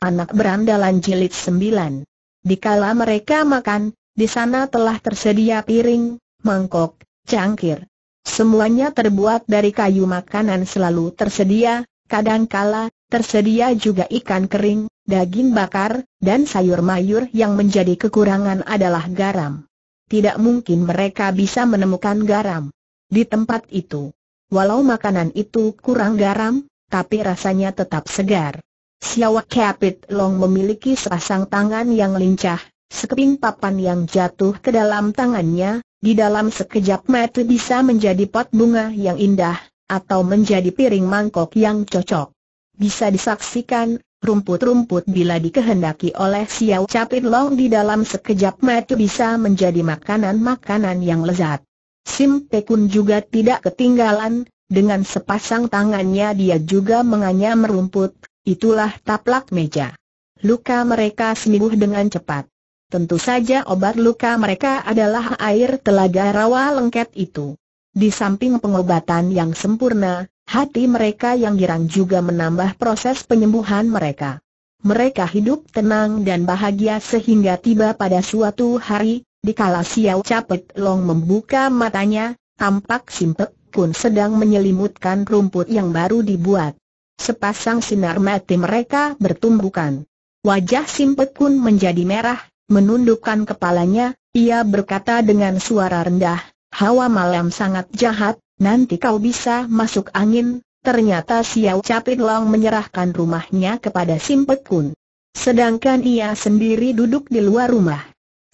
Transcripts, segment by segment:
anak berandalan jilid sembilan. Dikala mereka makan, di sana telah tersedia piring, mangkok, cangkir. Semuanya terbuat dari kayu makanan selalu tersedia, kadangkala, tersedia juga ikan kering, daging bakar, dan sayur mayur yang menjadi kekurangan adalah garam. Tidak mungkin mereka bisa menemukan garam di tempat itu. Walau makanan itu kurang garam, tapi rasanya tetap segar. Siawak Capit Long memiliki sepasang tangan yang lincah, sekeping papan yang jatuh ke dalam tangannya, di dalam sekejap mata bisa menjadi pot bunga yang indah, atau menjadi piring mangkok yang cocok. Bisa disaksikan, rumput-rumput bila dikehendaki oleh Siawak Capit Long di dalam sekejap mata bisa menjadi makanan-makanan yang lezat. Sim Pekun juga tidak ketinggalan, dengan sepasang tangannya dia juga menganyam rumput, Itulah taplak meja. Luka mereka sembuh dengan cepat. Tentu saja obat luka mereka adalah air telaga rawa lengket itu. Di samping pengobatan yang sempurna, hati mereka yang girang juga menambah proses penyembuhan mereka. Mereka hidup tenang dan bahagia sehingga tiba pada suatu hari, di kala Xiao Capet Long membuka matanya, tampak Simpek pun sedang menyelimutkan rumput yang baru dibuat. Sepasang sinar mati mereka bertumbukan. Wajah Simpet Kun menjadi merah, menundukkan kepalanya, ia berkata dengan suara rendah, Hawa malam sangat jahat, nanti kau bisa masuk angin. Ternyata Xiao Capit Long menyerahkan rumahnya kepada Simpet Kun. Sedangkan ia sendiri duduk di luar rumah.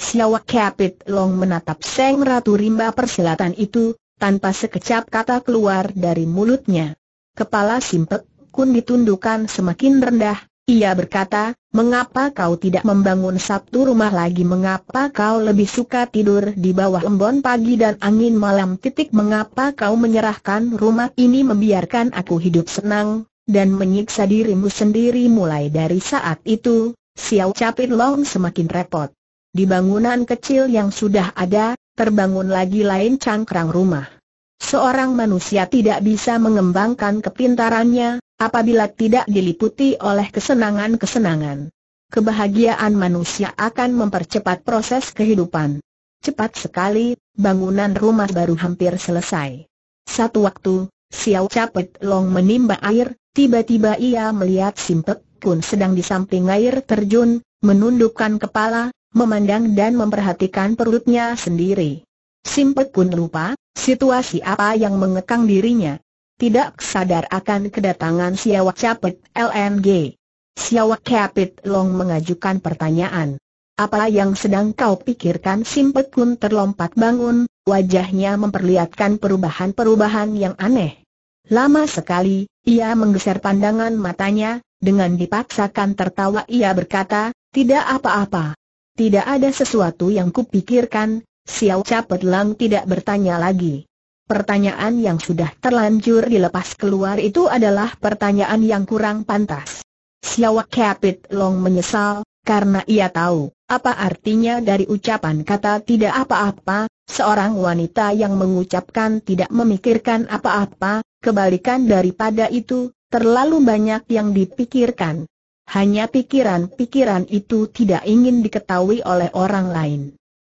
Xiao Capit Long menatap Seng Ratu Rimba Persilatan itu, tanpa sekecap kata keluar dari mulutnya. Kepala Simpek Kun ditundukkan semakin rendah, ia berkata, mengapa kau tidak membangun satu rumah lagi mengapa kau lebih suka tidur di bawah embun pagi dan angin malam titik mengapa kau menyerahkan rumah ini membiarkan aku hidup senang, dan menyiksa dirimu sendiri mulai dari saat itu, Xiao Capit Long semakin repot. Di bangunan kecil yang sudah ada, terbangun lagi lain cangkrang rumah. Seorang manusia tidak bisa mengembangkan kepintarannya, apabila tidak diliputi oleh kesenangan-kesenangan. Kebahagiaan manusia akan mempercepat proses kehidupan. Cepat sekali, bangunan rumah baru hampir selesai. Satu waktu, Xiao Capet Long menimba air, tiba-tiba ia melihat Simpek Kun sedang di samping air terjun, menundukkan kepala, memandang dan memperhatikan perutnya sendiri. Simpek Kun lupa, situasi apa yang mengekang dirinya tidak sadar akan kedatangan Siawak Capit LNG, Siawak Capit Long mengajukan pertanyaan. Apa yang sedang kau pikirkan Simpet Kun terlompat bangun, wajahnya memperlihatkan perubahan-perubahan yang aneh. Lama sekali, ia menggeser pandangan matanya, dengan dipaksakan tertawa ia berkata, tidak apa-apa. Tidak ada sesuatu yang kupikirkan, Siawak Capet Lang tidak bertanya lagi. Pertanyaan yang sudah terlanjur dilepas keluar itu adalah pertanyaan yang kurang pantas. Siawak Kapit Long menyesal, karena ia tahu, apa artinya dari ucapan kata tidak apa-apa, seorang wanita yang mengucapkan tidak memikirkan apa-apa, kebalikan daripada itu, terlalu banyak yang dipikirkan. Hanya pikiran-pikiran itu tidak ingin diketahui oleh orang lain.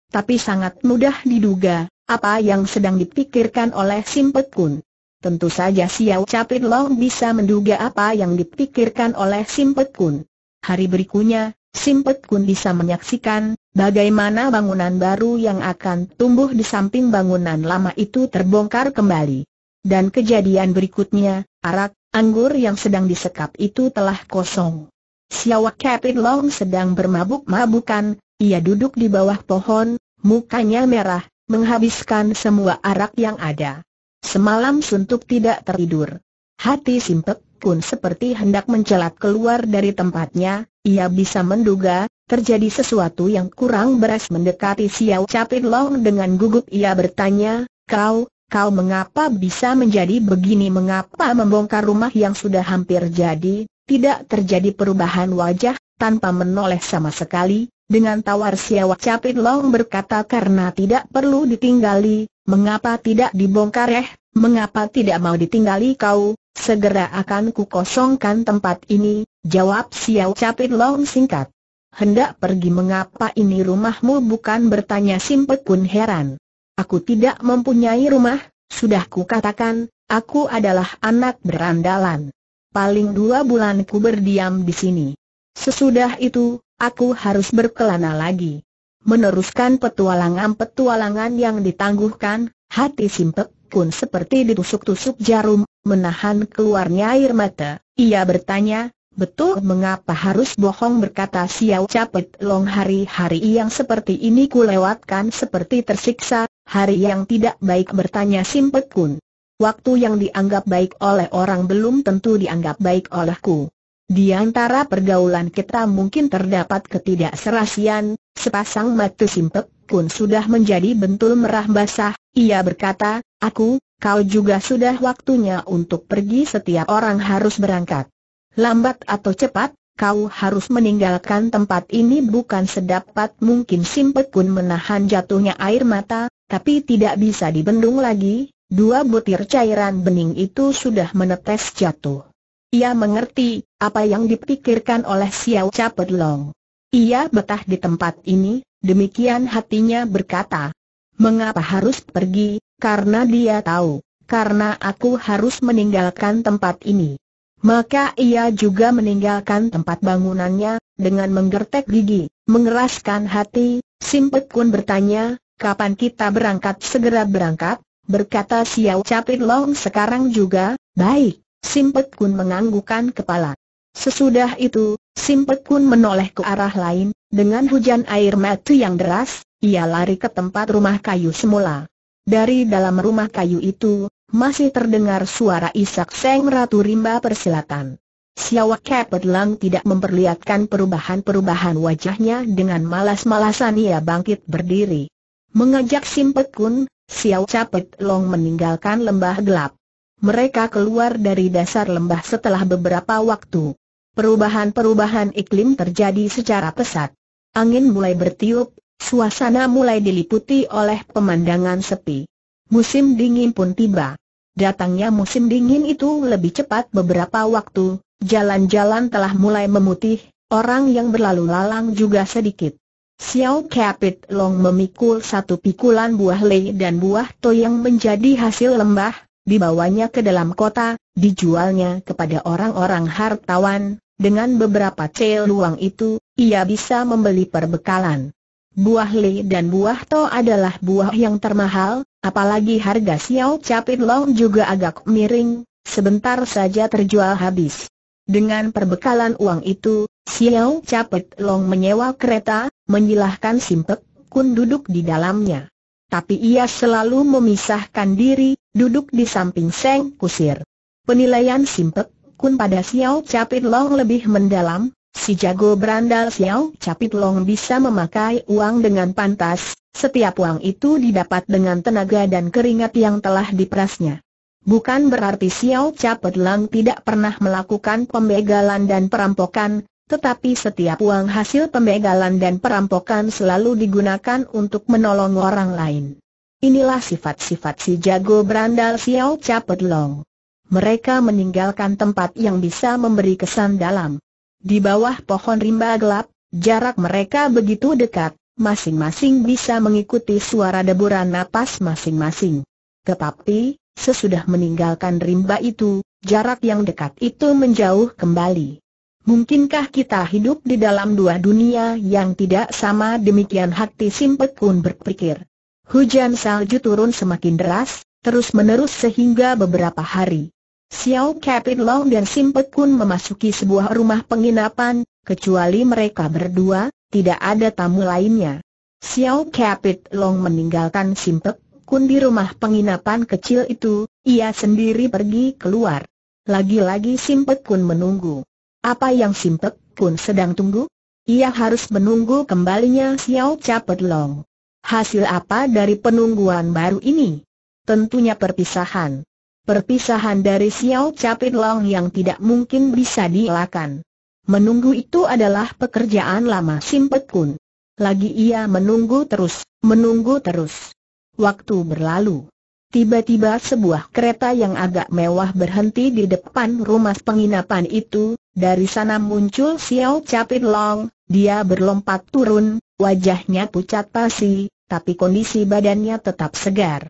Tapi sangat mudah diduga, apa yang sedang dipikirkan oleh Simpet Kun. Tentu saja Xiao Capit Long bisa menduga apa yang dipikirkan oleh Simpet Kun. Hari berikutnya, Simpet Kun bisa menyaksikan bagaimana bangunan baru yang akan tumbuh di samping bangunan lama itu terbongkar kembali. Dan kejadian berikutnya, arak, anggur yang sedang disekap itu telah kosong. Xiao Capit Long sedang bermabuk-mabukan, ia duduk di bawah pohon, mukanya merah, menghabiskan semua arak yang ada. Semalam suntuk tidak tertidur. Hati Simpek pun seperti hendak mencelat keluar dari tempatnya, ia bisa menduga, terjadi sesuatu yang kurang beres mendekati Xiao Capit Long dengan gugup ia bertanya, kau, kau mengapa bisa menjadi begini mengapa membongkar rumah yang sudah hampir jadi, tidak terjadi perubahan wajah, tanpa menoleh sama sekali, dengan tawar Siawa Capit Long berkata karena tidak perlu ditinggali, mengapa tidak dibongkar eh, mengapa tidak mau ditinggali kau, segera akan kukosongkan tempat ini, jawab Siawa Capit Long singkat. Hendak pergi mengapa ini rumahmu bukan bertanya Simpek pun heran. Aku tidak mempunyai rumah, sudah kukatakan, aku adalah anak berandalan. Paling dua bulan ku berdiam di sini. Sesudah itu, Aku harus berkelana lagi. Meneruskan petualangan-petualangan yang ditangguhkan, hati Simpek pun seperti ditusuk-tusuk jarum, menahan keluarnya air mata. Ia bertanya, Betul mengapa harus bohong berkata Xiao capet? Long hari-hari yang seperti ini ku lewatkan seperti tersiksa, hari yang tidak baik bertanya Simpek Kun. Waktu yang dianggap baik oleh orang belum tentu dianggap baik olehku. Di antara pergaulan kita mungkin terdapat ketidakserasian, sepasang mata simpek pun sudah menjadi bentul merah basah, ia berkata, aku, kau juga sudah waktunya untuk pergi setiap orang harus berangkat. Lambat atau cepat, kau harus meninggalkan tempat ini bukan sedapat mungkin Simpet pun menahan jatuhnya air mata, tapi tidak bisa dibendung lagi, dua butir cairan bening itu sudah menetes jatuh. Ia mengerti, apa yang dipikirkan oleh Xiao Capet Long. Ia betah di tempat ini, demikian hatinya berkata. Mengapa harus pergi, karena dia tahu, karena aku harus meninggalkan tempat ini. Maka ia juga meninggalkan tempat bangunannya, dengan menggertek gigi, mengeraskan hati, Simpet Kun bertanya, kapan kita berangkat segera berangkat, berkata Xiao Capit Long sekarang juga, baik. Simpet Kun menganggukan kepala. Sesudah itu, Simpet Kun menoleh ke arah lain, dengan hujan air mata yang deras, ia lari ke tempat rumah kayu semula. Dari dalam rumah kayu itu, masih terdengar suara isak Seng Ratu Rimba Persilatan. Siawa Kepet Lang tidak memperlihatkan perubahan-perubahan wajahnya dengan malas-malasan ia bangkit berdiri. Mengajak Simpet Kun, Siaw Capet Long meninggalkan lembah gelap. Mereka keluar dari dasar lembah setelah beberapa waktu. Perubahan-perubahan iklim terjadi secara pesat. Angin mulai bertiup, suasana mulai diliputi oleh pemandangan sepi. Musim dingin pun tiba. Datangnya musim dingin itu lebih cepat beberapa waktu, jalan-jalan telah mulai memutih, orang yang berlalu lalang juga sedikit. Xiao Capit Long memikul satu pikulan buah lei dan buah toyang menjadi hasil lembah, dibawanya ke dalam kota, dijualnya kepada orang-orang hartawan, dengan beberapa cel luang itu, ia bisa membeli perbekalan. Buah Li dan buah to adalah buah yang termahal, apalagi harga Xiao Capit Long juga agak miring, sebentar saja terjual habis. Dengan perbekalan uang itu, Xiao Capit Long menyewa kereta, menyilahkan Simpek Kun duduk di dalamnya tapi ia selalu memisahkan diri, duduk di samping Seng Kusir. Penilaian Simpek Kun pada Xiao Capit Long lebih mendalam, si jago berandal Xiao Capit Long bisa memakai uang dengan pantas, setiap uang itu didapat dengan tenaga dan keringat yang telah diperasnya. Bukan berarti Xiao Capit Long tidak pernah melakukan pembegalan dan perampokan, tetapi setiap uang hasil pembegalan dan perampokan selalu digunakan untuk menolong orang lain. Inilah sifat-sifat si jago berandal Xiao Capet Long. Mereka meninggalkan tempat yang bisa memberi kesan dalam. Di bawah pohon rimba gelap, jarak mereka begitu dekat, masing-masing bisa mengikuti suara deburan napas masing-masing. Tetapi, sesudah meninggalkan rimba itu, jarak yang dekat itu menjauh kembali. Mungkinkah kita hidup di dalam dua dunia yang tidak sama demikian hati Simpet pun berpikir. Hujan salju turun semakin deras, terus-menerus sehingga beberapa hari. Xiao Kapit Long dan Simpet Kun memasuki sebuah rumah penginapan, kecuali mereka berdua, tidak ada tamu lainnya. Xiao Kapit Long meninggalkan Simpet Kun di rumah penginapan kecil itu, ia sendiri pergi keluar. Lagi-lagi Simpet Kun menunggu. Apa yang Simpek pun sedang tunggu? Ia harus menunggu kembalinya Xiao Capet Long. Hasil apa dari penungguan baru ini? Tentunya perpisahan. Perpisahan dari Xiao Capit Long yang tidak mungkin bisa dielakkan. Menunggu itu adalah pekerjaan lama Simpet pun. Lagi ia menunggu terus, menunggu terus. Waktu berlalu. Tiba-tiba sebuah kereta yang agak mewah berhenti di depan rumah penginapan itu, dari sana muncul Xiao Capit Long, dia berlompat turun, wajahnya pucat pasi, tapi kondisi badannya tetap segar.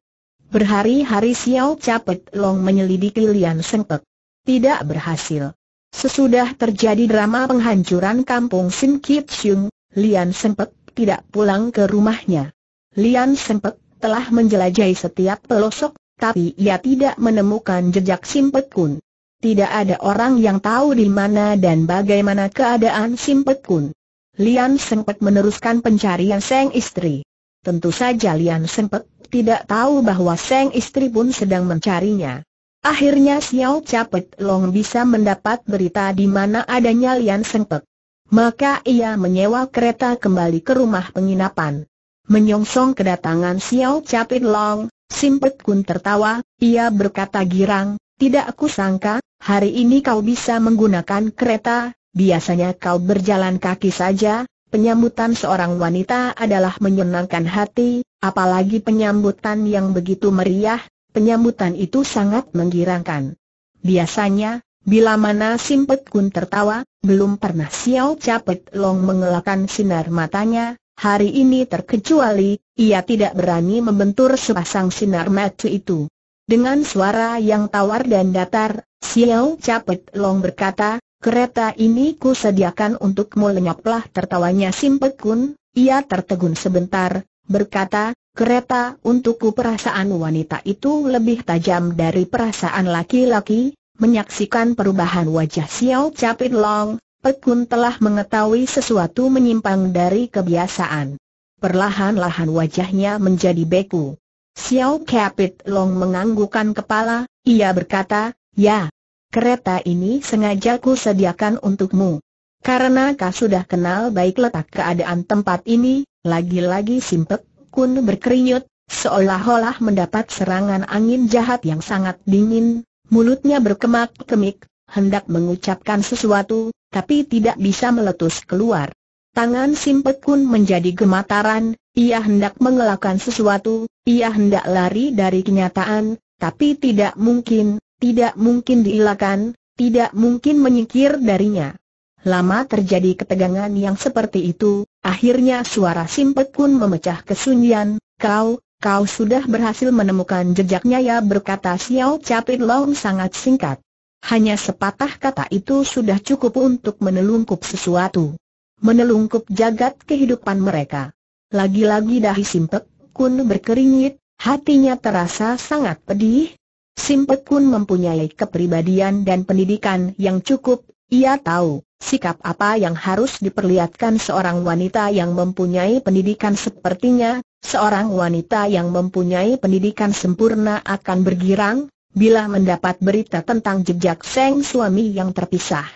Berhari-hari Xiao Capit Long menyelidiki Lian Sengpek. Tidak berhasil. Sesudah terjadi drama penghancuran kampung Sim Kit Siung, Lian Sengpek tidak pulang ke rumahnya. Lian Sengpek telah menjelajahi setiap pelosok, tapi ia tidak menemukan jejak Sim Simpet Kun. Tidak ada orang yang tahu di mana dan bagaimana keadaan Simpek Kun. Lian Sengpek meneruskan pencarian Seng Istri. Tentu saja Lian Sengpek tidak tahu bahwa Seng Istri pun sedang mencarinya. Akhirnya Xiao Capet Long bisa mendapat berita di mana adanya Lian Sengpek. Maka ia menyewa kereta kembali ke rumah penginapan. Menyongsong kedatangan Xiao Capet Long, Simpet Kun tertawa, ia berkata girang, tidak aku sangka, Hari ini kau bisa menggunakan kereta, biasanya kau berjalan kaki saja, Penyambutan seorang wanita adalah menyenangkan hati, apalagi penyambutan yang begitu meriah, penyambutan itu sangat menggirangkan. Biasanya, bila mana Simpet Kun tertawa, belum pernah Xiao Capet Long mengelakkan sinar matanya, hari ini terkecuali, ia tidak berani membentur sepasang sinar mata itu. Dengan suara yang tawar dan datar, Xiao Capet Long berkata, Kereta ini ku sediakan untukmu lenyaplah tertawanya Simpek Kun, ia tertegun sebentar, berkata, kereta untukku perasaan wanita itu lebih tajam dari perasaan laki-laki, menyaksikan perubahan wajah Xiao Capit Long, Pekun telah mengetahui sesuatu menyimpang dari kebiasaan. Perlahan-lahan wajahnya menjadi beku. Xiao Capit Long menganggukkan kepala, ia berkata, ya, kereta ini sengaja ku sediakan untukmu. Karena kau sudah kenal baik letak keadaan tempat ini, lagi-lagi Simpek Kun berkeringut, seolah-olah mendapat serangan angin jahat yang sangat dingin, mulutnya berkemak-kemik, hendak mengucapkan sesuatu, tapi tidak bisa meletus keluar. Tangan Simpet Kun menjadi gemataran, ia hendak mengelakkan sesuatu, ia hendak lari dari kenyataan, tapi tidak mungkin, tidak mungkin diilakan, tidak mungkin menyingkir darinya. Lama terjadi ketegangan yang seperti itu, akhirnya suara Simpet Kun memecah kesunyian, kau, kau sudah berhasil menemukan jejaknya ya berkata Xiao Capit Long sangat singkat. Hanya sepatah kata itu sudah cukup untuk menelungkup sesuatu menelungkup jagat kehidupan mereka. Lagi-lagi dahi Simpek Kun berkeringit, hatinya terasa sangat pedih. Simpek Kun mempunyai kepribadian dan pendidikan yang cukup, ia tahu sikap apa yang harus diperlihatkan seorang wanita yang mempunyai pendidikan sepertinya, seorang wanita yang mempunyai pendidikan sempurna akan bergirang, bila mendapat berita tentang jejak Seng suami yang terpisah.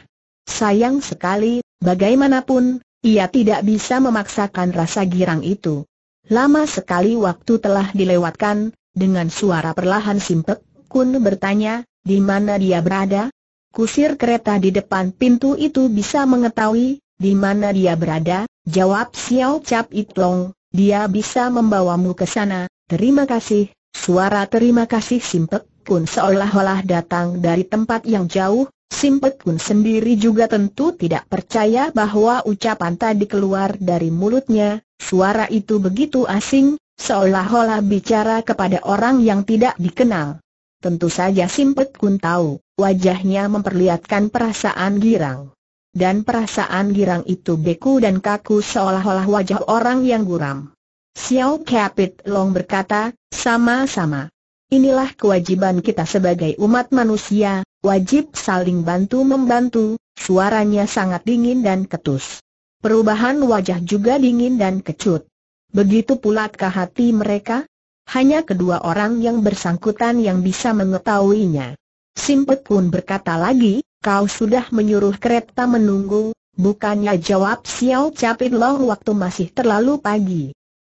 Sayang sekali, Bagaimanapun, ia tidak bisa memaksakan rasa girang itu. Lama sekali waktu telah dilewatkan, dengan suara perlahan simpek, Kun bertanya, di mana dia berada? Kusir kereta di depan pintu itu bisa mengetahui, di mana dia berada, jawab Xiao Cap Itlong, dia bisa membawamu ke sana, terima kasih, suara terima kasih simpek Kun seolah-olah datang dari tempat yang jauh, Simpet Kun sendiri juga tentu tidak percaya bahwa ucapan tadi keluar dari mulutnya, suara itu begitu asing, seolah-olah bicara kepada orang yang tidak dikenal. Tentu saja Simpet Kun tahu, wajahnya memperlihatkan perasaan girang. Dan perasaan girang itu beku dan kaku seolah-olah wajah orang yang guram. Xiao Capit Long berkata, sama-sama. Inilah kewajiban kita sebagai umat manusia, Wajib saling bantu-membantu, suaranya sangat dingin dan ketus. Perubahan wajah juga dingin dan kecut. Begitu pula ke hati mereka? Hanya kedua orang yang bersangkutan yang bisa mengetahuinya. Simpet pun berkata lagi, kau sudah menyuruh kereta menunggu, bukannya jawab Xiao Capit Long waktu masih terlalu pagi.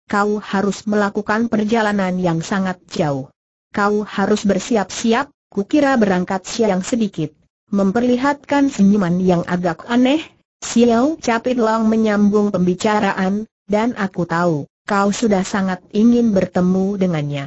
Kau harus melakukan perjalanan yang sangat jauh. Kau harus bersiap-siap, Kukira berangkat siang sedikit. Memperlihatkan senyuman yang agak aneh, Xiao Capit Long menyambung pembicaraan, dan aku tahu, kau sudah sangat ingin bertemu dengannya.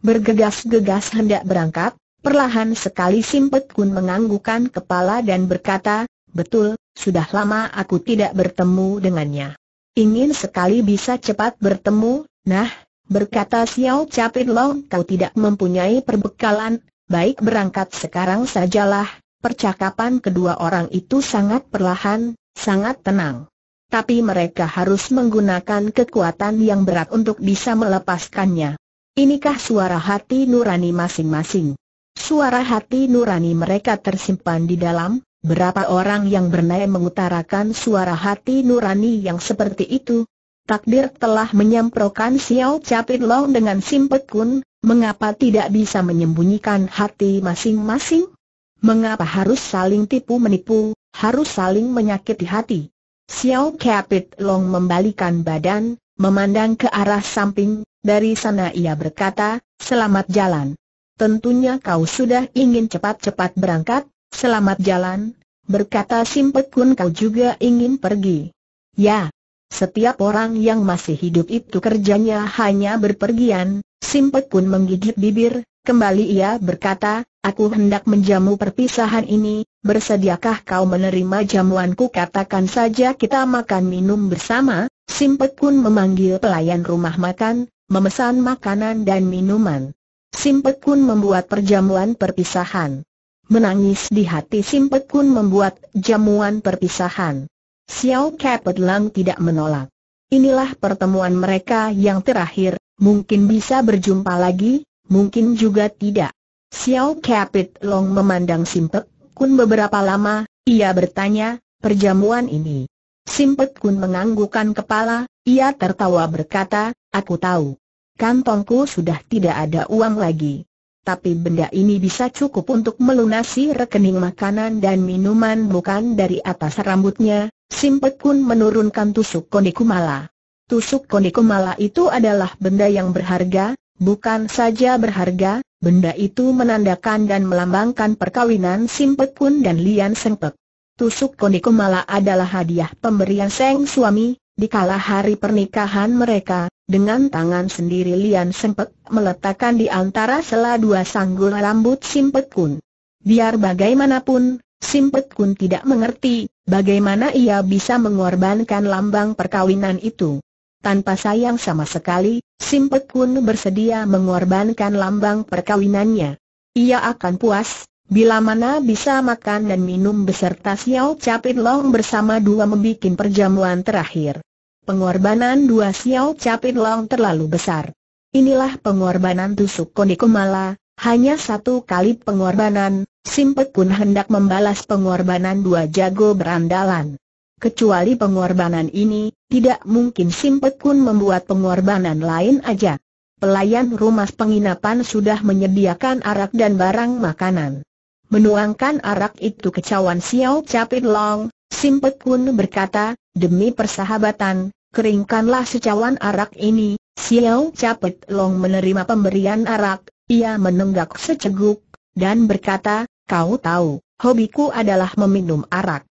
Bergegas-gegas hendak berangkat, perlahan sekali Simpet Kun menganggukan kepala dan berkata, betul, sudah lama aku tidak bertemu dengannya. Ingin sekali bisa cepat bertemu, nah, berkata Xiao Capit Long kau tidak mempunyai perbekalan baik berangkat sekarang sajalah, percakapan kedua orang itu sangat perlahan, sangat tenang. Tapi mereka harus menggunakan kekuatan yang berat untuk bisa melepaskannya. Inikah suara hati nurani masing-masing? Suara hati nurani mereka tersimpan di dalam, berapa orang yang bernaya mengutarakan suara hati nurani yang seperti itu? Takdir telah menyemprokan Xiao Capit Long dengan Simpet Kun, Mengapa tidak bisa menyembunyikan hati masing-masing? Mengapa harus saling tipu menipu, harus saling menyakiti hati? Xiao Capit Long membalikan badan, memandang ke arah samping, dari sana ia berkata, selamat jalan. Tentunya kau sudah ingin cepat-cepat berangkat, selamat jalan, berkata Simpet Kun kau juga ingin pergi. Ya, setiap orang yang masih hidup itu kerjanya hanya berpergian, Simpek pun menggigit bibir, kembali ia berkata, aku hendak menjamu perpisahan ini, bersediakah kau menerima jamuanku katakan saja kita makan minum bersama, Simpek pun memanggil pelayan rumah makan, memesan makanan dan minuman. Simpek pun membuat perjamuan perpisahan. Menangis di hati Simpek pun membuat jamuan perpisahan. Xiao Kepet Lang tidak menolak. Inilah pertemuan mereka yang terakhir, mungkin bisa berjumpa lagi, mungkin juga tidak. Xiao Kepet Long memandang Simpek Kun beberapa lama, ia bertanya, perjamuan ini. Simpek Kun menganggukkan kepala, ia tertawa berkata, aku tahu. Kantongku sudah tidak ada uang lagi. Tapi benda ini bisa cukup untuk melunasi rekening makanan dan minuman bukan dari atas rambutnya, Simpet Kun menurunkan tusuk kondikumala. Tusuk kondikumala itu adalah benda yang berharga, bukan saja berharga, benda itu menandakan dan melambangkan perkawinan Simpet Kun dan Lian Sengpek. Tusuk kondikumala adalah hadiah pemberian Seng suami, di kala hari pernikahan mereka, dengan tangan sendiri Lian Sengpek meletakkan di antara sela dua sanggul rambut Simpet Kun. Biar bagaimanapun, Simpek Kun tidak mengerti, bagaimana ia bisa mengorbankan lambang perkawinan itu. Tanpa sayang sama sekali, Simpek Kun bersedia mengorbankan lambang perkawinannya. Ia akan puas, bila mana bisa makan dan minum beserta Xiao Capit Long bersama dua membuat perjamuan terakhir. Pengorbanan dua Xiao Capit Long terlalu besar. Inilah pengorbanan tusuk konikumala, hanya satu kali pengorbanan, Simpek pun hendak membalas pengorbanan dua jago berandalan. Kecuali pengorbanan ini, tidak mungkin Simpek pun membuat pengorbanan lain aja. Pelayan rumah penginapan sudah menyediakan arak dan barang makanan. Menuangkan arak itu ke cawan Xiao Capit Long, Simpek pun berkata, demi persahabatan, keringkanlah secawan arak ini. Xiao Capit Long menerima pemberian arak, ia menenggak seceguk, dan berkata, kau tahu, hobiku adalah meminum arak.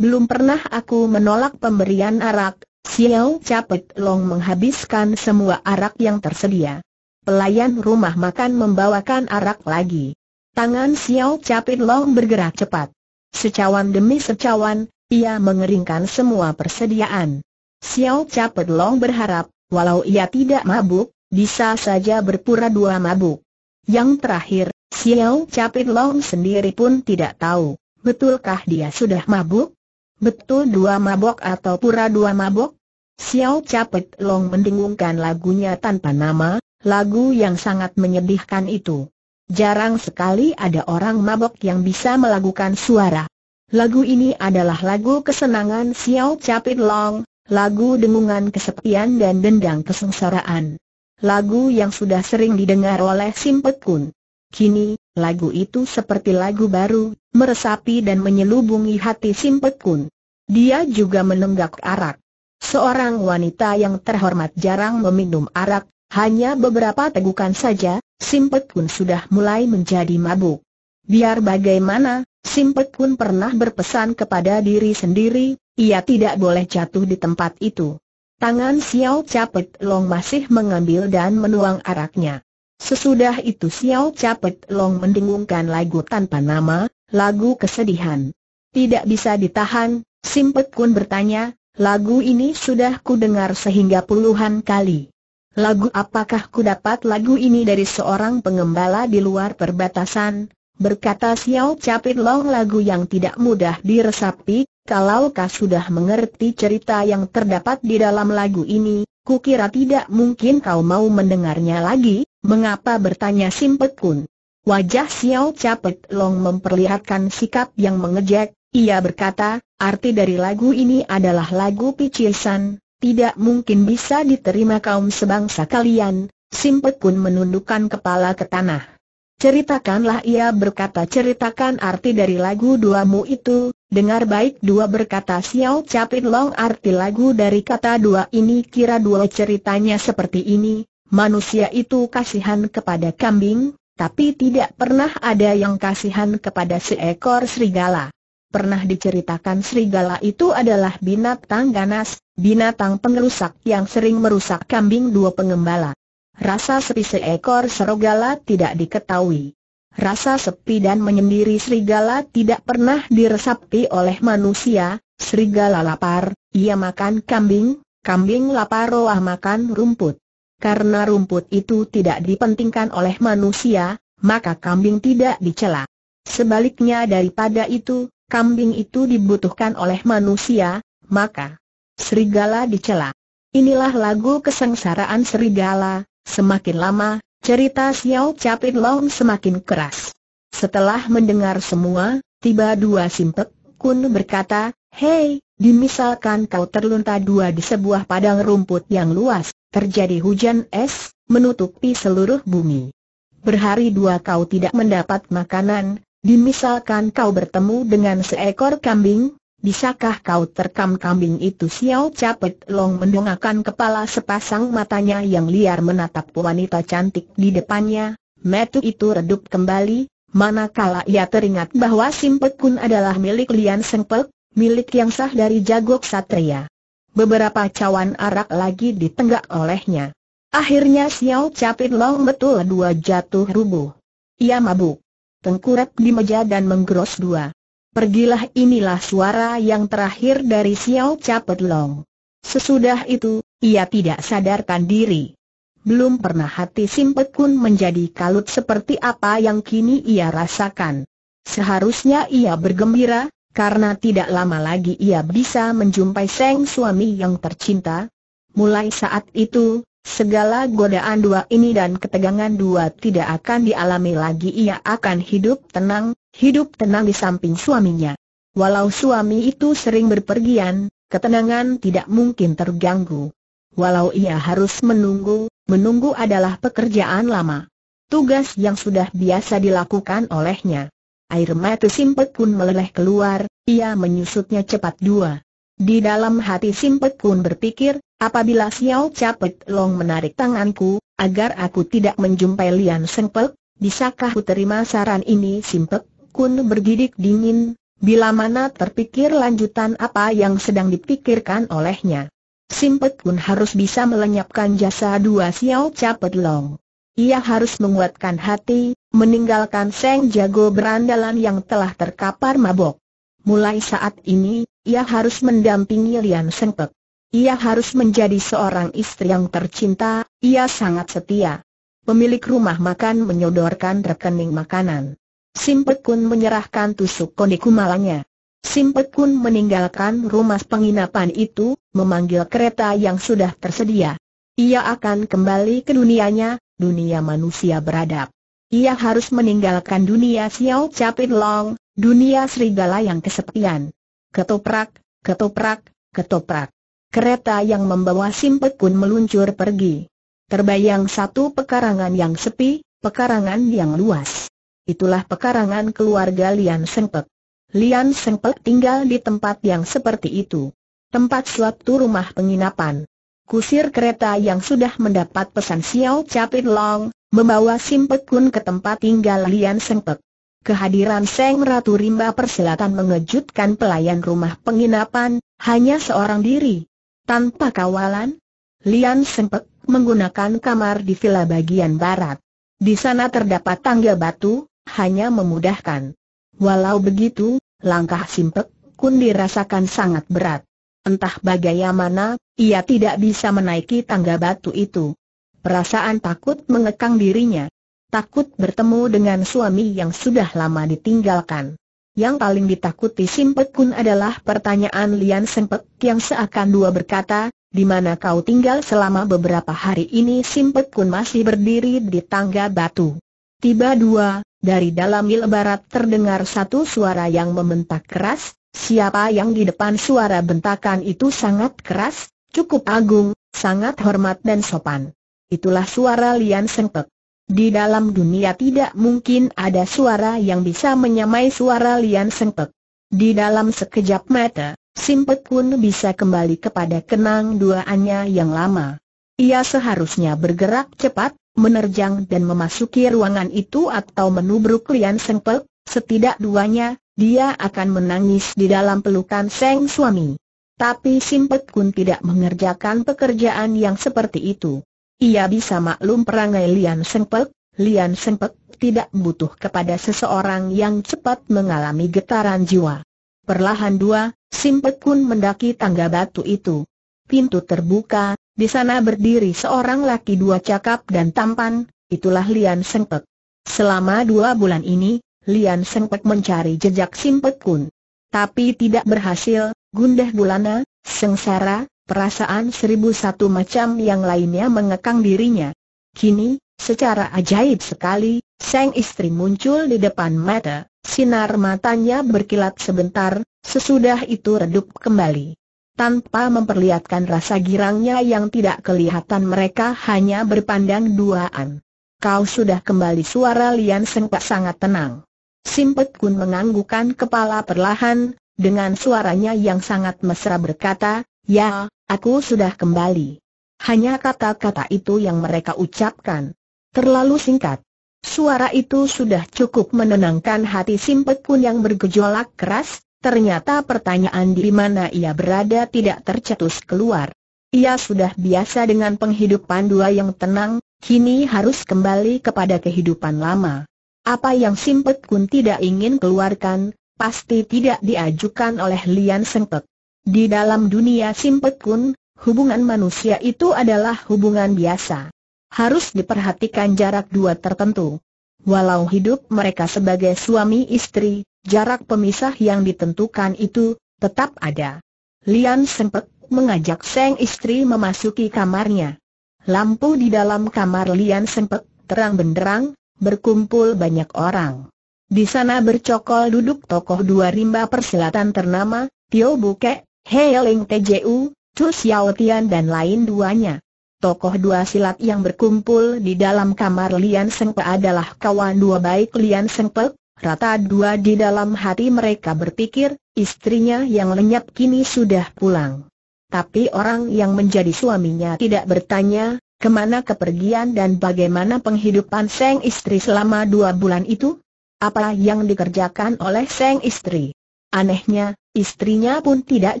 Belum pernah aku menolak pemberian arak, Xiao Capet Long menghabiskan semua arak yang tersedia. Pelayan rumah makan membawakan arak lagi. Tangan Xiao Capet Long bergerak cepat. Secawan demi secawan, ia mengeringkan semua persediaan. Xiao Capet Long berharap, walau ia tidak mabuk, bisa saja berpura dua mabuk. Yang terakhir, Xiao Capit Long sendiri pun tidak tahu, betulkah dia sudah mabuk? Betul dua mabok atau pura dua mabok? Xiao Capit Long mendengungkan lagunya tanpa nama, lagu yang sangat menyedihkan itu. Jarang sekali ada orang mabok yang bisa melakukan suara. Lagu ini adalah lagu kesenangan Xiao Capit Long, lagu dengungan kesepian dan dendang kesengsaraan. Lagu yang sudah sering didengar oleh Simpet Kun. Kini, lagu itu seperti lagu baru, meresapi dan menyelubungi hati Simpek Kun. Dia juga menenggak arak. Seorang wanita yang terhormat jarang meminum arak, hanya beberapa tegukan saja, Simpek Kun sudah mulai menjadi mabuk. Biar bagaimana, Simpek Kun pernah berpesan kepada diri sendiri, ia tidak boleh jatuh di tempat itu. Tangan Xiao Capet Long masih mengambil dan menuang araknya. Sesudah itu Xiao Capet Long mendengungkan lagu tanpa nama, lagu kesedihan. Tidak bisa ditahan, Simpet Kun bertanya, lagu ini sudah ku dengar sehingga puluhan kali. Lagu apakah ku dapat lagu ini dari seorang pengembala di luar perbatasan? Berkata Xiao Capit Long lagu yang tidak mudah diresapi, kalau kau sudah mengerti cerita yang terdapat di dalam lagu ini, ku kira tidak mungkin kau mau mendengarnya lagi, Mengapa bertanya Simpek Kun? Wajah Xiao Capek Long memperlihatkan sikap yang mengejek, ia berkata, arti dari lagu ini adalah lagu picisan, tidak mungkin bisa diterima kaum sebangsa kalian, Simpek Kun menundukkan kepala ke tanah. Ceritakanlah ia berkata ceritakan arti dari lagu dua mu itu, dengar baik dua berkata Xiao Capit Long arti lagu dari kata dua ini kira dua ceritanya seperti ini, Manusia itu kasihan kepada kambing, tapi tidak pernah ada yang kasihan kepada seekor serigala. Pernah diceritakan serigala itu adalah binatang ganas, binatang pengerusak yang sering merusak kambing dua pengembala. Rasa sepi seekor serigala tidak diketahui. Rasa sepi dan menyendiri serigala tidak pernah diresapi oleh manusia, serigala lapar, ia makan kambing, kambing lapar roh makan rumput. Karena rumput itu tidak dipentingkan oleh manusia, maka kambing tidak dicela. Sebaliknya daripada itu, kambing itu dibutuhkan oleh manusia, maka serigala dicela. Inilah lagu kesengsaraan serigala, semakin lama, cerita Xiao Capit Long semakin keras. Setelah mendengar semua, tiba dua simpek kun berkata, Hei, dimisalkan kau terlunta dua di sebuah padang rumput yang luas, Terjadi hujan es, menutupi seluruh bumi. Berhari dua kau tidak mendapat makanan, dimisalkan kau bertemu dengan seekor kambing, bisakah kau terkam kambing itu Xiao Capet Long mendongakkan kepala sepasang matanya yang liar menatap wanita cantik di depannya, metu itu redup kembali, manakala ia teringat bahwa Simpek Kun adalah milik Lian Sengpek, milik yang sah dari Jagok satria. Beberapa cawan arak lagi ditenggak olehnya. Akhirnya Xiao Capit Long betul dua jatuh rubuh. Ia mabuk. Tengkurap di meja dan menggeros dua. Pergilah inilah suara yang terakhir dari Xiao Capit Long. Sesudah itu, ia tidak sadarkan diri. Belum pernah hati Simpet pun menjadi kalut seperti apa yang kini ia rasakan. Seharusnya ia bergembira, karena tidak lama lagi ia bisa menjumpai sang suami yang tercinta. Mulai saat itu, segala godaan dua ini dan ketegangan dua tidak akan dialami lagi ia akan hidup tenang, hidup tenang di samping suaminya. Walau suami itu sering berpergian, ketenangan tidak mungkin terganggu. Walau ia harus menunggu, menunggu adalah pekerjaan lama. Tugas yang sudah biasa dilakukan olehnya. Air mata Simpek pun meleleh keluar, ia menyusutnya cepat dua. Di dalam hati Simpek pun berpikir, apabila Xiao Capek Long menarik tanganku, agar aku tidak menjumpai Lian Sengpek, bisakah ku terima saran ini Simpek Kun bergidik dingin, bila mana terpikir lanjutan apa yang sedang dipikirkan olehnya. Simpek pun harus bisa melenyapkan jasa dua Xiao Capek Long. Ia harus menguatkan hati, meninggalkan Seng Jago berandalan yang telah terkapar mabok. Mulai saat ini, ia harus mendampingi Lian Sengpek. Ia harus menjadi seorang istri yang tercinta, ia sangat setia. Pemilik rumah makan menyodorkan rekening makanan. Simpek Kun menyerahkan tusuk koniku malangnya. Simpek Kun meninggalkan rumah penginapan itu, memanggil kereta yang sudah tersedia. Ia akan kembali ke dunianya, dunia manusia beradab ia harus meninggalkan dunia Xiao Capit Long, dunia serigala yang kesepian. Ketoprak, ketoprak, ketoprak. Kereta yang membawa Simpek pun meluncur pergi. Terbayang satu pekarangan yang sepi, pekarangan yang luas. Itulah pekarangan keluarga Lian Sengpek. Lian Sengpek tinggal di tempat yang seperti itu. Tempat suatu rumah penginapan. Kusir kereta yang sudah mendapat pesan Xiao Capit Long, membawa Simpek Kun ke tempat tinggal Lian Sengpek. Kehadiran Seng Ratu Rimba Persilatan mengejutkan pelayan rumah penginapan, hanya seorang diri. Tanpa kawalan, Lian Sengpek menggunakan kamar di villa bagian barat. Di sana terdapat tangga batu, hanya memudahkan. Walau begitu, langkah Simpek Kun dirasakan sangat berat. Entah bagaimana, ia tidak bisa menaiki tangga batu itu perasaan takut mengekang dirinya. Takut bertemu dengan suami yang sudah lama ditinggalkan. Yang paling ditakuti Simpek Kun adalah pertanyaan Lian Sempek yang seakan dua berkata, di mana kau tinggal selama beberapa hari ini Simpek Kun masih berdiri di tangga batu. Tiba dua, dari dalam mil barat terdengar satu suara yang membentak keras, siapa yang di depan suara bentakan itu sangat keras, cukup agung, sangat hormat dan sopan. Itulah suara Lian Sengpek. Di dalam dunia tidak mungkin ada suara yang bisa menyamai suara Lian Sengpek. Di dalam sekejap mata, Simpet pun bisa kembali kepada kenang duaannya yang lama. Ia seharusnya bergerak cepat, menerjang dan memasuki ruangan itu atau menubruk Lian Sengpek, setidak duanya, dia akan menangis di dalam pelukan Seng suami. Tapi Simpet pun tidak mengerjakan pekerjaan yang seperti itu. Ia bisa maklum perangai Lian Sengpek, Lian Sengpek tidak butuh kepada seseorang yang cepat mengalami getaran jiwa. Perlahan dua, Simpek pun mendaki tangga batu itu. Pintu terbuka, di sana berdiri seorang laki dua cakap dan tampan, itulah Lian Sengpek. Selama dua bulan ini, Lian Sengpek mencari jejak Simpek Kun. Tapi tidak berhasil, gundah gulana, sengsara, perasaan seribu satu macam yang lainnya mengekang dirinya. Kini, secara ajaib sekali, sang istri muncul di depan mata, sinar matanya berkilat sebentar, sesudah itu redup kembali. Tanpa memperlihatkan rasa girangnya yang tidak kelihatan mereka hanya berpandang duaan. Kau sudah kembali suara Lian Sengpa sangat tenang. Simpet Kun menganggukan kepala perlahan, dengan suaranya yang sangat mesra berkata, Ya, aku sudah kembali. Hanya kata-kata itu yang mereka ucapkan. Terlalu singkat. Suara itu sudah cukup menenangkan hati Simpet pun yang bergejolak keras, ternyata pertanyaan di mana ia berada tidak tercetus keluar. Ia sudah biasa dengan penghidupan dua yang tenang, kini harus kembali kepada kehidupan lama. Apa yang Simpet Kun tidak ingin keluarkan, pasti tidak diajukan oleh Lian Sengpek. Di dalam dunia simpet kun, hubungan manusia itu adalah hubungan biasa. Harus diperhatikan jarak dua tertentu. Walau hidup mereka sebagai suami istri, jarak pemisah yang ditentukan itu tetap ada. Lian sempet mengajak sang istri memasuki kamarnya. Lampu di dalam kamar Lian sempet terang benderang, berkumpul banyak orang. Di sana bercokol duduk tokoh dua rimba persilatan ternama, Tio Buket. Hei Ling Tju, Chu Xiao Tian dan lain duanya. Tokoh dua silat yang berkumpul di dalam kamar Lian Sengpe adalah kawan dua baik Lian Sengpe, rata dua di dalam hati mereka berpikir, istrinya yang lenyap kini sudah pulang. Tapi orang yang menjadi suaminya tidak bertanya, kemana kepergian dan bagaimana penghidupan Seng istri selama dua bulan itu? Apa yang dikerjakan oleh Seng istri? Anehnya, istrinya pun tidak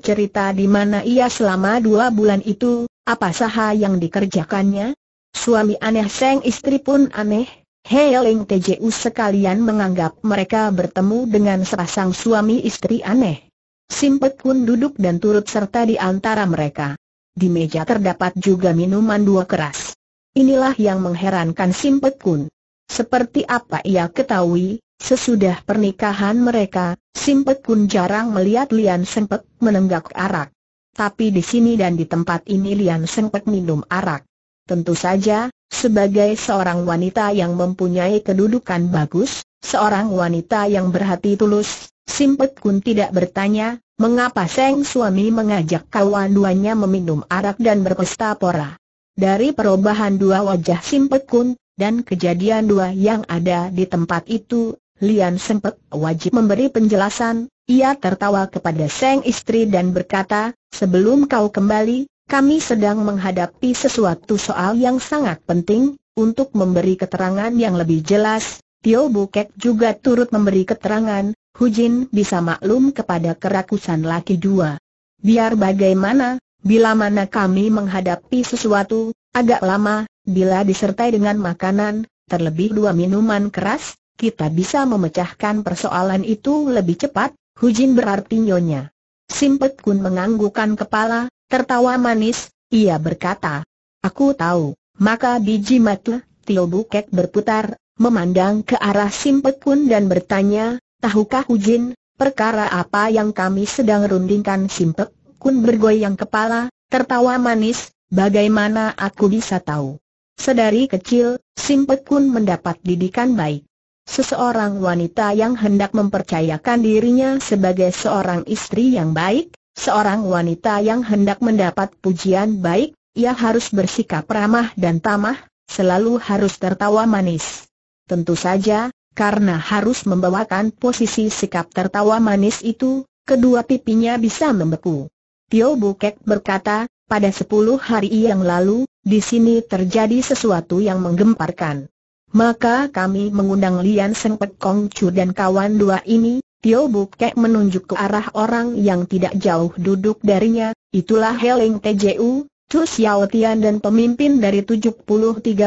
cerita di mana ia selama dua bulan itu, apa saha yang dikerjakannya. Suami aneh Seng istri pun aneh, Heling TJU sekalian menganggap mereka bertemu dengan sepasang suami istri aneh. Simpet pun duduk dan turut serta di antara mereka. Di meja terdapat juga minuman dua keras. Inilah yang mengherankan Simpet Kun. Seperti apa ia ketahui, sesudah pernikahan mereka, Simpek pun jarang melihat Lian Sengpek menenggak arak. Tapi di sini dan di tempat ini Lian Sengpek minum arak. Tentu saja, sebagai seorang wanita yang mempunyai kedudukan bagus, seorang wanita yang berhati tulus, Simpek Kun tidak bertanya, mengapa Seng suami mengajak kawan duanya meminum arak dan berpesta pora. Dari perubahan dua wajah Simpek Kun, dan kejadian dua yang ada di tempat itu, Lian sempat wajib memberi penjelasan, ia tertawa kepada sang istri dan berkata, sebelum kau kembali, kami sedang menghadapi sesuatu soal yang sangat penting, untuk memberi keterangan yang lebih jelas, Tio Bukek juga turut memberi keterangan, Hu Jin bisa maklum kepada kerakusan laki dua. Biar bagaimana, bila mana kami menghadapi sesuatu, agak lama, bila disertai dengan makanan, terlebih dua minuman keras, kita bisa memecahkan persoalan itu lebih cepat, Hujin berarti nyonya. Simpet Kun menganggukan kepala, tertawa manis, ia berkata, Aku tahu, maka biji matu, Tio Bukek berputar, memandang ke arah Simpet Kun dan bertanya, Tahukah Hujin, perkara apa yang kami sedang rundingkan Simpet Kun bergoyang kepala, tertawa manis, bagaimana aku bisa tahu? Sedari kecil, Simpet Kun mendapat didikan baik. Seseorang wanita yang hendak mempercayakan dirinya sebagai seorang istri yang baik, seorang wanita yang hendak mendapat pujian baik, ia harus bersikap ramah dan tamah, selalu harus tertawa manis. Tentu saja, karena harus membawakan posisi sikap tertawa manis itu, kedua pipinya bisa membeku. Tio Bukek berkata, pada sepuluh hari yang lalu, di sini terjadi sesuatu yang menggemparkan. Maka kami mengundang Lian Seng Pek Kong Chu dan kawan dua ini, Tio Buket menunjuk ke arah orang yang tidak jauh duduk darinya, itulah Heling TJU, Chu Xiao Tian dan pemimpin dari 73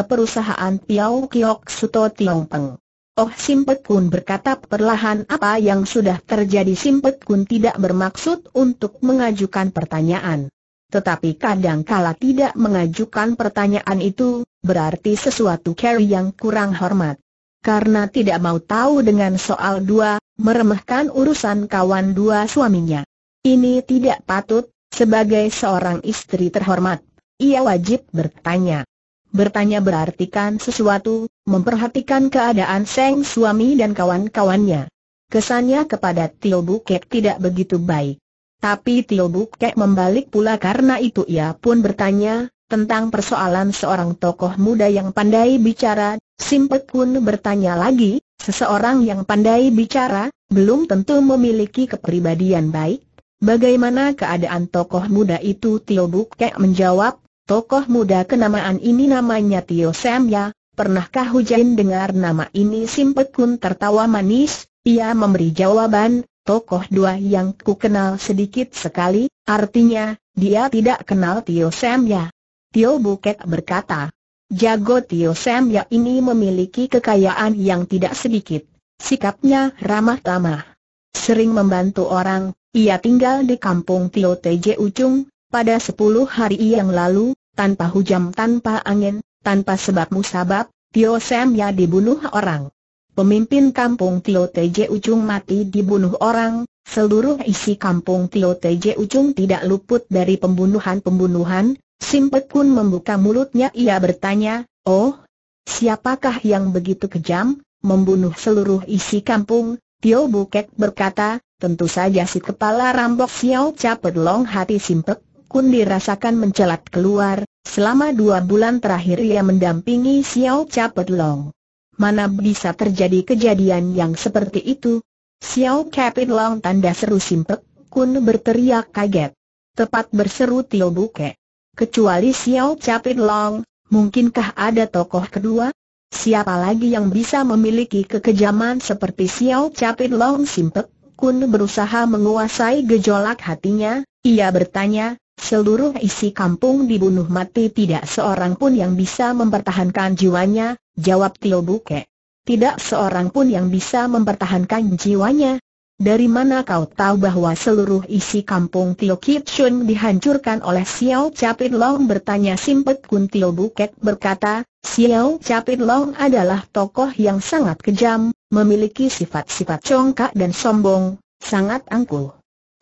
perusahaan Piao Kiok Suto Tiong Peng. Oh Simpet Kun berkata perlahan apa yang sudah terjadi Simpet Kun tidak bermaksud untuk mengajukan pertanyaan. Tetapi kadang kala tidak mengajukan pertanyaan itu, berarti sesuatu Kerry yang kurang hormat. Karena tidak mau tahu dengan soal dua, meremehkan urusan kawan dua suaminya. Ini tidak patut, sebagai seorang istri terhormat, ia wajib bertanya. Bertanya berarti kan sesuatu, memperhatikan keadaan Seng suami dan kawan-kawannya. Kesannya kepada Tio Bukek tidak begitu baik. Tapi Tio Bukek membalik pula karena itu ia pun bertanya, tentang persoalan seorang tokoh muda yang pandai bicara, Simpek pun bertanya lagi, seseorang yang pandai bicara, belum tentu memiliki kepribadian baik. Bagaimana keadaan tokoh muda itu Tio Bukek menjawab, tokoh muda kenamaan ini namanya Tio Semya, pernahkah Hujan dengar nama ini Simpek pun tertawa manis, ia memberi jawaban, tokoh dua yang ku kenal sedikit sekali, artinya, dia tidak kenal Tio Semya. Tio Buket berkata. Jago Tio Sam ya ini memiliki kekayaan yang tidak sedikit. Sikapnya ramah tamah. Sering membantu orang, ia tinggal di kampung Tio TJ Ujung, pada 10 hari yang lalu, tanpa hujam tanpa angin, tanpa sebab musabab, Tio Sam ya dibunuh orang. Pemimpin kampung Tio TJ Ujung mati dibunuh orang, seluruh isi kampung Tio TJ Ujung tidak luput dari pembunuhan-pembunuhan, Simpek Kun membuka mulutnya ia bertanya, oh, siapakah yang begitu kejam, membunuh seluruh isi kampung? Tio Bukek berkata, tentu saja si kepala rambok Xiao Cha pedlong hati Simpek Kun dirasakan mencelat keluar, selama dua bulan terakhir ia mendampingi Xiao Cha pedlong. Mana bisa terjadi kejadian yang seperti itu? Xiao Capit Long tanda seru Simpek Kun berteriak kaget. Tepat berseru Tio Buket. Kecuali Xiao Capin Long, mungkinkah ada tokoh kedua? Siapa lagi yang bisa memiliki kekejaman seperti Xiao Capin Long Simpek? Kun berusaha menguasai gejolak hatinya, ia bertanya, seluruh isi kampung dibunuh mati tidak seorang pun yang bisa mempertahankan jiwanya, jawab Tio Buke. Tidak seorang pun yang bisa mempertahankan jiwanya, dari mana kau tahu bahwa seluruh isi kampung Tio Kitchun dihancurkan oleh Xiao Capit Long bertanya Simpet Kun Tio Bukek berkata, Xiao Capit Long adalah tokoh yang sangat kejam, memiliki sifat-sifat congkak dan sombong, sangat angkuh.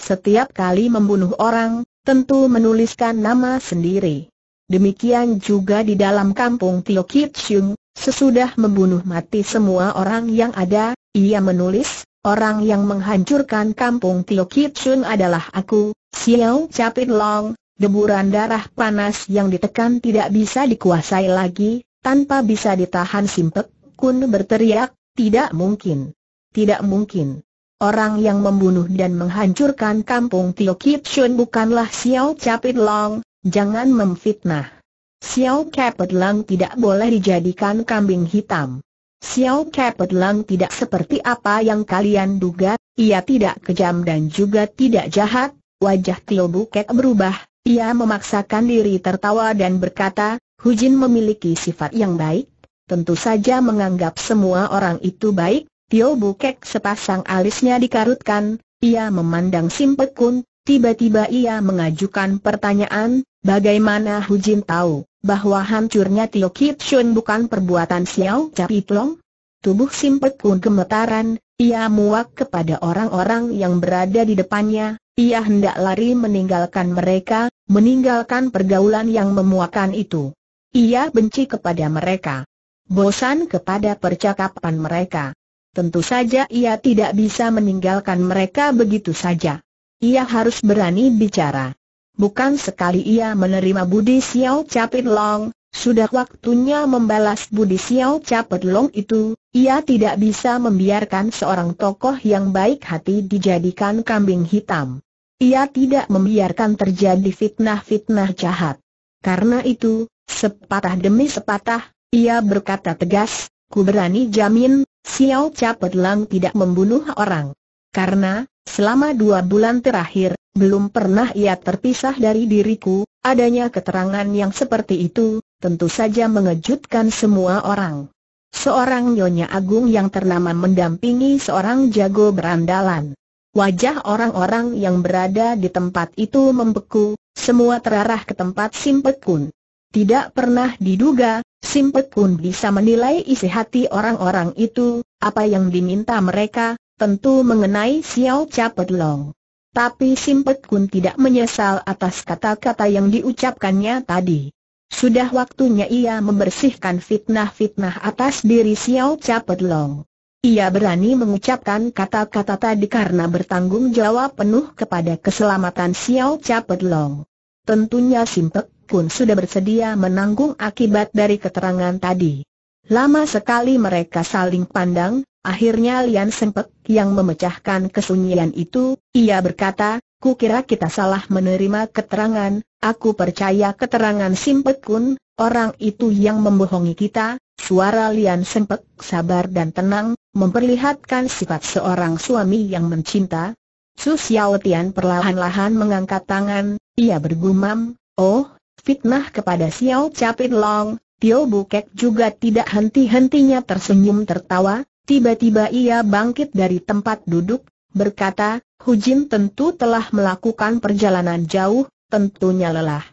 Setiap kali membunuh orang, tentu menuliskan nama sendiri. Demikian juga di dalam kampung Tio Kitchun, sesudah membunuh mati semua orang yang ada, ia menulis, Orang yang menghancurkan kampung Tio Kitsun adalah aku, Xiao Capit Long, deburan darah panas yang ditekan tidak bisa dikuasai lagi, tanpa bisa ditahan simpek, kun berteriak, tidak mungkin. Tidak mungkin. Orang yang membunuh dan menghancurkan kampung Tio Kitsun bukanlah Xiao Capit Long, jangan memfitnah. Xiao Capit Long tidak boleh dijadikan kambing hitam. Xiao Lang tidak seperti apa yang kalian duga, ia tidak kejam dan juga tidak jahat, wajah Tio Buket berubah, ia memaksakan diri tertawa dan berkata, Hu Jin memiliki sifat yang baik, tentu saja menganggap semua orang itu baik, Tio Bukek sepasang alisnya dikarutkan, ia memandang kun. tiba-tiba ia mengajukan pertanyaan, bagaimana Hu Jin tahu? bahwa hancurnya Tio Kip Shun bukan perbuatan Xiao Cai Plong? Tubuh Simpek pun gemetaran, ia muak kepada orang-orang yang berada di depannya, ia hendak lari meninggalkan mereka, meninggalkan pergaulan yang memuakan itu. Ia benci kepada mereka. Bosan kepada percakapan mereka. Tentu saja ia tidak bisa meninggalkan mereka begitu saja. Ia harus berani bicara. Bukan sekali ia menerima budi Xiao Capit Long, sudah waktunya membalas budi Xiao Capit Long itu, ia tidak bisa membiarkan seorang tokoh yang baik hati dijadikan kambing hitam. Ia tidak membiarkan terjadi fitnah-fitnah jahat. Karena itu, sepatah demi sepatah, ia berkata tegas, ku berani jamin, Xiao Capet Long tidak membunuh orang. Karena, selama dua bulan terakhir, belum pernah ia terpisah dari diriku, adanya keterangan yang seperti itu, tentu saja mengejutkan semua orang. Seorang Nyonya Agung yang ternama mendampingi seorang jago berandalan. Wajah orang-orang yang berada di tempat itu membeku, semua terarah ke tempat Simpet Kun. Tidak pernah diduga, Simpet Kun bisa menilai isi hati orang-orang itu, apa yang diminta mereka, tentu mengenai Xiao Capet Long. Tapi Simpet Kun tidak menyesal atas kata-kata yang diucapkannya tadi. Sudah waktunya ia membersihkan fitnah-fitnah atas diri Xiao Capet Long. Ia berani mengucapkan kata-kata tadi karena bertanggung jawab penuh kepada keselamatan Xiao Capet Long. Tentunya Simpet Kun sudah bersedia menanggung akibat dari keterangan tadi. Lama sekali mereka saling pandang, Akhirnya Lian Sengpek yang memecahkan kesunyian itu, ia berkata, kukira kita salah menerima keterangan, aku percaya keterangan Simpek Kun, orang itu yang membohongi kita, Suara Lian Sengpek sabar dan tenang, memperlihatkan sifat seorang suami yang mencinta. Su Xiao Tian perlahan-lahan mengangkat tangan, ia bergumam, Oh, fitnah kepada Xiao Capit Long, Tio Bukek juga tidak henti-hentinya tersenyum tertawa, Tiba-tiba ia bangkit dari tempat duduk, berkata, Hujin tentu telah melakukan perjalanan jauh, tentunya lelah.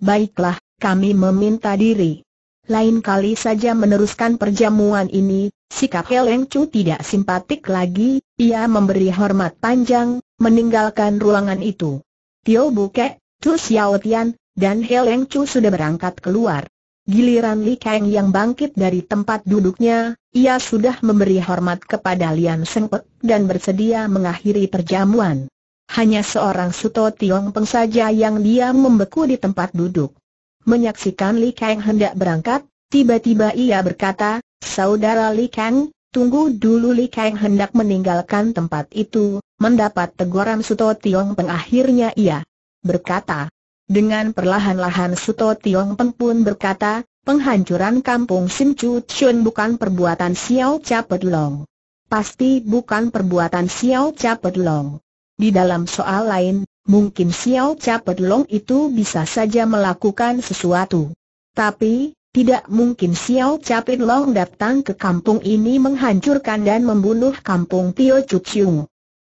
Baiklah, kami meminta diri. Lain kali saja meneruskan perjamuan ini, sikap Heleng Chu tidak simpatik lagi, ia memberi hormat panjang, meninggalkan ruangan itu. Tio Buke, Chu Xiao Tian, dan Heleng Chu sudah berangkat keluar. Giliran Li Kang yang bangkit dari tempat duduknya, ia sudah memberi hormat kepada Lian Sengpet dan bersedia mengakhiri perjamuan. Hanya seorang Suto Tiong Peng saja yang diam membeku di tempat duduk. Menyaksikan Li Kang hendak berangkat, tiba-tiba ia berkata, Saudara Li Kang, tunggu dulu Li Kang hendak meninggalkan tempat itu, mendapat teguran Suto Tiong Peng akhirnya ia berkata, dengan perlahan-lahan Suto Tiong Peng pun berkata, penghancuran kampung Sim Chu Chun bukan perbuatan Xiao Pet Long. Pasti bukan perbuatan Xiao Pet Long. Di dalam soal lain, mungkin Xiao Pet Long itu bisa saja melakukan sesuatu. Tapi, tidak mungkin Xiao Pet Long datang ke kampung ini menghancurkan dan membunuh kampung Tio Chu Chung.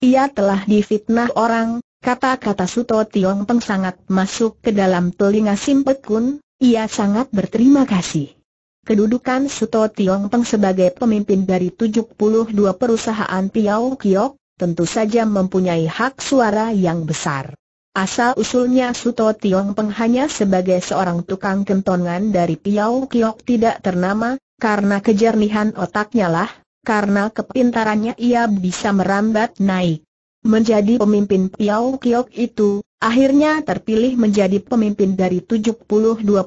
Ia telah difitnah orang, Kata-kata Suto Tiong Peng sangat masuk ke dalam telinga Simpek Kun, ia sangat berterima kasih. Kedudukan Suto Tiong Peng sebagai pemimpin dari 72 perusahaan Piau Kiok, tentu saja mempunyai hak suara yang besar. Asal-usulnya Suto Tiong Peng hanya sebagai seorang tukang kentongan dari Piau Kiok tidak ternama, karena kejernihan otaknya lah, karena kepintarannya ia bisa merambat naik. Menjadi pemimpin Piao Kiok itu, akhirnya terpilih menjadi pemimpin dari 72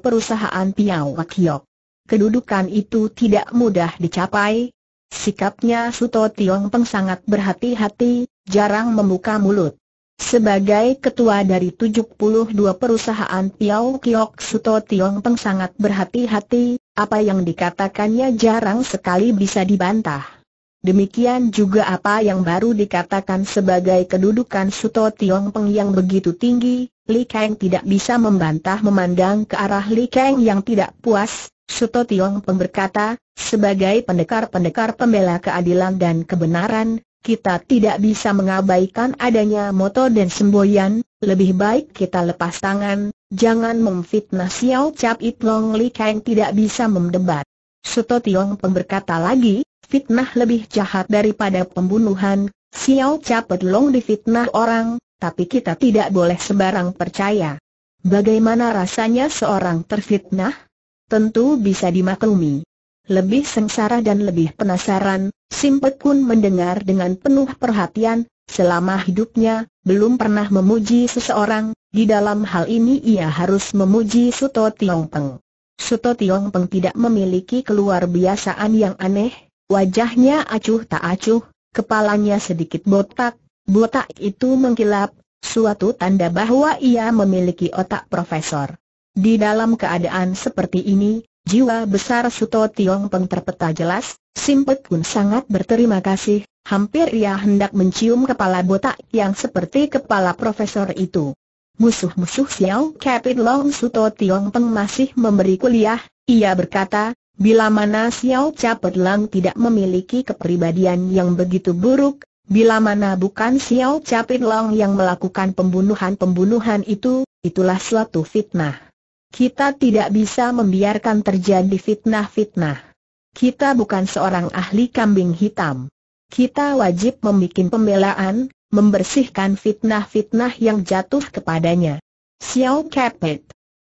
perusahaan Piao Kiok. Kedudukan itu tidak mudah dicapai. Sikapnya Suto Tiong Peng sangat berhati-hati, jarang membuka mulut. Sebagai ketua dari 72 perusahaan Piao Kiok Suto Tiong Peng sangat berhati-hati, apa yang dikatakannya jarang sekali bisa dibantah. Demikian juga apa yang baru dikatakan sebagai kedudukan Suto Tiong Peng yang begitu tinggi, Li Kang tidak bisa membantah memandang ke arah Li Kang yang tidak puas, Suto Tiong Peng berkata, sebagai pendekar-pendekar pembela keadilan dan kebenaran, kita tidak bisa mengabaikan adanya moto dan semboyan, lebih baik kita lepas tangan, jangan memfitnah Xiao Cap It Long Li Kang tidak bisa mendebat. Suto Tiong Peng berkata lagi, Fitnah lebih jahat daripada pembunuhan, Xiao Capet Long difitnah orang, tapi kita tidak boleh sembarang percaya. Bagaimana rasanya seorang terfitnah? Tentu bisa dimaklumi. Lebih sengsara dan lebih penasaran, Simpet pun mendengar dengan penuh perhatian, selama hidupnya, belum pernah memuji seseorang, di dalam hal ini ia harus memuji Suto Tiong Peng. Suto Tiong Peng tidak memiliki keluar biasaan yang aneh, Wajahnya acuh tak acuh, kepalanya sedikit botak, botak itu mengkilap, suatu tanda bahwa ia memiliki otak profesor. Di dalam keadaan seperti ini, jiwa besar Suto Tiong Peng terpeta jelas, Simpet pun sangat berterima kasih, hampir ia hendak mencium kepala botak yang seperti kepala profesor itu. Musuh-musuh Xiao Capit Long Suto Tiong Peng masih memberi kuliah, ia berkata, Bila mana Xiao Capet Lang tidak memiliki kepribadian yang begitu buruk, bila mana bukan Xiao Capet Lang yang melakukan pembunuhan-pembunuhan itu, itulah suatu fitnah. Kita tidak bisa membiarkan terjadi fitnah-fitnah. Kita bukan seorang ahli kambing hitam. Kita wajib membuat pembelaan, membersihkan fitnah-fitnah yang jatuh kepadanya. Xiao Capet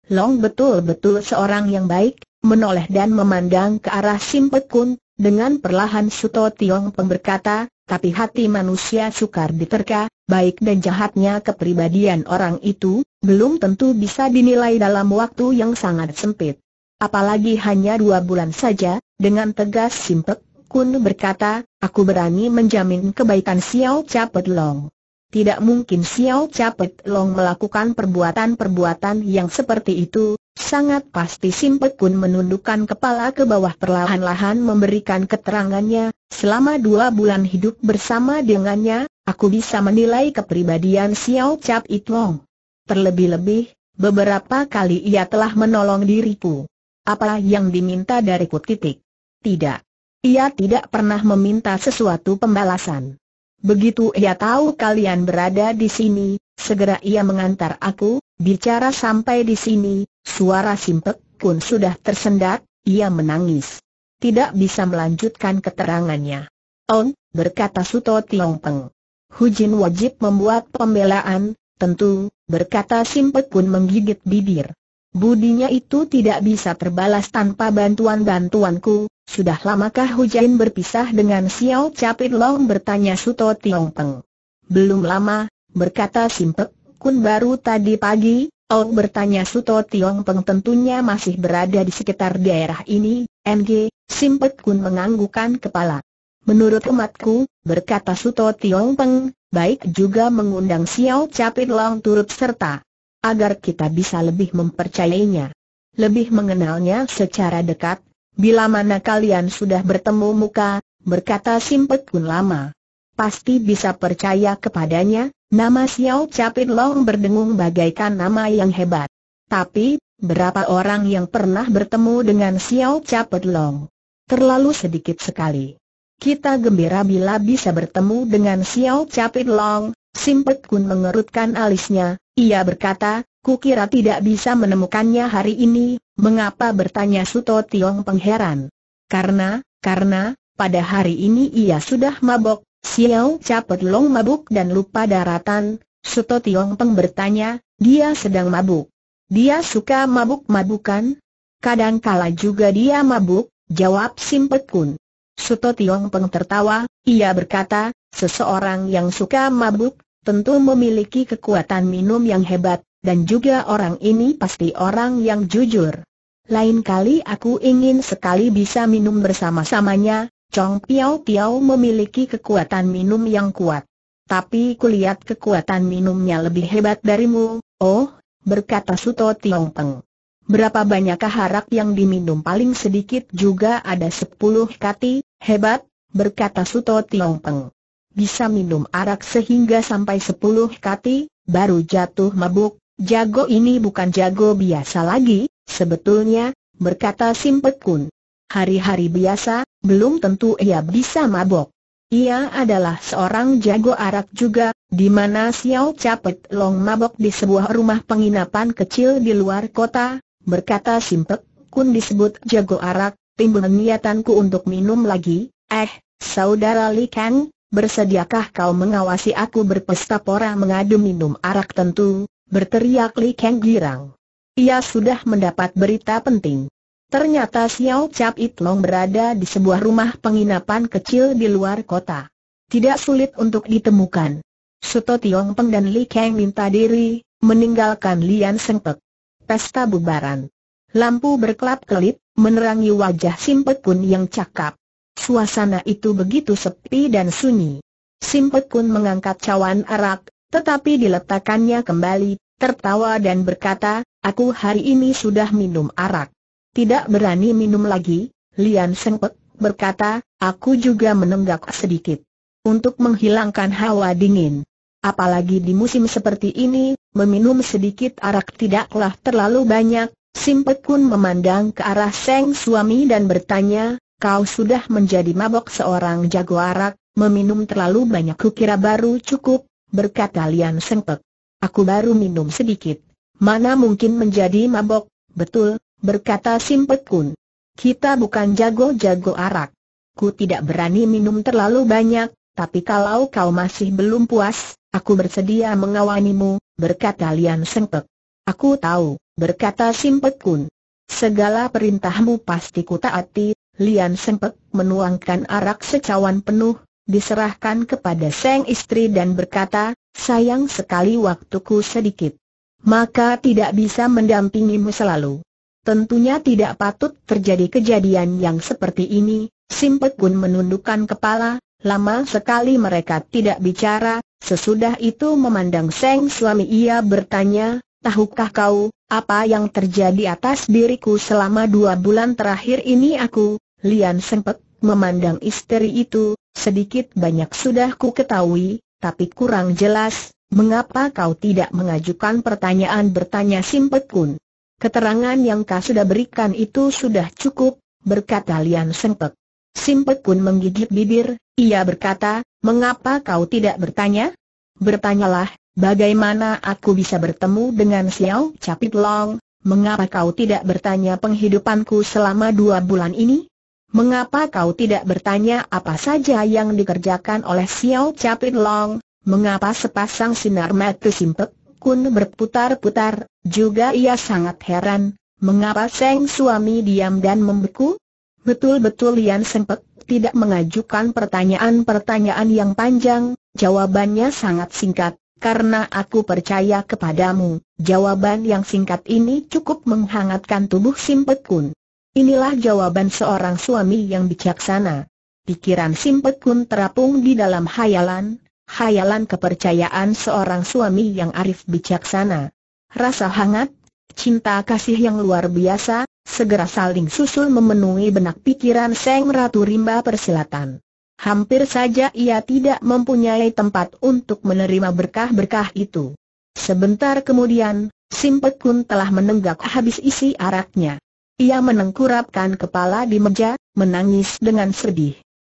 Long betul-betul seorang yang baik, menoleh dan memandang ke arah Simpek Kun, dengan perlahan Suto Tiong Peng berkata, tapi hati manusia sukar diterka, baik dan jahatnya kepribadian orang itu, belum tentu bisa dinilai dalam waktu yang sangat sempit. Apalagi hanya dua bulan saja, dengan tegas Simpek Kun berkata, aku berani menjamin kebaikan Xiao Capet Long. Tidak mungkin Xiao Capet Long melakukan perbuatan-perbuatan yang seperti itu, Sangat pasti Simpek pun menundukkan kepala ke bawah perlahan-lahan memberikan keterangannya, selama dua bulan hidup bersama dengannya, aku bisa menilai kepribadian Xiao Cap Itlong. Terlebih-lebih, beberapa kali ia telah menolong diriku. Apa yang diminta dariku titik? Tidak. Ia tidak pernah meminta sesuatu pembalasan. Begitu ia tahu kalian berada di sini, segera ia mengantar aku, bicara sampai di sini, Suara Simpek pun sudah tersendat, ia menangis. Tidak bisa melanjutkan keterangannya. On, berkata Suto Tiongpeng. Hujin wajib membuat pembelaan, tentu, berkata Simpek pun menggigit bibir. Budinya itu tidak bisa terbalas tanpa bantuan-bantuanku, sudah lamakah Hujin berpisah dengan Xiao Capit Long bertanya Suto Tiongpeng. Belum lama, berkata Simpek Kun baru tadi pagi, Oh bertanya Suto Tiong Peng tentunya masih berada di sekitar daerah ini, MG, Simpek Kun menganggukan kepala. Menurut umatku, berkata Suto Tiong Peng, baik juga mengundang Xiao Capit Long turut serta. Agar kita bisa lebih mempercayainya. Lebih mengenalnya secara dekat, bila mana kalian sudah bertemu muka, berkata Simpek Kun lama. Pasti bisa percaya kepadanya, Nama Xiao Capit Long berdengung bagaikan nama yang hebat. Tapi, berapa orang yang pernah bertemu dengan Xiao Capit Long? Terlalu sedikit sekali. Kita gembira bila bisa bertemu dengan Xiao Capit Long, Simpet Kun mengerutkan alisnya, ia berkata, kukira tidak bisa menemukannya hari ini, mengapa bertanya Suto Tiong pengheran? Karena, karena, pada hari ini ia sudah mabok, Xiao Capet Long mabuk dan lupa daratan, Suto Tiong Peng bertanya, dia sedang mabuk. Dia suka mabuk-mabukan? Kadangkala juga dia mabuk, jawab Simpet Kun. Suto Tiong Peng tertawa, ia berkata, seseorang yang suka mabuk, tentu memiliki kekuatan minum yang hebat, dan juga orang ini pasti orang yang jujur. Lain kali aku ingin sekali bisa minum bersama-samanya, Chong Piao Piao memiliki kekuatan minum yang kuat. Tapi kulihat kekuatan minumnya lebih hebat darimu, oh, berkata Suto Tiong Peng. Berapa banyakkah arak yang diminum paling sedikit juga ada sepuluh kati, hebat, berkata Suto Tiong Peng. Bisa minum arak sehingga sampai sepuluh kati, baru jatuh mabuk, jago ini bukan jago biasa lagi, sebetulnya, berkata Simpekun. Hari-hari biasa, belum tentu ia bisa mabok. Ia adalah seorang jago arak juga, di mana Xiao Capet Long mabok di sebuah rumah penginapan kecil di luar kota, berkata Simpek, kun disebut jago arak, timbul niatanku untuk minum lagi, eh, saudara Li Kang, bersediakah kau mengawasi aku berpesta pora mengadu minum arak tentu, berteriak Li Kang girang. Ia sudah mendapat berita penting. Ternyata Xiao Cap Itlong berada di sebuah rumah penginapan kecil di luar kota. Tidak sulit untuk ditemukan. Suto Tiong Peng dan Li Kang minta diri, meninggalkan Lian Sengpek. Pesta bubaran. Lampu berkelap-kelip, menerangi wajah Simpek Kun yang cakap. Suasana itu begitu sepi dan sunyi. Simpek Kun mengangkat cawan arak, tetapi diletakkannya kembali, tertawa dan berkata, aku hari ini sudah minum arak tidak berani minum lagi, Lian Sengpek berkata, aku juga menenggak sedikit. Untuk menghilangkan hawa dingin. Apalagi di musim seperti ini, meminum sedikit arak tidaklah terlalu banyak, Simpek pun memandang ke arah Seng suami dan bertanya, kau sudah menjadi mabok seorang jago arak, meminum terlalu banyak kukira baru cukup, berkata Lian Sengpek. Aku baru minum sedikit. Mana mungkin menjadi mabok, betul, berkata Simpet Kun. Kita bukan jago-jago arak. Ku tidak berani minum terlalu banyak, tapi kalau kau masih belum puas, aku bersedia mengawanimu, berkata Lian Sengpek. Aku tahu, berkata Simpet Kun. Segala perintahmu pasti ku taati, Lian Sengpek menuangkan arak secawan penuh, diserahkan kepada Seng istri dan berkata, sayang sekali waktuku sedikit. Maka tidak bisa mendampingimu selalu. Tentunya tidak patut terjadi kejadian yang seperti ini, Simpek pun menundukkan kepala, lama sekali mereka tidak bicara, sesudah itu memandang Seng suami ia bertanya, tahukah kau, apa yang terjadi atas diriku selama dua bulan terakhir ini aku, Lian Sempek, memandang istri itu, sedikit banyak sudah ku ketahui, tapi kurang jelas, mengapa kau tidak mengajukan pertanyaan bertanya pun? Keterangan yang kau sudah berikan itu sudah cukup, berkata Lian Sengpek. Simpek pun menggigit bibir, ia berkata, mengapa kau tidak bertanya? Bertanyalah, bagaimana aku bisa bertemu dengan Xiao Capit Long, mengapa kau tidak bertanya penghidupanku selama dua bulan ini? Mengapa kau tidak bertanya apa saja yang dikerjakan oleh Xiao Capit Long, mengapa sepasang sinar mata Simpek pun berputar-putar, juga ia sangat heran, mengapa Seng suami diam dan membeku? Betul-betul Lian sempat tidak mengajukan pertanyaan-pertanyaan yang panjang, jawabannya sangat singkat, karena aku percaya kepadamu. Jawaban yang singkat ini cukup menghangatkan tubuh Simpet Kun. Inilah jawaban seorang suami yang bijaksana. Pikiran Simpet Kun terapung di dalam hayalan, Hayalan kepercayaan seorang suami yang arif bijaksana. Rasa hangat, cinta kasih yang luar biasa, segera saling susul memenuhi benak pikiran Seng Ratu Rimba Persilatan. Hampir saja ia tidak mempunyai tempat untuk menerima berkah-berkah itu. Sebentar kemudian, Simpet Kun telah menenggak habis isi araknya. Ia menengkurapkan kepala di meja, menangis dengan sedih.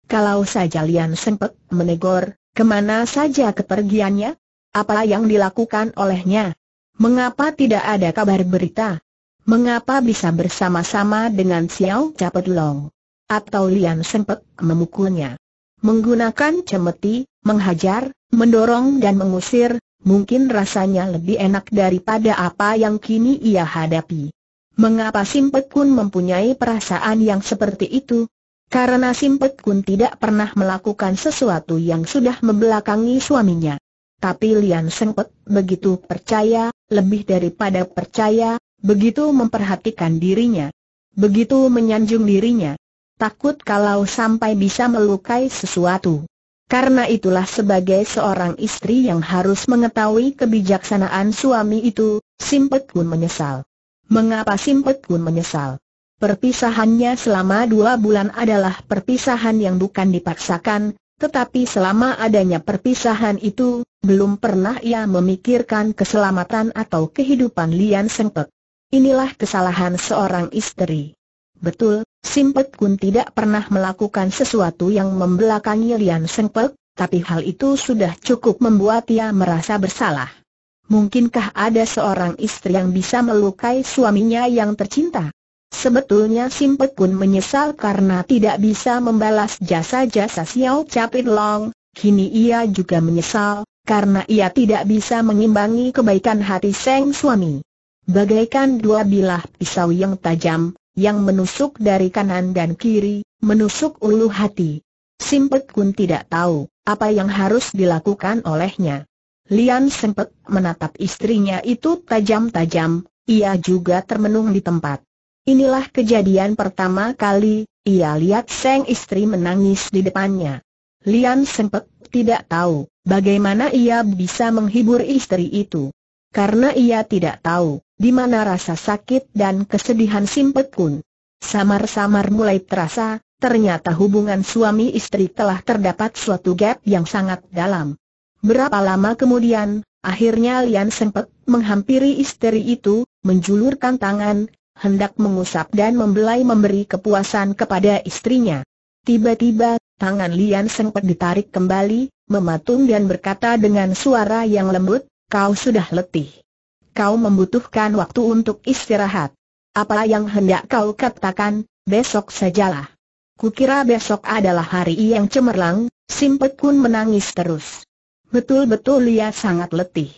Kalau saja Lian sempet, menegur, Kemana saja kepergiannya? Apa yang dilakukan olehnya? Mengapa tidak ada kabar berita? Mengapa bisa bersama-sama dengan Xiao Capet Long? Atau Lian Sempek memukulnya? Menggunakan cemeti, menghajar, mendorong dan mengusir, mungkin rasanya lebih enak daripada apa yang kini ia hadapi. Mengapa Simpek pun mempunyai perasaan yang seperti itu? Karena Simpet Kun tidak pernah melakukan sesuatu yang sudah membelakangi suaminya. Tapi Lian Sengpet begitu percaya, lebih daripada percaya, begitu memperhatikan dirinya. Begitu menyanjung dirinya. Takut kalau sampai bisa melukai sesuatu. Karena itulah sebagai seorang istri yang harus mengetahui kebijaksanaan suami itu, Simpet Kun menyesal. Mengapa Simpet Kun menyesal? Perpisahannya selama dua bulan adalah perpisahan yang bukan dipaksakan, tetapi selama adanya perpisahan itu, belum pernah ia memikirkan keselamatan atau kehidupan Lian Sengpek. Inilah kesalahan seorang istri. Betul, Simpek Kun tidak pernah melakukan sesuatu yang membelakangi Lian Sengpek, tapi hal itu sudah cukup membuat ia merasa bersalah. Mungkinkah ada seorang istri yang bisa melukai suaminya yang tercinta? Sebetulnya Simpek pun menyesal karena tidak bisa membalas jasa-jasa Xiao Capit Long, kini ia juga menyesal, karena ia tidak bisa mengimbangi kebaikan hati Seng suami. Bagaikan dua bilah pisau yang tajam, yang menusuk dari kanan dan kiri, menusuk ulu hati. Simpek pun tidak tahu apa yang harus dilakukan olehnya. Lian Simpet menatap istrinya itu tajam-tajam, ia juga termenung di tempat. Inilah kejadian pertama kali, ia lihat Seng istri menangis di depannya. Lian sempat tidak tahu bagaimana ia bisa menghibur istri itu. Karena ia tidak tahu di mana rasa sakit dan kesedihan simpet Kun. Samar-samar mulai terasa, ternyata hubungan suami istri telah terdapat suatu gap yang sangat dalam. Berapa lama kemudian, akhirnya Lian sempat menghampiri istri itu, menjulurkan tangan, hendak mengusap dan membelai memberi kepuasan kepada istrinya. Tiba-tiba, tangan Lian sempat ditarik kembali, mematung dan berkata dengan suara yang lembut, kau sudah letih. Kau membutuhkan waktu untuk istirahat. Apa yang hendak kau katakan, besok sajalah. Kukira besok adalah hari yang cemerlang, Simpet pun menangis terus. Betul-betul ia sangat letih.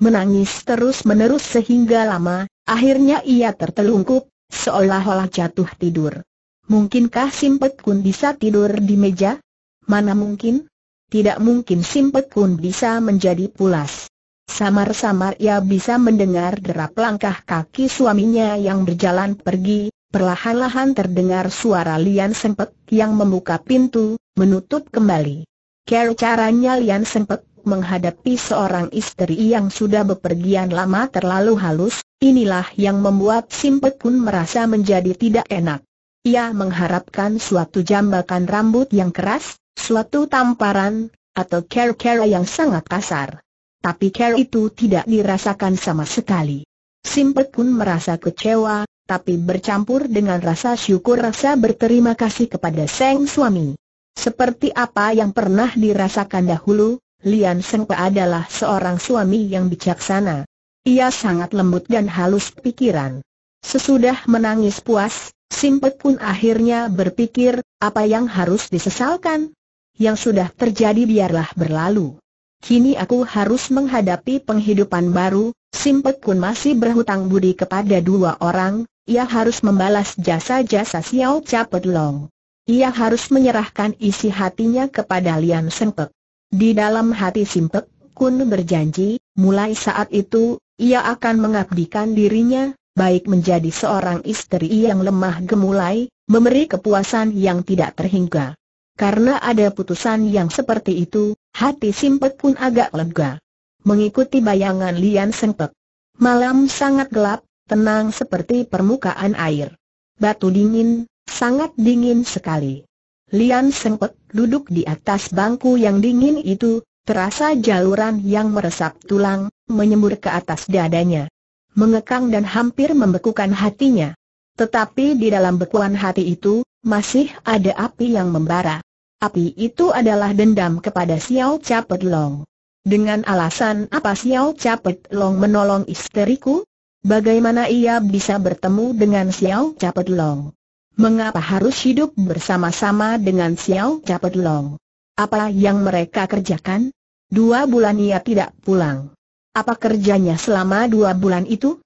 Menangis terus-menerus sehingga lama, Akhirnya ia tertelungkup, seolah-olah jatuh tidur. Mungkinkah Simpet Kun bisa tidur di meja? Mana mungkin? Tidak mungkin Simpet Kun bisa menjadi pulas. Samar-samar ia bisa mendengar derap langkah kaki suaminya yang berjalan pergi, perlahan-lahan terdengar suara Lian Sempet yang membuka pintu, menutup kembali. Cara caranya Lian Sempet menghadapi seorang istri yang sudah bepergian lama terlalu halus, inilah yang membuat Simpet Kun merasa menjadi tidak enak. Ia mengharapkan suatu jambakan rambut yang keras, suatu tamparan, atau care-care yang sangat kasar. Tapi care itu tidak dirasakan sama sekali. Simpet Kun merasa kecewa, tapi bercampur dengan rasa syukur rasa berterima kasih kepada sang suami. Seperti apa yang pernah dirasakan dahulu, Lian Sengpe adalah seorang suami yang bijaksana. Ia sangat lembut dan halus pikiran. Sesudah menangis puas, Simpet pun akhirnya berpikir, apa yang harus disesalkan? Yang sudah terjadi biarlah berlalu. Kini aku harus menghadapi penghidupan baru, Simpet pun masih berhutang budi kepada dua orang, ia harus membalas jasa-jasa Xiao Capet Long. Ia harus menyerahkan isi hatinya kepada Lian Sengpek. Di dalam hati Simpek, Kun berjanji, mulai saat itu, ia akan mengabdikan dirinya, baik menjadi seorang istri yang lemah gemulai, memberi kepuasan yang tidak terhingga. Karena ada putusan yang seperti itu, hati Simpek pun agak lega. Mengikuti bayangan Lian Sengpek. Malam sangat gelap, tenang seperti permukaan air. Batu dingin, sangat dingin sekali. Lian sempat duduk di atas bangku yang dingin itu, terasa jaluran yang meresap tulang, menyembur ke atas dadanya. Mengekang dan hampir membekukan hatinya. Tetapi di dalam bekuan hati itu, masih ada api yang membara. Api itu adalah dendam kepada Xiao Capet Long. Dengan alasan apa Xiao Capet Long menolong istriku? Bagaimana ia bisa bertemu dengan Xiao Capet Long? Mengapa harus hidup bersama-sama dengan Xiao Capet Long? Apa yang mereka kerjakan? Dua bulan ia tidak pulang. Apa kerjanya selama dua bulan itu?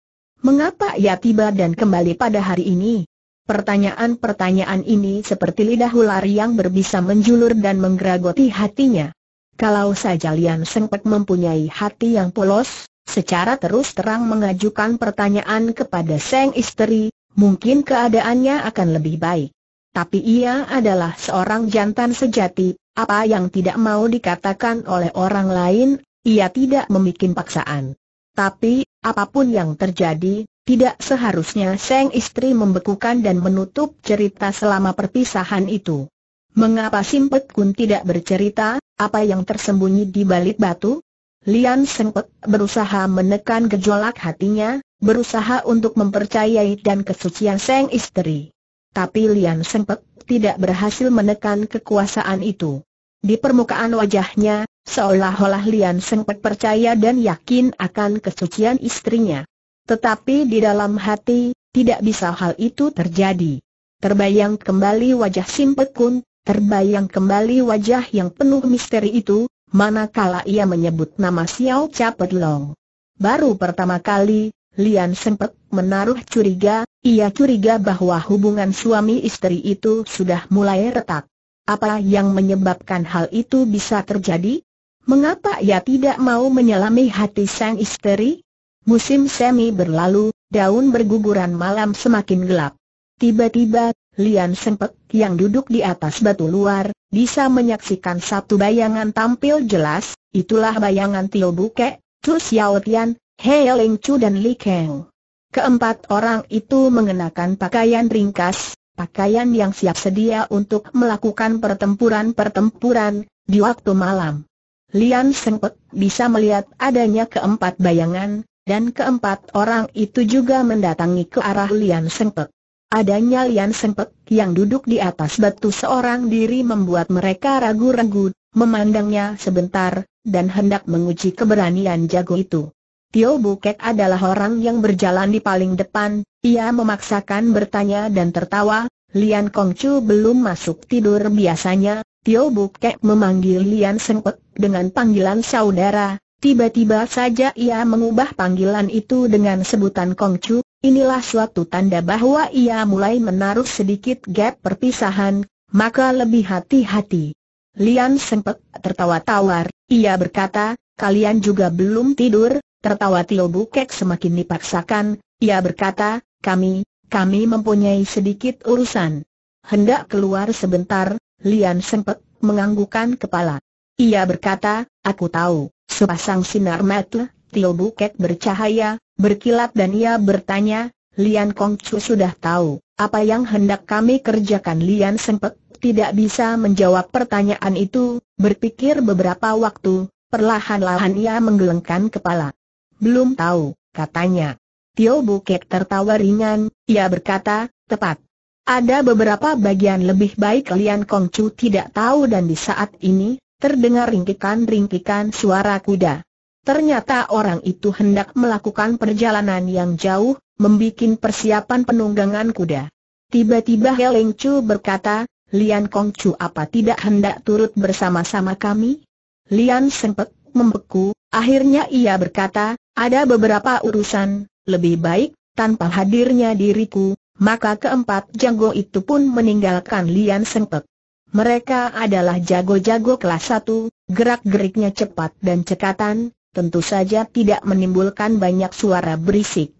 Mengapa ia tiba dan kembali pada hari ini? Pertanyaan-pertanyaan ini seperti lidah ular yang berbisa menjulur dan menggeragoti hatinya. Kalau saja Lian Sengpek mempunyai hati yang polos, secara terus terang mengajukan pertanyaan kepada Seng istri, mungkin keadaannya akan lebih baik. Tapi ia adalah seorang jantan sejati, apa yang tidak mau dikatakan oleh orang lain, ia tidak membuat paksaan. Tapi, apapun yang terjadi, tidak seharusnya Seng istri membekukan dan menutup cerita selama perpisahan itu. Mengapa Simpet Kun tidak bercerita, apa yang tersembunyi di balik batu? Lian Simpet berusaha menekan gejolak hatinya, berusaha untuk mempercayai dan kesucian Seng istri. Tapi Lian Seng Pek tidak berhasil menekan kekuasaan itu. Di permukaan wajahnya, seolah-olah Lian Seng Pek percaya dan yakin akan kesucian istrinya. Tetapi di dalam hati, tidak bisa hal itu terjadi. Terbayang kembali wajah Simpek Kun, terbayang kembali wajah yang penuh misteri itu, manakala ia menyebut nama Xiao Capet Long. Baru pertama kali, Lian sempat menaruh curiga, ia curiga bahwa hubungan suami istri itu sudah mulai retak. Apa yang menyebabkan hal itu bisa terjadi? Mengapa ia tidak mau menyelami hati sang istri? Musim semi berlalu, daun berguguran malam semakin gelap. Tiba-tiba, Lian Sengpek yang duduk di atas batu luar, bisa menyaksikan satu bayangan tampil jelas, itulah bayangan Tio Buke, Tu Xiao Tian, Hei Ling Chu dan Li Kang. Keempat orang itu mengenakan pakaian ringkas, pakaian yang siap sedia untuk melakukan pertempuran-pertempuran di waktu malam. Lian Sengpek bisa melihat adanya keempat bayangan, dan keempat orang itu juga mendatangi ke arah Lian Sengpek. Adanya Lian Sengpek yang duduk di atas batu seorang diri membuat mereka ragu-ragu, memandangnya sebentar, dan hendak menguji keberanian jago itu. Tio Buket adalah orang yang berjalan di paling depan, ia memaksakan bertanya dan tertawa, Lian Kongcu belum masuk tidur biasanya, Tio Buket memanggil Lian Sengkut dengan panggilan saudara, tiba-tiba saja ia mengubah panggilan itu dengan sebutan Kongcu, inilah suatu tanda bahwa ia mulai menaruh sedikit gap perpisahan, maka lebih hati-hati. Lian Sengkut tertawa tawar, ia berkata, kalian juga belum tidur, Tertawa Tio Bukek semakin dipaksakan, ia berkata, kami, kami mempunyai sedikit urusan. Hendak keluar sebentar, Lian sempat menganggukan kepala. Ia berkata, aku tahu, sepasang sinar metle, Tio Bukek bercahaya, berkilat dan ia bertanya, Lian Kongcu sudah tahu, apa yang hendak kami kerjakan Lian sempat tidak bisa menjawab pertanyaan itu, berpikir beberapa waktu, perlahan-lahan ia menggelengkan kepala. Belum tahu, katanya. Tio Bukek tertawa ringan, ia berkata, tepat. Ada beberapa bagian lebih baik Lian Kongcu tidak tahu dan di saat ini, terdengar ringkikan-ringkikan suara kuda. Ternyata orang itu hendak melakukan perjalanan yang jauh, membuat persiapan penunggangan kuda. Tiba-tiba Heleng Chu berkata, Lian Kongcu apa tidak hendak turut bersama-sama kami? Lian sempat membeku, akhirnya ia berkata, ada beberapa urusan, lebih baik, tanpa hadirnya diriku, maka keempat jago itu pun meninggalkan Lian Sengpek. Mereka adalah jago-jago kelas satu, gerak-geriknya cepat dan cekatan, tentu saja tidak menimbulkan banyak suara berisik.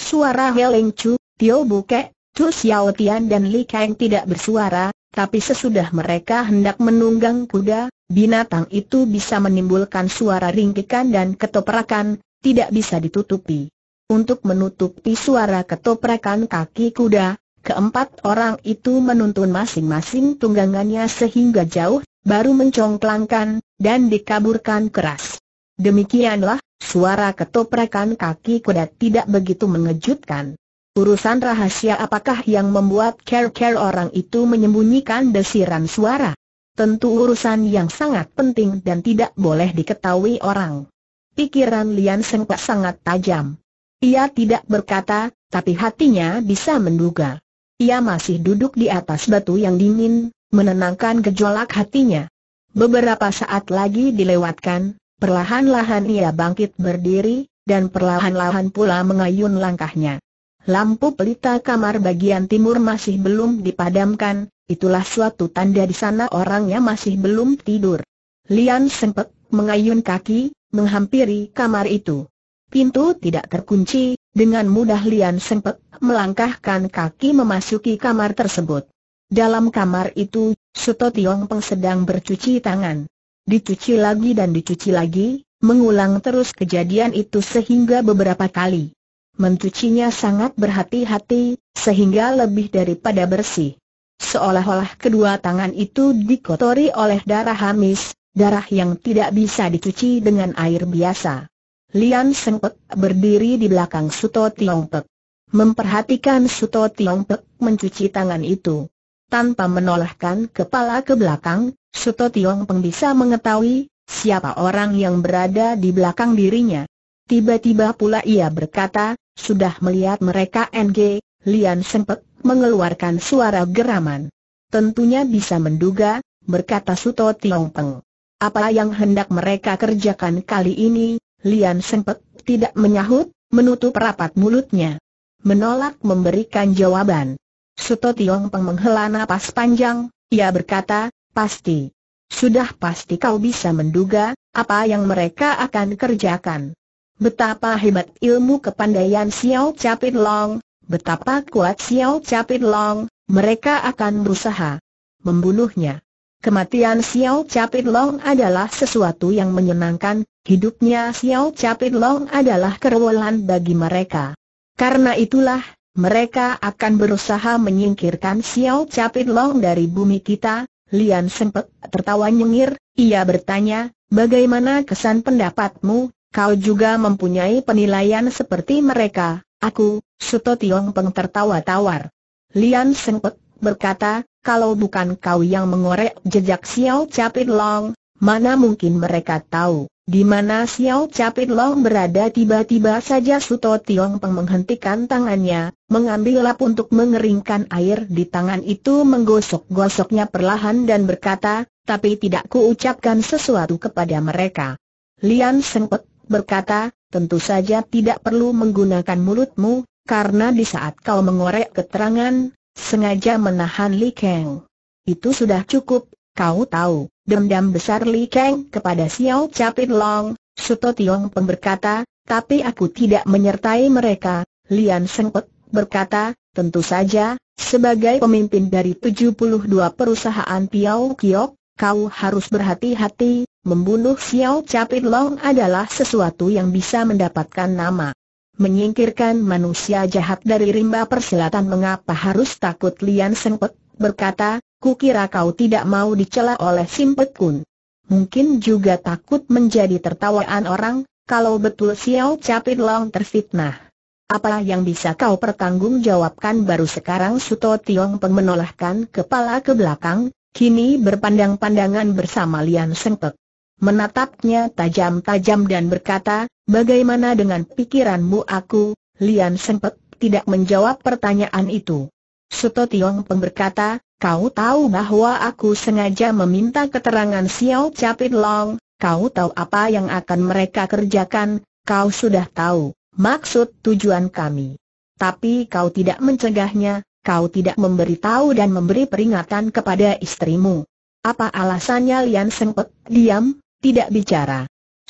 Suara Heleng Chu, Tio Buke, Chu Xiao Tian dan Li Kang tidak bersuara, tapi sesudah mereka hendak menunggang kuda, binatang itu bisa menimbulkan suara ringkikan dan ketoprakan, tidak bisa ditutupi. Untuk menutupi suara ketoprakan kaki kuda, keempat orang itu menuntun masing-masing tunggangannya sehingga jauh, baru mencongklangkan, dan dikaburkan keras. Demikianlah, suara ketoprakan kaki kuda tidak begitu mengejutkan. Urusan rahasia apakah yang membuat care-care orang itu menyembunyikan desiran suara? Tentu urusan yang sangat penting dan tidak boleh diketahui orang. Pikiran Lian sempat sangat tajam. Ia tidak berkata, tapi hatinya bisa menduga. Ia masih duduk di atas batu yang dingin, menenangkan gejolak hatinya. Beberapa saat lagi dilewatkan, perlahan-lahan ia bangkit berdiri, dan perlahan-lahan pula mengayun langkahnya. Lampu pelita kamar bagian timur masih belum dipadamkan, itulah suatu tanda di sana orangnya masih belum tidur. Lian sempat mengayun kaki, menghampiri kamar itu. Pintu tidak terkunci, dengan mudah Lian Sengpek melangkahkan kaki memasuki kamar tersebut. Dalam kamar itu, Suto Tiong Peng sedang bercuci tangan. Dicuci lagi dan dicuci lagi, mengulang terus kejadian itu sehingga beberapa kali. Mencucinya sangat berhati-hati, sehingga lebih daripada bersih. Seolah-olah kedua tangan itu dikotori oleh darah hamis, darah yang tidak bisa dicuci dengan air biasa. Lian Sengpek berdiri di belakang Suto Tiongpek. Memperhatikan Suto Tiongpek mencuci tangan itu. Tanpa menolakkan kepala ke belakang, Suto Tiongpek bisa mengetahui siapa orang yang berada di belakang dirinya. Tiba-tiba pula ia berkata, sudah melihat mereka NG, Lian Sengpek mengeluarkan suara geraman. Tentunya bisa menduga, berkata Suto Tiongpek. Apa yang hendak mereka kerjakan kali ini? Lian sempet tidak menyahut, menutup rapat mulutnya. Menolak memberikan jawaban. Suto Tiong Peng menghela napas panjang, ia berkata, pasti. Sudah pasti kau bisa menduga, apa yang mereka akan kerjakan. Betapa hebat ilmu kepandaian Xiao Capit Long, betapa kuat Xiao Capit Long, mereka akan berusaha membunuhnya. Kematian Xiao Capit Long adalah sesuatu yang menyenangkan, hidupnya Xiao Capit Long adalah kerewelan bagi mereka. Karena itulah, mereka akan berusaha menyingkirkan Xiao Capit Long dari bumi kita, Lian sempat tertawa nyengir, ia bertanya, bagaimana kesan pendapatmu, kau juga mempunyai penilaian seperti mereka, aku, Suto Tiong Peng tertawa tawar. Lian sempat berkata, kalau bukan kau yang mengorek jejak Xiao Capit Long, mana mungkin mereka tahu di mana Xiao Capit Long berada tiba-tiba saja Suto Tiong Peng menghentikan tangannya, mengambil lap untuk mengeringkan air di tangan itu menggosok-gosoknya perlahan dan berkata, tapi tidak kuucapkan sesuatu kepada mereka. Lian Sengpek berkata, tentu saja tidak perlu menggunakan mulutmu, karena di saat kau mengorek keterangan, Sengaja menahan Li Kang. Itu sudah cukup, kau tahu, dendam besar Li Kang kepada Xiao Capit Long, Suto Tiong Peng berkata, tapi aku tidak menyertai mereka, Lian Sengpet berkata, tentu saja, sebagai pemimpin dari 72 perusahaan Piao Kiok, kau harus berhati-hati, membunuh Xiao Capit Long adalah sesuatu yang bisa mendapatkan nama menyingkirkan manusia jahat dari rimba persilatan mengapa harus takut Lian Sengpek, berkata, kukira kau tidak mau dicela oleh Simpet Kun. Mungkin juga takut menjadi tertawaan orang, kalau betul Xiao Capit Long terfitnah. Apa yang bisa kau pertanggungjawabkan baru sekarang Suto Tiong Peng menolahkan kepala ke belakang, kini berpandang-pandangan bersama Lian Sengpek menatapnya tajam-tajam dan berkata, bagaimana dengan pikiranmu aku, Lian sempat tidak menjawab pertanyaan itu. Suto Tiong Peng berkata, kau tahu bahwa aku sengaja meminta keterangan Xiao Capit Long, kau tahu apa yang akan mereka kerjakan, kau sudah tahu, maksud tujuan kami. Tapi kau tidak mencegahnya, kau tidak memberitahu dan memberi peringatan kepada istrimu. Apa alasannya Lian Sengpet diam? tidak bicara.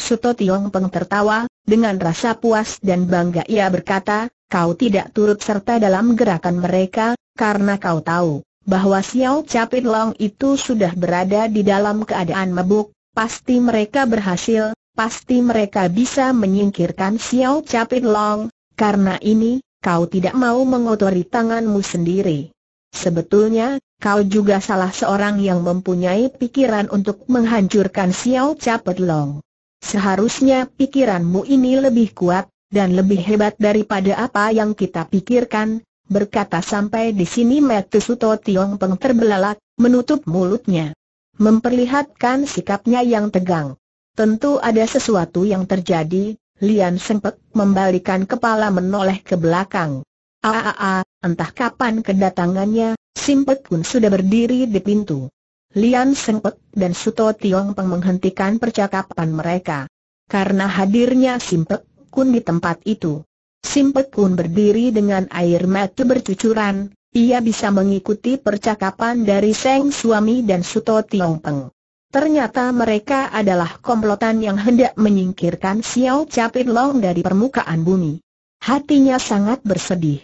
Suto Tiong Peng tertawa, dengan rasa puas dan bangga ia berkata, kau tidak turut serta dalam gerakan mereka, karena kau tahu, bahwa Xiao Capit Long itu sudah berada di dalam keadaan mabuk, pasti mereka berhasil, pasti mereka bisa menyingkirkan Xiao Capit Long, karena ini, kau tidak mau mengotori tanganmu sendiri. Sebetulnya, kau juga salah seorang yang mempunyai pikiran untuk menghancurkan Xiao Capet Long. Seharusnya pikiranmu ini lebih kuat, dan lebih hebat daripada apa yang kita pikirkan, berkata sampai di sini Suto Tiong Peng terbelalak, menutup mulutnya. Memperlihatkan sikapnya yang tegang. Tentu ada sesuatu yang terjadi, Lian Sengpek membalikan kepala menoleh ke belakang. Aa, entah kapan kedatangannya, Simpek pun sudah berdiri di pintu. Lian Sengpet dan Suto Tiong Peng menghentikan percakapan mereka. Karena hadirnya Simpek Kun di tempat itu. Simpek Kun berdiri dengan air mata bercucuran, ia bisa mengikuti percakapan dari Seng Suami dan Suto Tiong Peng. Ternyata mereka adalah komplotan yang hendak menyingkirkan Xiao Capit Long dari permukaan bumi. Hatinya sangat bersedih.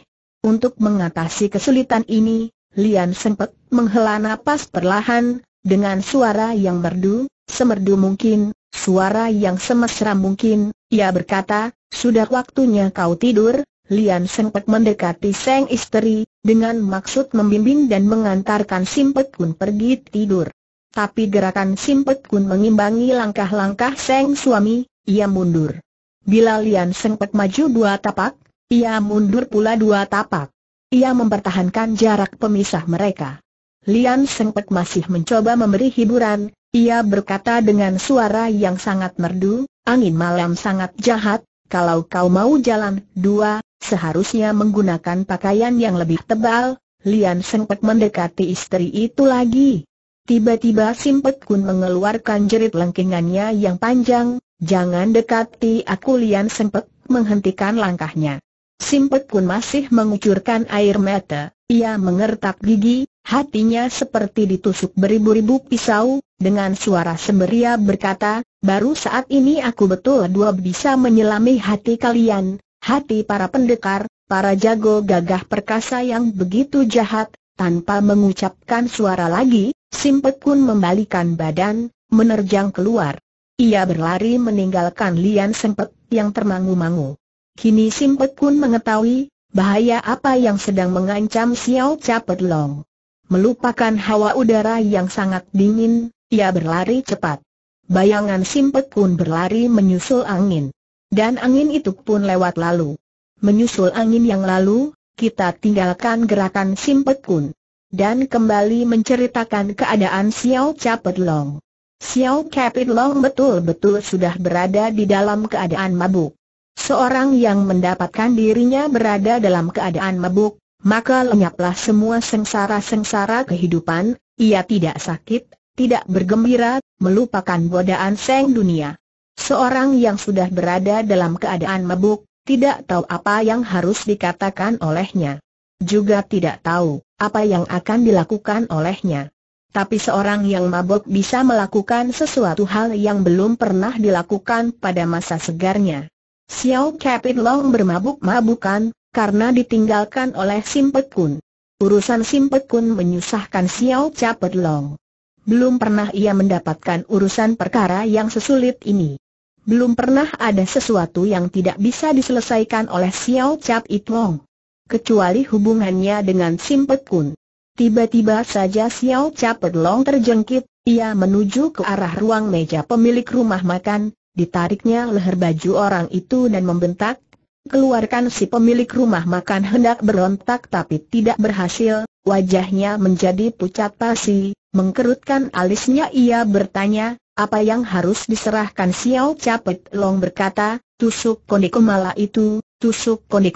Untuk mengatasi kesulitan ini, Lian sempat menghela napas perlahan, dengan suara yang merdu, semerdu mungkin, suara yang semesra mungkin, ia berkata, sudah waktunya kau tidur, Lian sempat mendekati sang istri, dengan maksud membimbing dan mengantarkan Simpek Kun pergi tidur. Tapi gerakan Simpek Kun mengimbangi langkah-langkah sang suami, ia mundur. Bila Lian sempat maju dua tapak, ia mundur pula dua tapak. Ia mempertahankan jarak pemisah mereka. Lian Sengpek masih mencoba memberi hiburan, ia berkata dengan suara yang sangat merdu, angin malam sangat jahat, kalau kau mau jalan dua, seharusnya menggunakan pakaian yang lebih tebal, Lian Sengpek mendekati istri itu lagi. Tiba-tiba Simpet Kun mengeluarkan jerit lengkingannya yang panjang, jangan dekati aku Lian Sengpek menghentikan langkahnya. Simpet pun masih mengucurkan air mata, ia mengertak gigi, hatinya seperti ditusuk beribu-ribu pisau, dengan suara semberia berkata, baru saat ini aku betul dua bisa menyelami hati kalian, hati para pendekar, para jago gagah perkasa yang begitu jahat, tanpa mengucapkan suara lagi, Simpet pun membalikan badan, menerjang keluar. Ia berlari meninggalkan Lian Sempet yang termangu-mangu. Kini Simpek pun mengetahui bahaya apa yang sedang mengancam Xiao Capet Long. Melupakan hawa udara yang sangat dingin, ia berlari cepat. Bayangan Simpek pun berlari menyusul angin. Dan angin itu pun lewat lalu. Menyusul angin yang lalu, kita tinggalkan gerakan Simpek Kun. Dan kembali menceritakan keadaan Xiao Capet Long. Xiao Capet Long betul-betul sudah berada di dalam keadaan mabuk. Seorang yang mendapatkan dirinya berada dalam keadaan mabuk, maka lenyaplah semua sengsara-sengsara kehidupan, ia tidak sakit, tidak bergembira, melupakan godaan seng dunia. Seorang yang sudah berada dalam keadaan mabuk, tidak tahu apa yang harus dikatakan olehnya. Juga tidak tahu apa yang akan dilakukan olehnya. Tapi seorang yang mabuk bisa melakukan sesuatu hal yang belum pernah dilakukan pada masa segarnya. Xiao Capit Long bermabuk-mabukan, karena ditinggalkan oleh Sim Kun. Urusan Sim Kun menyusahkan Xiao Capit Long. Belum pernah ia mendapatkan urusan perkara yang sesulit ini. Belum pernah ada sesuatu yang tidak bisa diselesaikan oleh Xiao Capit Long. Kecuali hubungannya dengan Sim Kun. Tiba-tiba saja Xiao Capit Long terjengkit, ia menuju ke arah ruang meja pemilik rumah makan, Ditariknya leher baju orang itu dan membentak, keluarkan si pemilik rumah makan hendak berontak tapi tidak berhasil, wajahnya menjadi pucat pasi, mengkerutkan alisnya ia bertanya, apa yang harus diserahkan Xiao Capet Long berkata, tusuk kondi itu, tusuk kondi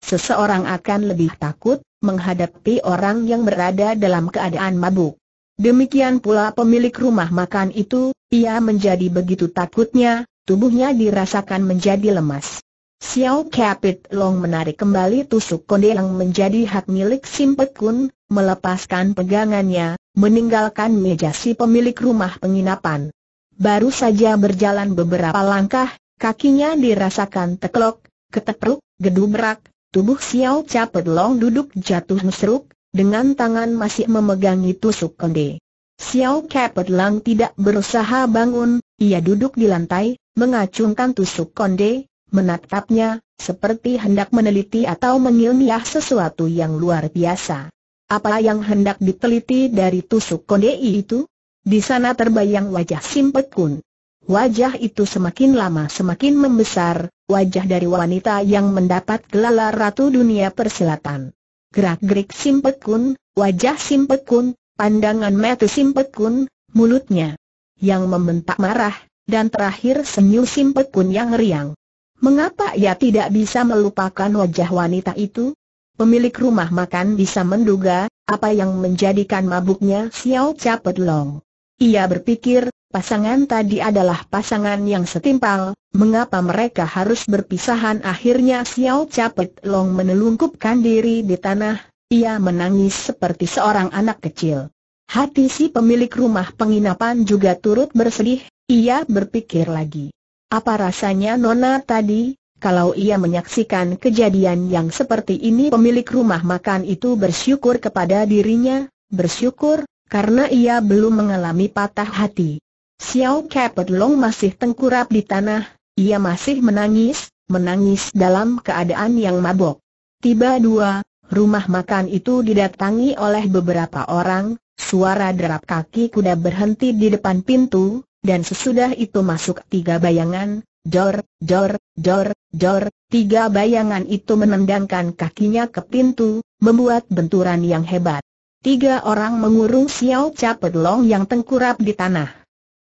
seseorang akan lebih takut, menghadapi orang yang berada dalam keadaan mabuk. Demikian pula pemilik rumah makan itu, ia menjadi begitu takutnya, tubuhnya dirasakan menjadi lemas. Xiao Capit Long menarik kembali tusuk konde yang menjadi hak milik Simpekun, Kun, melepaskan pegangannya, meninggalkan meja si pemilik rumah penginapan. Baru saja berjalan beberapa langkah, kakinya dirasakan teklok, ketepruk, gedubrak, tubuh Xiao Capit Long duduk jatuh mesruk, dengan tangan masih memegangi tusuk konde. Xiao Kepet Lang tidak berusaha bangun, ia duduk di lantai, mengacungkan tusuk konde, menatapnya, seperti hendak meneliti atau mengilmiah sesuatu yang luar biasa. Apa yang hendak diteliti dari tusuk konde itu? Di sana terbayang wajah Simpet Kun. Wajah itu semakin lama semakin membesar, wajah dari wanita yang mendapat gelar Ratu Dunia Persilatan gerak-gerik Simpekun, wajah Simpekun, pandangan mata Simpekun, mulutnya yang membentak marah, dan terakhir senyum Simpekun yang riang. Mengapa ia tidak bisa melupakan wajah wanita itu? Pemilik rumah makan bisa menduga apa yang menjadikan mabuknya Xiao Capet Long. Ia berpikir, pasangan tadi adalah pasangan yang setimpal, mengapa mereka harus berpisahan akhirnya Xiao Capet Long menelungkupkan diri di tanah, ia menangis seperti seorang anak kecil. Hati si pemilik rumah penginapan juga turut bersedih, ia berpikir lagi. Apa rasanya Nona tadi, kalau ia menyaksikan kejadian yang seperti ini pemilik rumah makan itu bersyukur kepada dirinya, bersyukur, karena ia belum mengalami patah hati. Xiao Long masih tengkurap di tanah, ia masih menangis, menangis dalam keadaan yang mabok. Tiba dua, rumah makan itu didatangi oleh beberapa orang, suara derap kaki kuda berhenti di depan pintu, dan sesudah itu masuk tiga bayangan, jor, jor, jor, jor, tiga bayangan itu menendangkan kakinya ke pintu, membuat benturan yang hebat. Tiga orang mengurung Xiao Long yang tengkurap di tanah.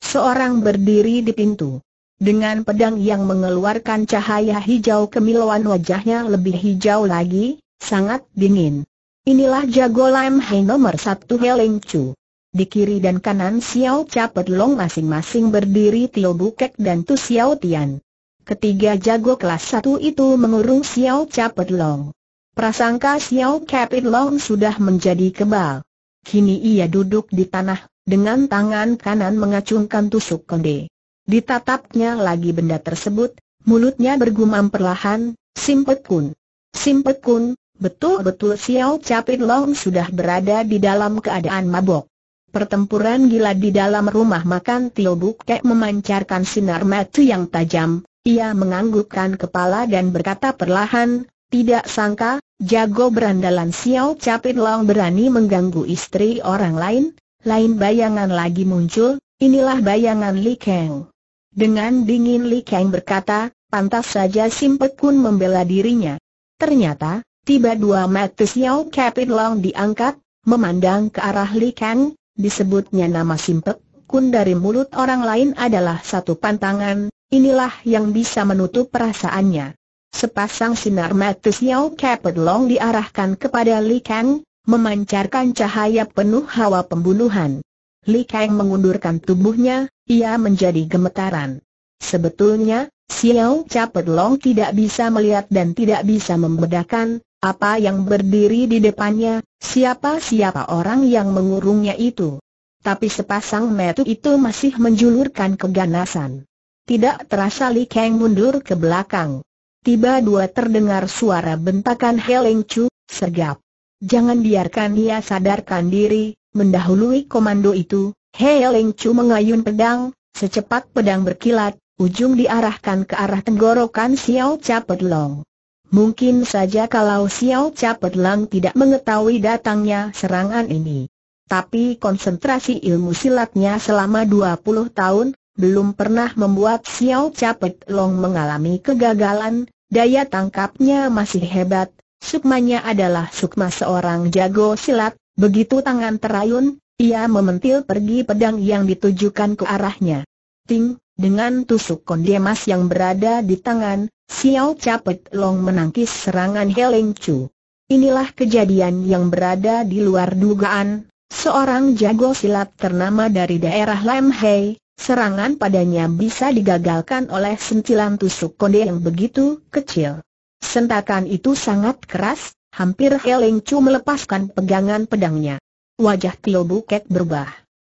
Seorang berdiri di pintu. Dengan pedang yang mengeluarkan cahaya hijau kemiluan wajahnya lebih hijau lagi, sangat dingin. Inilah jago Lam Hai nomor satu Heleng Chu. Di kiri dan kanan Xiao Capet Long masing-masing berdiri Tio Bukek dan Tu Xiao Tian. Ketiga jago kelas satu itu mengurung Xiao Capet Long. Prasangka Xiao Capet Long sudah menjadi kebal. Kini ia duduk di tanah dengan tangan kanan mengacungkan tusuk konde. Ditatapnya lagi benda tersebut, mulutnya bergumam perlahan, Simpet Kun. Simpet Kun, betul-betul Xiao Capit Long sudah berada di dalam keadaan mabok. Pertempuran gila di dalam rumah makan Tio Bukek memancarkan sinar mata yang tajam, ia menganggukkan kepala dan berkata perlahan, tidak sangka, jago berandalan Xiao Capit Long berani mengganggu istri orang lain, lain bayangan lagi muncul, inilah bayangan Li Kang. Dengan dingin Li Kang berkata, pantas saja Simpek Kun membela dirinya. Ternyata, tiba dua mata Xiao Kapit Long diangkat, memandang ke arah Li Kang, disebutnya nama Simpek Kun dari mulut orang lain adalah satu pantangan, inilah yang bisa menutup perasaannya. Sepasang sinar mata Xiao Kapit Long diarahkan kepada Li Kang, memancarkan cahaya penuh hawa pembunuhan. Li Kang mengundurkan tubuhnya, ia menjadi gemetaran. Sebetulnya, Xiao Capet Long tidak bisa melihat dan tidak bisa membedakan, apa yang berdiri di depannya, siapa-siapa orang yang mengurungnya itu. Tapi sepasang metu itu masih menjulurkan keganasan. Tidak terasa Li Kang mundur ke belakang. Tiba dua terdengar suara bentakan Heleng Chu, sergap. Jangan biarkan dia sadarkan diri, mendahului komando itu, Hei Ling Chu mengayun pedang, secepat pedang berkilat, ujung diarahkan ke arah tenggorokan Xiao Capet Long. Mungkin saja kalau Xiao Capet Long tidak mengetahui datangnya serangan ini. Tapi konsentrasi ilmu silatnya selama 20 tahun, belum pernah membuat Xiao Capet Long mengalami kegagalan, daya tangkapnya masih hebat, Sukmanya adalah sukma seorang jago silat, begitu tangan terayun, ia mementil pergi pedang yang ditujukan ke arahnya. Ting, dengan tusuk konde yang berada di tangan, Xiao Capet Long menangkis serangan Heleng Chu. Inilah kejadian yang berada di luar dugaan, seorang jago silat ternama dari daerah Lam Hei, serangan padanya bisa digagalkan oleh sentilan tusuk konde yang begitu kecil. Sentakan itu sangat keras, hampir Heleng Chu melepaskan pegangan pedangnya. Wajah Tio Buket berubah.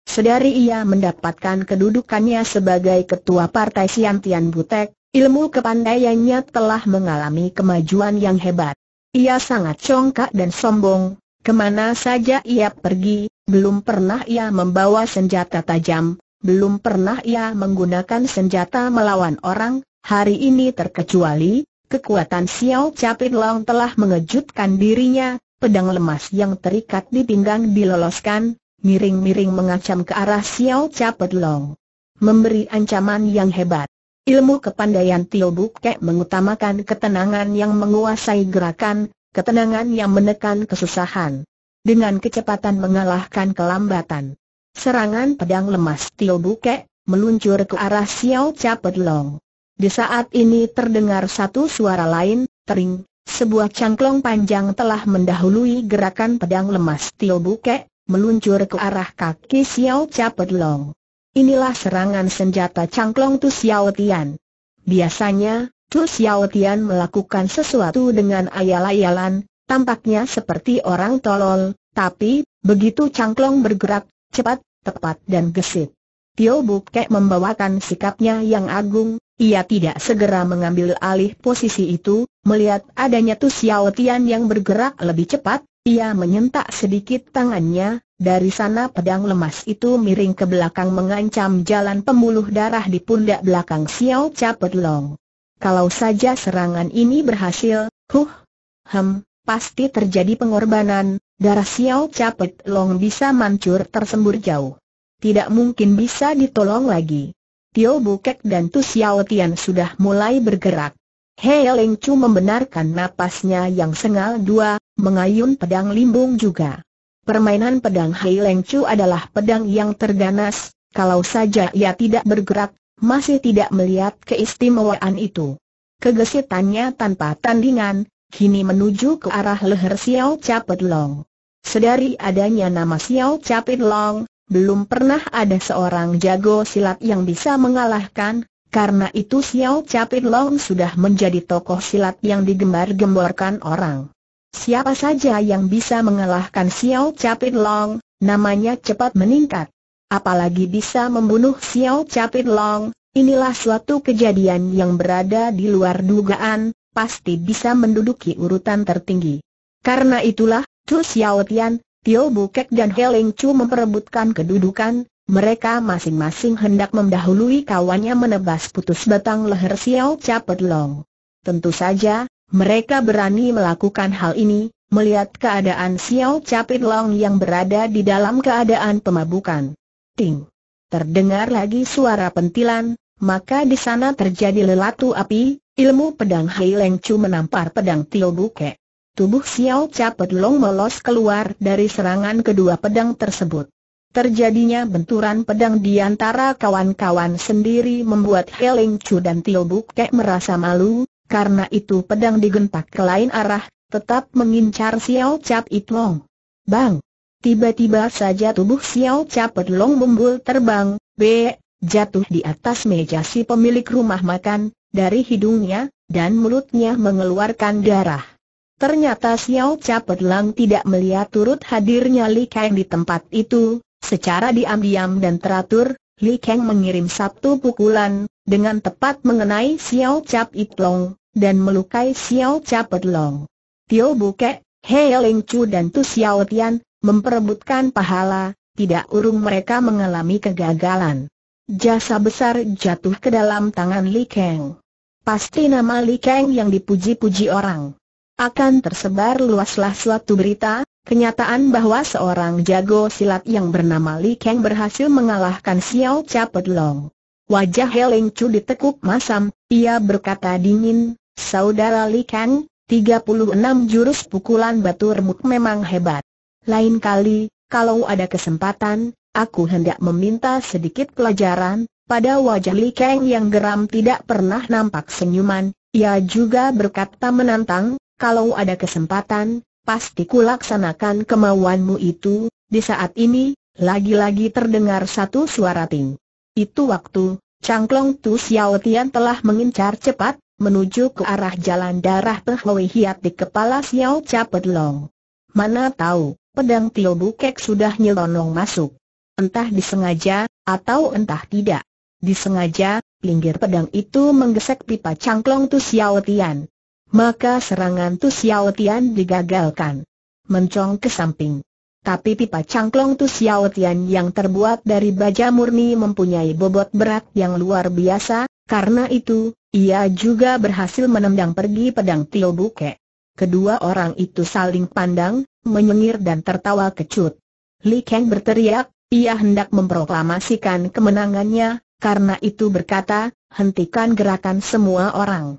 Sedari ia mendapatkan kedudukannya sebagai ketua partai Siantian Butek, ilmu kepandaiannya telah mengalami kemajuan yang hebat. Ia sangat congkak dan sombong, kemana saja ia pergi, belum pernah ia membawa senjata tajam, belum pernah ia menggunakan senjata melawan orang, hari ini terkecuali, Kekuatan Xiao Capit Long telah mengejutkan dirinya, pedang lemas yang terikat di pinggang diloloskan, miring-miring mengacam ke arah Xiao Capit Long. Memberi ancaman yang hebat. Ilmu kepandaian Tio Bukek mengutamakan ketenangan yang menguasai gerakan, ketenangan yang menekan kesusahan. Dengan kecepatan mengalahkan kelambatan. Serangan pedang lemas Tio Bukek meluncur ke arah Xiao Capet Long. Di saat ini terdengar satu suara lain, tering, sebuah cangklong panjang telah mendahului gerakan pedang lemas Tio Buke, meluncur ke arah kaki Xiao Long. Inilah serangan senjata cangklong Tu Xiao Tian. Biasanya, Tu Xiao Tian melakukan sesuatu dengan ayal-ayalan, tampaknya seperti orang tolol, tapi, begitu cangklong bergerak, cepat, tepat dan gesit. Tio Buke membawakan sikapnya yang agung, ia tidak segera mengambil alih posisi itu, melihat adanya Tu Xiao Tian yang bergerak lebih cepat, ia menyentak sedikit tangannya, dari sana pedang lemas itu miring ke belakang mengancam jalan pembuluh darah di pundak belakang Xiao Capet Long. Kalau saja serangan ini berhasil, huh, hem, pasti terjadi pengorbanan, darah Xiao Capet Long bisa mancur tersembur jauh. Tidak mungkin bisa ditolong lagi. Tio Bukek dan Tu Xiao Tian sudah mulai bergerak. Hei Leng Chu membenarkan napasnya yang sengal dua, mengayun pedang limbung juga. Permainan pedang Hei Leng Chu adalah pedang yang terganas, kalau saja ia tidak bergerak, masih tidak melihat keistimewaan itu. Kegesitannya tanpa tandingan, kini menuju ke arah leher Xiao Capet Long. Sedari adanya nama Xiao Capit Long, belum pernah ada seorang jago silat yang bisa mengalahkan, karena itu Xiao Capit Long sudah menjadi tokoh silat yang digembar-gemborkan orang. Siapa saja yang bisa mengalahkan Xiao Capit Long, namanya cepat meningkat. Apalagi bisa membunuh Xiao Capit Long, inilah suatu kejadian yang berada di luar dugaan, pasti bisa menduduki urutan tertinggi. Karena itulah, Tu Xiao Tian, Tio Bukek dan Ling Chu memperebutkan kedudukan, mereka masing-masing hendak mendahului kawannya menebas putus batang leher Xiao Capet Long. Tentu saja, mereka berani melakukan hal ini, melihat keadaan Xiao Capit Long yang berada di dalam keadaan pemabukan. Ting! Terdengar lagi suara pentilan, maka di sana terjadi lelatu api, ilmu pedang Hei Leng Chu menampar pedang Tio Bukek. Tubuh Xiao Capet Long melos keluar dari serangan kedua pedang tersebut. Terjadinya benturan pedang di antara kawan-kawan sendiri membuat Heling Chu dan Tio Bukek merasa malu, karena itu pedang digentak ke lain arah, tetap mengincar Xiao Cap Itlong. Bang! Tiba-tiba saja tubuh Xiao Capet Long membul terbang, B, jatuh di atas meja si pemilik rumah makan, dari hidungnya, dan mulutnya mengeluarkan darah. Ternyata Xiao Capet Lang tidak melihat turut hadirnya Li Kang di tempat itu, secara diam-diam dan teratur, Li Kang mengirim satu pukulan, dengan tepat mengenai Xiao Capet Long, dan melukai Xiao Capet Long. Tio Buke, He Ling Chu dan Tu Xiao Tian, memperebutkan pahala, tidak urung mereka mengalami kegagalan. Jasa besar jatuh ke dalam tangan Li Kang. Pasti nama Li Kang yang dipuji-puji orang akan tersebar luaslah suatu berita, kenyataan bahwa seorang jago silat yang bernama Li Kang berhasil mengalahkan Xiao Capet Long. Wajah Heling Chu ditekuk masam, ia berkata dingin, Saudara Li Kang, 36 jurus pukulan batu remuk memang hebat. Lain kali, kalau ada kesempatan, aku hendak meminta sedikit pelajaran, pada wajah Li Kang yang geram tidak pernah nampak senyuman, ia juga berkata menantang, kalau ada kesempatan, pasti kulaksanakan kemauanmu itu, di saat ini, lagi-lagi terdengar satu suara ting. Itu waktu, cangklong Tu Xiao Tian telah mengincar cepat, menuju ke arah jalan darah Peh Hiat di kepala Xiao Capet Long. Mana tahu, pedang Tio Bukek sudah nyelonong masuk. Entah disengaja, atau entah tidak. Disengaja, pinggir pedang itu menggesek pipa cangklong Tu Xiao Tian maka serangan Tu Xiao Tian digagalkan. Mencong ke samping. Tapi pipa cangklong Tu Xiao Tian yang terbuat dari baja murni mempunyai bobot berat yang luar biasa, karena itu, ia juga berhasil menendang pergi pedang Tio Buke. Kedua orang itu saling pandang, menyengir dan tertawa kecut. Li Kang berteriak, ia hendak memproklamasikan kemenangannya, karena itu berkata, hentikan gerakan semua orang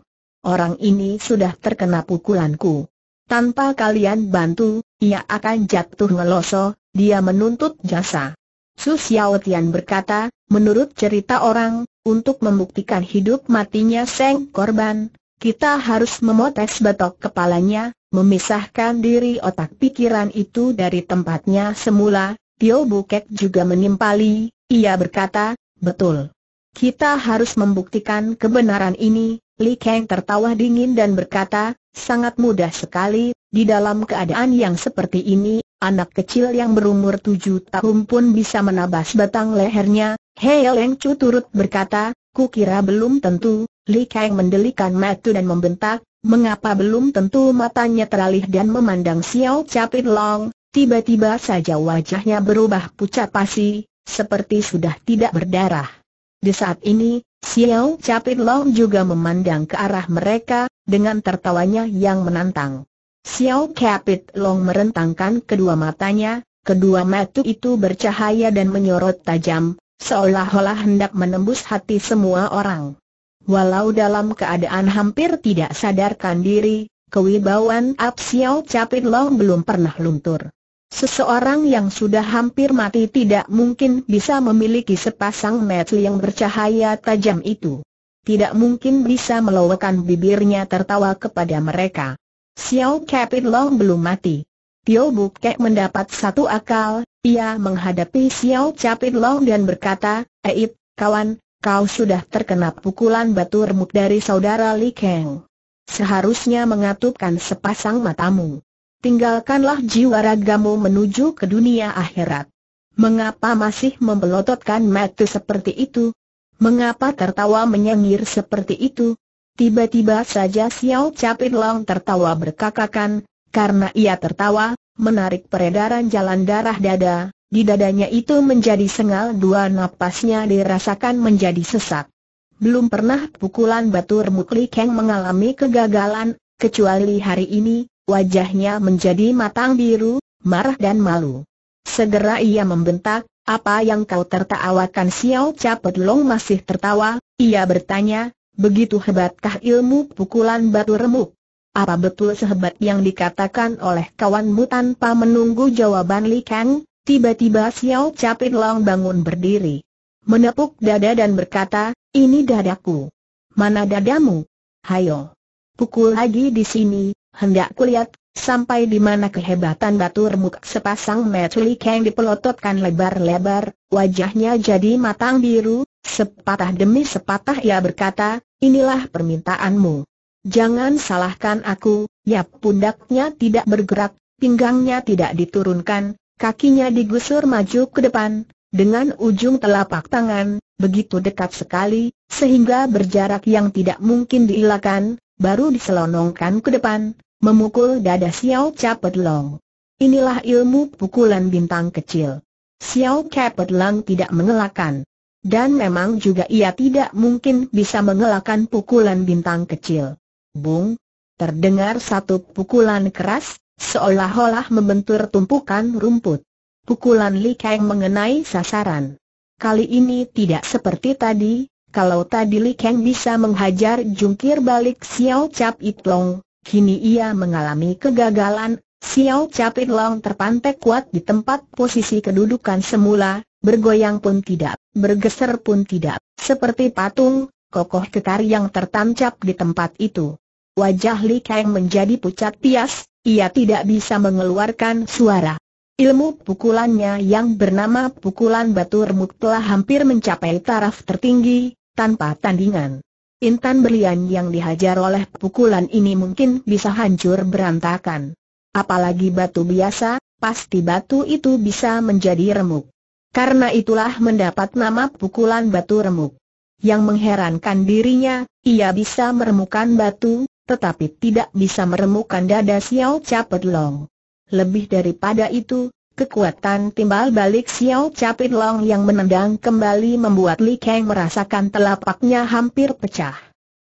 orang ini sudah terkena pukulanku. Tanpa kalian bantu, ia akan jatuh ngeloso, dia menuntut jasa. Su Xiao berkata, menurut cerita orang, untuk membuktikan hidup matinya Seng korban, kita harus memotes batok kepalanya, memisahkan diri otak pikiran itu dari tempatnya semula. Tio Bukek juga menimpali, ia berkata, betul. Kita harus membuktikan kebenaran ini, Li Kang tertawa dingin dan berkata, sangat mudah sekali, di dalam keadaan yang seperti ini, anak kecil yang berumur tujuh tahun pun bisa menabas batang lehernya. Hei Leng Chu turut berkata, ku kira belum tentu, Li Kang mendelikan matu dan membentak, mengapa belum tentu matanya teralih dan memandang Xiao Capit Long, tiba-tiba saja wajahnya berubah pucat pasi, seperti sudah tidak berdarah. Di saat ini, Xiao Capit Long juga memandang ke arah mereka, dengan tertawanya yang menantang. Xiao Capit Long merentangkan kedua matanya, kedua mata itu bercahaya dan menyorot tajam, seolah-olah hendak menembus hati semua orang. Walau dalam keadaan hampir tidak sadarkan diri, kewibawaan Ap Xiao Capit Long belum pernah luntur. Seseorang yang sudah hampir mati tidak mungkin bisa memiliki sepasang mata yang bercahaya tajam itu. Tidak mungkin bisa melowakan bibirnya tertawa kepada mereka. Xiao Kapit Long belum mati. Tio Bukek mendapat satu akal, ia menghadapi Xiao Kapit Long dan berkata, Eit, kawan, kau sudah terkena pukulan batu remuk dari saudara Li Kang. Seharusnya mengatupkan sepasang matamu tinggalkanlah jiwa ragamu menuju ke dunia akhirat. Mengapa masih membelototkan mata seperti itu? Mengapa tertawa menyengir seperti itu? Tiba-tiba saja Xiao Capit Long tertawa berkakakan, karena ia tertawa, menarik peredaran jalan darah dada, di dadanya itu menjadi sengal dua napasnya dirasakan menjadi sesak. Belum pernah pukulan batu remuk Li Keng mengalami kegagalan, kecuali hari ini, Wajahnya menjadi matang biru, marah dan malu. Segera ia membentak, apa yang kau tertawakan Xiao Capet Long masih tertawa, ia bertanya, begitu hebatkah ilmu pukulan batu remuk? Apa betul sehebat yang dikatakan oleh kawanmu tanpa menunggu jawaban Li Kang? Tiba-tiba Xiao Capit Long bangun berdiri. Menepuk dada dan berkata, ini dadaku. Mana dadamu? Hayo. Pukul lagi di sini, hendak kulihat, sampai di mana kehebatan batu remuk sepasang metulik yang dipelototkan lebar-lebar, wajahnya jadi matang biru, sepatah demi sepatah ia berkata, inilah permintaanmu. Jangan salahkan aku, ya pundaknya tidak bergerak, pinggangnya tidak diturunkan, kakinya digusur maju ke depan, dengan ujung telapak tangan, begitu dekat sekali, sehingga berjarak yang tidak mungkin diilakan, baru diselonongkan ke depan, memukul dada Xiao Capet Long. Inilah ilmu pukulan bintang kecil. Xiao Capet Long tidak mengelakkan. Dan memang juga ia tidak mungkin bisa mengelakkan pukulan bintang kecil. Bung! Terdengar satu pukulan keras, seolah-olah membentur tumpukan rumput. Pukulan Li Kang mengenai sasaran. Kali ini tidak seperti tadi, kalau tadi Li Kang bisa menghajar jungkir balik Xiao Cap Itlong, Kini ia mengalami kegagalan, Xiao Capit Long terpantai kuat di tempat posisi kedudukan semula, bergoyang pun tidak, bergeser pun tidak, seperti patung, kokoh kekar yang tertancap di tempat itu. Wajah Li Kang menjadi pucat pias, ia tidak bisa mengeluarkan suara. Ilmu pukulannya yang bernama pukulan batu remuk telah hampir mencapai taraf tertinggi, tanpa tandingan. Intan berlian yang dihajar oleh pukulan ini mungkin bisa hancur berantakan. Apalagi batu biasa, pasti batu itu bisa menjadi remuk. Karena itulah mendapat nama pukulan batu remuk. Yang mengherankan dirinya, ia bisa meremukan batu, tetapi tidak bisa meremukan dada Xiao Capet Long. Lebih daripada itu, Kekuatan timbal balik Xiao Capit Long yang menendang kembali membuat Li Kang merasakan telapaknya hampir pecah.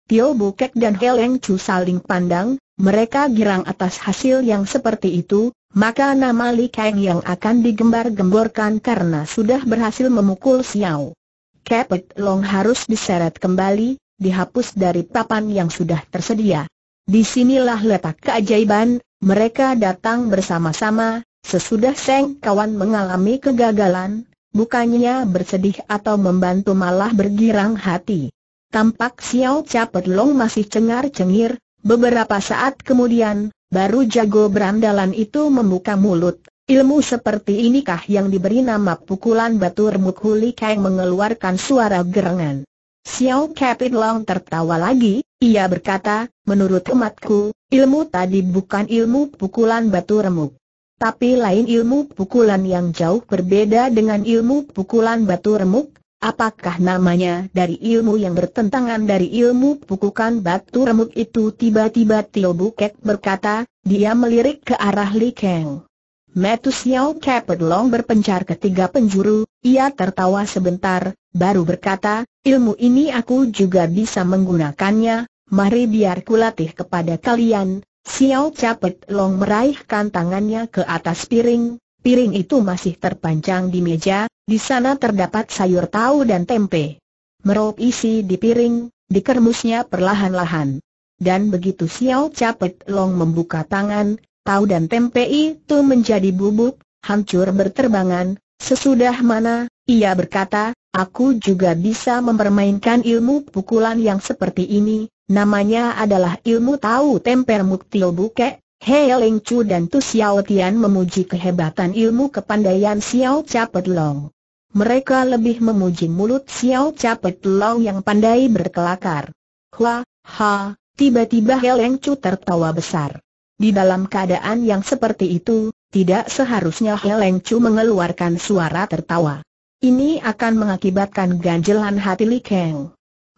Tio Bukek dan Heleng Chu saling pandang, mereka girang atas hasil yang seperti itu, maka nama Li Kang yang akan digembar-gemborkan karena sudah berhasil memukul Xiao. Capit Long harus diseret kembali, dihapus dari papan yang sudah tersedia. Disinilah letak keajaiban, mereka datang bersama-sama, Sesudah Seng Kawan mengalami kegagalan, bukannya bersedih atau membantu malah bergirang hati. Tampak Xiao Capet Long masih cengar-cengir, beberapa saat kemudian, baru jago berandalan itu membuka mulut. Ilmu seperti inikah yang diberi nama pukulan batu remuk huli Kang mengeluarkan suara gerengan. Xiao Capit Long tertawa lagi, ia berkata, menurut umatku, ilmu tadi bukan ilmu pukulan batu remuk. Tapi lain ilmu pukulan yang jauh berbeda dengan ilmu pukulan batu remuk, apakah namanya dari ilmu yang bertentangan dari ilmu pukulan batu remuk itu tiba-tiba Tio Bukek berkata, dia melirik ke arah Li Kang. Metus Yao Kepet Long berpencar ke tiga penjuru, ia tertawa sebentar, baru berkata, ilmu ini aku juga bisa menggunakannya, mari biar kulatih kepada kalian, Xiao Capet Long meraihkan tangannya ke atas piring, piring itu masih terpanjang di meja, di sana terdapat sayur tahu dan tempe. Merop isi di piring, dikermusnya perlahan-lahan. Dan begitu Xiao Capet Long membuka tangan, tahu dan tempe itu menjadi bubuk, hancur berterbangan, sesudah mana, ia berkata, aku juga bisa mempermainkan ilmu pukulan yang seperti ini, Namanya adalah ilmu tahu temper muktil buke, Hei Ling Chu dan Tu Xiao Tian memuji kehebatan ilmu kepandaian Xiao Capet Long. Mereka lebih memuji mulut Xiao Capet Long yang pandai berkelakar. Hua, ha, tiba-tiba Hei Ling Chu tertawa besar. Di dalam keadaan yang seperti itu, tidak seharusnya Hei Ling Chu mengeluarkan suara tertawa. Ini akan mengakibatkan ganjelan hati Li keng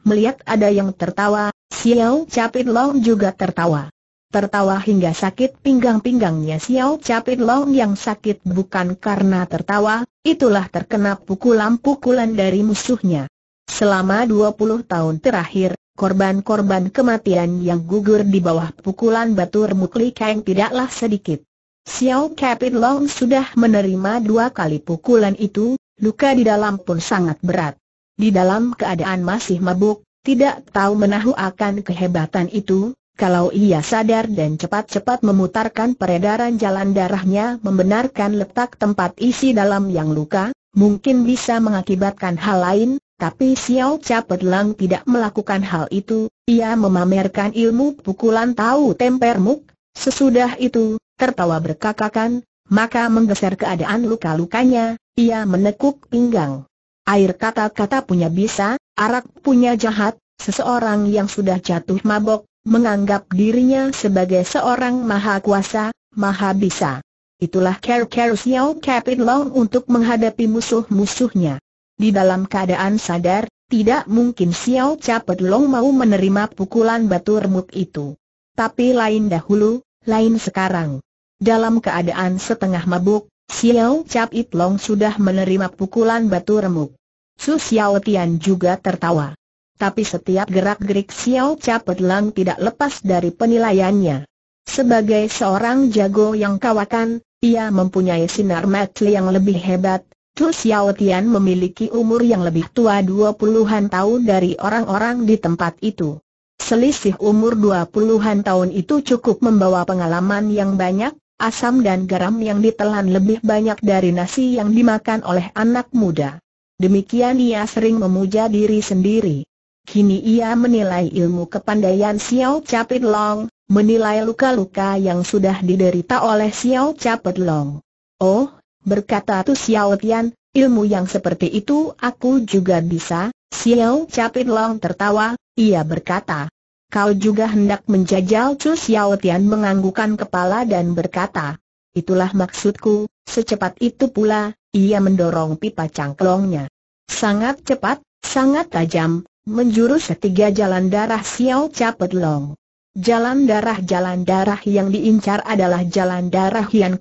Melihat ada yang tertawa, Xiao Capit Long juga tertawa. Tertawa hingga sakit pinggang-pinggangnya Xiao Capit Long yang sakit bukan karena tertawa, itulah terkena pukulan-pukulan dari musuhnya. Selama 20 tahun terakhir, korban-korban kematian yang gugur di bawah pukulan batu remuk Li Kang tidaklah sedikit. Xiao Capit Long sudah menerima dua kali pukulan itu, luka di dalam pun sangat berat. Di dalam keadaan masih mabuk, tidak tahu menahu akan kehebatan itu, kalau ia sadar dan cepat-cepat memutarkan peredaran jalan darahnya membenarkan letak tempat isi dalam yang luka, mungkin bisa mengakibatkan hal lain, tapi Xiao Cha Pedlang tidak melakukan hal itu, ia memamerkan ilmu pukulan tahu temper muk, sesudah itu, tertawa berkakakan, maka menggeser keadaan luka-lukanya, ia menekuk pinggang. Air kata-kata punya bisa, Arak punya jahat, seseorang yang sudah jatuh mabok, menganggap dirinya sebagai seorang maha kuasa, maha bisa. Itulah care-care Xiao Capit Long untuk menghadapi musuh-musuhnya. Di dalam keadaan sadar, tidak mungkin Xiao Capit Long mau menerima pukulan batu remuk itu. Tapi lain dahulu, lain sekarang. Dalam keadaan setengah mabuk, Xiao Capit Long sudah menerima pukulan batu remuk. Su Xiao Tian juga tertawa. Tapi setiap gerak-gerik Xiao Capet Lang tidak lepas dari penilaiannya. Sebagai seorang jago yang kawakan, ia mempunyai sinar mata yang lebih hebat. Tu Xiao Tian memiliki umur yang lebih tua 20-an tahun dari orang-orang di tempat itu. Selisih umur 20-an tahun itu cukup membawa pengalaman yang banyak, asam dan garam yang ditelan lebih banyak dari nasi yang dimakan oleh anak muda. Demikian ia sering memuja diri sendiri. Kini ia menilai ilmu kepandaian Xiao Capit Long, menilai luka-luka yang sudah diderita oleh Xiao Capit Long. Oh, berkata Tu Xiao Tian, ilmu yang seperti itu aku juga bisa, Xiao Capit Long tertawa, ia berkata. Kau juga hendak menjajal Tu Xiao Tian menganggukkan kepala dan berkata. Itulah maksudku, secepat itu pula, ia mendorong pipa cangklongnya. Sangat cepat, sangat tajam, menjurus setiga jalan darah Xiao Capet Long. Jalan darah-jalan darah yang diincar adalah jalan darah Hian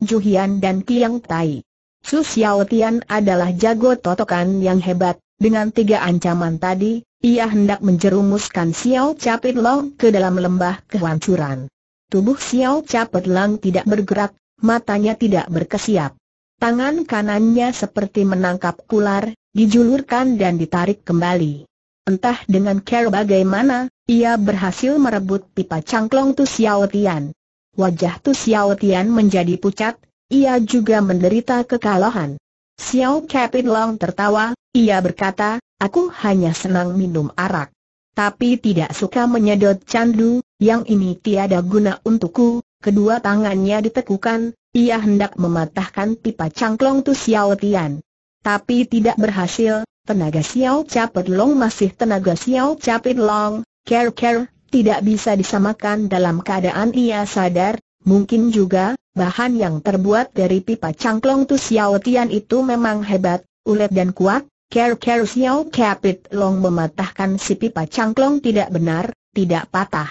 Ju Hian dan Tiang Tai. Su Xiao Tian adalah jago totokan yang hebat, dengan tiga ancaman tadi, ia hendak menjerumuskan Xiao Capet Long ke dalam lembah kehancuran. Tubuh Xiao Capet Long tidak bergerak, matanya tidak berkesiap. Tangan kanannya seperti menangkap ular, dijulurkan dan ditarik kembali. Entah dengan care bagaimana, ia berhasil merebut pipa cangklong Tu Xiao Tian. Wajah Tu Xiao Tian menjadi pucat, ia juga menderita kekalahan. Xiao Captain Long tertawa, ia berkata, aku hanya senang minum arak. Tapi tidak suka menyedot candu, yang ini tiada guna untukku, kedua tangannya ditekukan, ia hendak mematahkan pipa cangklong Tu Xiao Tian. Tapi tidak berhasil, tenaga Xiao Capit Long masih tenaga Xiao Capit Long, care-care, tidak bisa disamakan dalam keadaan ia sadar, mungkin juga, bahan yang terbuat dari pipa cangklong Tu Xiao Tian itu memang hebat, ulet dan kuat, care-care Xiao Capit Long mematahkan si pipa cangklong tidak benar, tidak patah.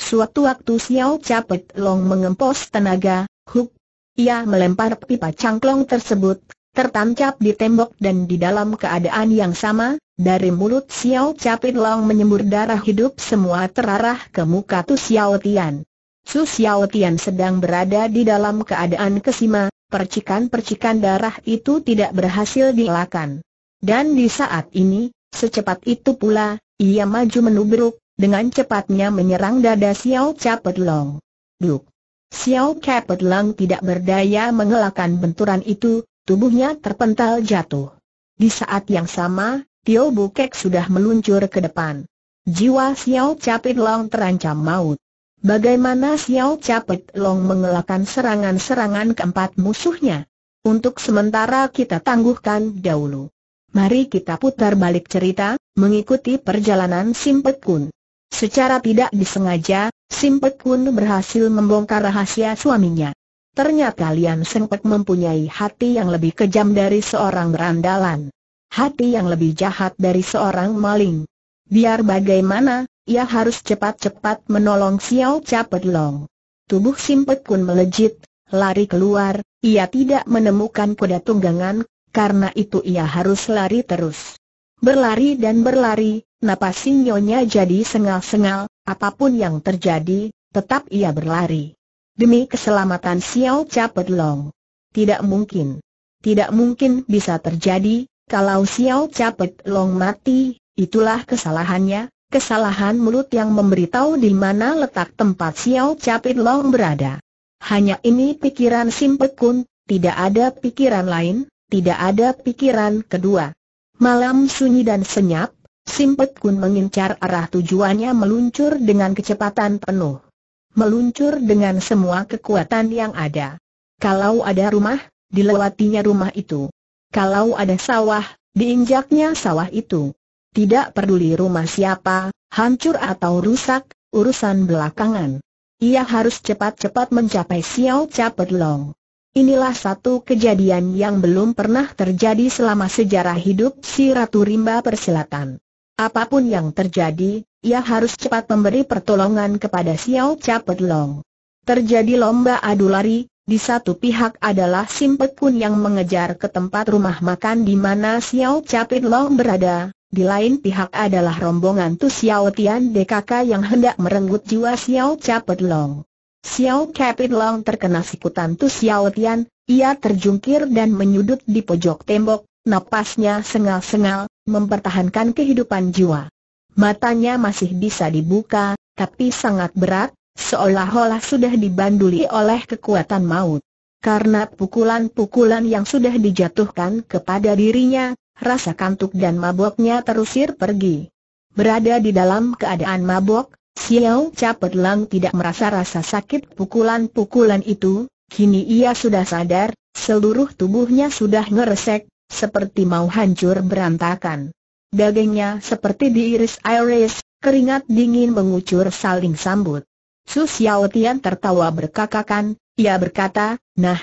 Suatu waktu Xiao Capet Long mengempos tenaga, huk. Ia melempar pipa cangklong tersebut, tertancap di tembok dan di dalam keadaan yang sama, dari mulut Xiao Capit Long menyembur darah hidup semua terarah ke muka Tu Xiao Tian. Su Xiao Tian sedang berada di dalam keadaan kesima, percikan-percikan darah itu tidak berhasil dielakkan. Dan di saat ini, secepat itu pula, ia maju menubruk, dengan cepatnya menyerang dada Xiao Capet Long. Duk! Xiao Capet Long tidak berdaya mengelakkan benturan itu, Tubuhnya terpental jatuh. Di saat yang sama, Tio Bukek sudah meluncur ke depan. Jiwa Xiao Capit Long terancam maut. Bagaimana Xiao Capit Long mengelakkan serangan-serangan keempat musuhnya? Untuk sementara kita tangguhkan dahulu. Mari kita putar balik cerita, mengikuti perjalanan Simpet Kun. Secara tidak disengaja, Simpet Kun berhasil membongkar rahasia suaminya. Ternyata kalian sempat mempunyai hati yang lebih kejam dari seorang berandalan. Hati yang lebih jahat dari seorang maling. Biar bagaimana, ia harus cepat-cepat menolong Xiao Capet Long. Tubuh Simpet Kun melejit, lari keluar, ia tidak menemukan kuda tunggangan, karena itu ia harus lari terus. Berlari dan berlari, napas sinyonya jadi sengal-sengal, apapun yang terjadi, tetap ia berlari. Demi keselamatan Xiao Capet Long. Tidak mungkin. Tidak mungkin bisa terjadi, kalau Xiao Capet Long mati, itulah kesalahannya, kesalahan mulut yang memberitahu di mana letak tempat Xiao Capet Long berada. Hanya ini pikiran simpet Kun, tidak ada pikiran lain, tidak ada pikiran kedua. Malam sunyi dan senyap, Simpet Kun mengincar arah tujuannya meluncur dengan kecepatan penuh meluncur dengan semua kekuatan yang ada. Kalau ada rumah, dilewatinya rumah itu. Kalau ada sawah, diinjaknya sawah itu. Tidak peduli rumah siapa, hancur atau rusak, urusan belakangan. Ia harus cepat-cepat mencapai Xiao Capet Long. Inilah satu kejadian yang belum pernah terjadi selama sejarah hidup si Ratu Rimba Persilatan. Apapun yang terjadi, ia harus cepat memberi pertolongan kepada Xiao Capet Long. Terjadi lomba adu lari, di satu pihak adalah Simpek Kun yang mengejar ke tempat rumah makan di mana Xiao Capet Long berada, di lain pihak adalah rombongan Tu Xiao Tian DKK yang hendak merenggut jiwa Xiao Capet Long. Xiao Capet Long terkena sikutan Tu Xiao Tian, ia terjungkir dan menyudut di pojok tembok, napasnya sengal-sengal, mempertahankan kehidupan jiwa. Matanya masih bisa dibuka, tapi sangat berat, seolah-olah sudah dibanduli oleh kekuatan maut. Karena pukulan-pukulan yang sudah dijatuhkan kepada dirinya, rasa kantuk dan maboknya terusir pergi. Berada di dalam keadaan mabok, Xiao Capet Lang tidak merasa rasa sakit pukulan-pukulan itu, kini ia sudah sadar, seluruh tubuhnya sudah ngeresek, seperti mau hancur berantakan. Dagingnya seperti diiris iris, keringat dingin mengucur saling sambut. Su Xiao Tian tertawa berkakakan, ia berkata, nah,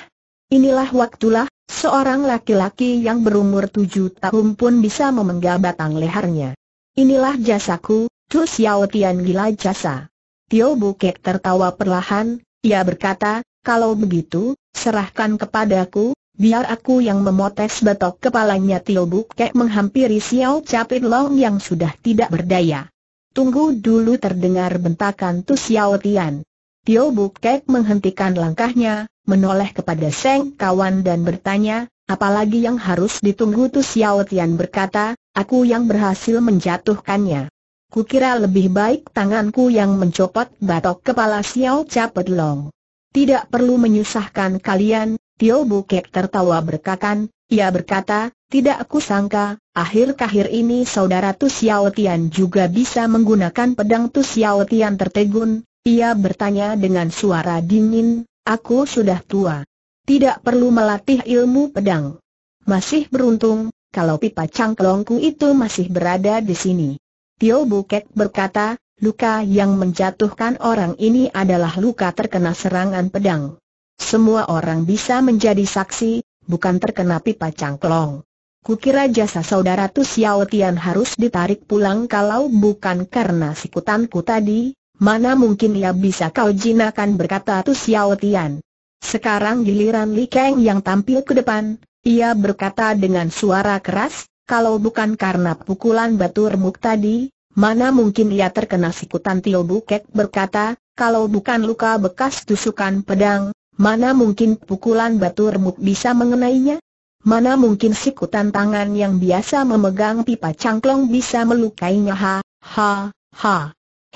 inilah waktulah, seorang laki-laki yang berumur tujuh tahun pun bisa memenggal batang lehernya. Inilah jasaku, Su Xiao Tian gila jasa. Tio Bukek tertawa perlahan, ia berkata, kalau begitu, serahkan kepadaku, Biar aku yang memotes batok kepalanya Tio Bukek menghampiri Xiao Capit Long yang sudah tidak berdaya. Tunggu dulu terdengar bentakan Tu Xiao Tian. Tio Bukek menghentikan langkahnya, menoleh kepada Seng kawan dan bertanya, apalagi yang harus ditunggu Tu Xiao Tian berkata, aku yang berhasil menjatuhkannya. Kukira lebih baik tanganku yang mencopot batok kepala Xiao Capit Long. Tidak perlu menyusahkan kalian, Tio Bukek tertawa berkakan, ia berkata, tidak aku sangka, akhir-akhir ini saudara Tu Xiao Tian juga bisa menggunakan pedang Tu Xiao Tian tertegun, ia bertanya dengan suara dingin, aku sudah tua. Tidak perlu melatih ilmu pedang. Masih beruntung, kalau pipa cangklongku itu masih berada di sini. Tio Bukek berkata, luka yang menjatuhkan orang ini adalah luka terkena serangan pedang. Semua orang bisa menjadi saksi, bukan terkena pipa cangklong. Kukira jasa saudara Tu Xiao Tian harus ditarik pulang kalau bukan karena sikutanku tadi, mana mungkin ia bisa kau jinakan berkata Tu Xiao Tian. Sekarang giliran Li Kang yang tampil ke depan, ia berkata dengan suara keras, kalau bukan karena pukulan batu remuk tadi, mana mungkin ia terkena sikutan Tio Bukek berkata, kalau bukan luka bekas tusukan pedang, Mana mungkin pukulan batu remuk bisa mengenainya? Mana mungkin sikutan tangan yang biasa memegang pipa cangklong bisa melukainya? Ha, ha, ha.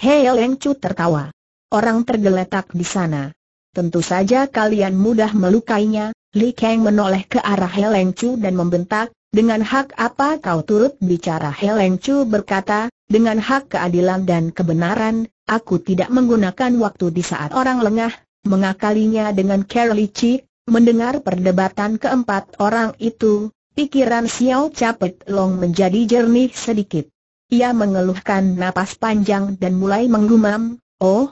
Hei Leng Chu tertawa. Orang tergeletak di sana. Tentu saja kalian mudah melukainya. Li Kang menoleh ke arah Leng Chu dan membentak, dengan hak apa kau turut bicara Leng Chu berkata, dengan hak keadilan dan kebenaran, aku tidak menggunakan waktu di saat orang lengah, mengakalinya dengan Carly Chick, mendengar perdebatan keempat orang itu, pikiran Xiao Capet Long menjadi jernih sedikit. Ia mengeluhkan napas panjang dan mulai menggumam, Oh,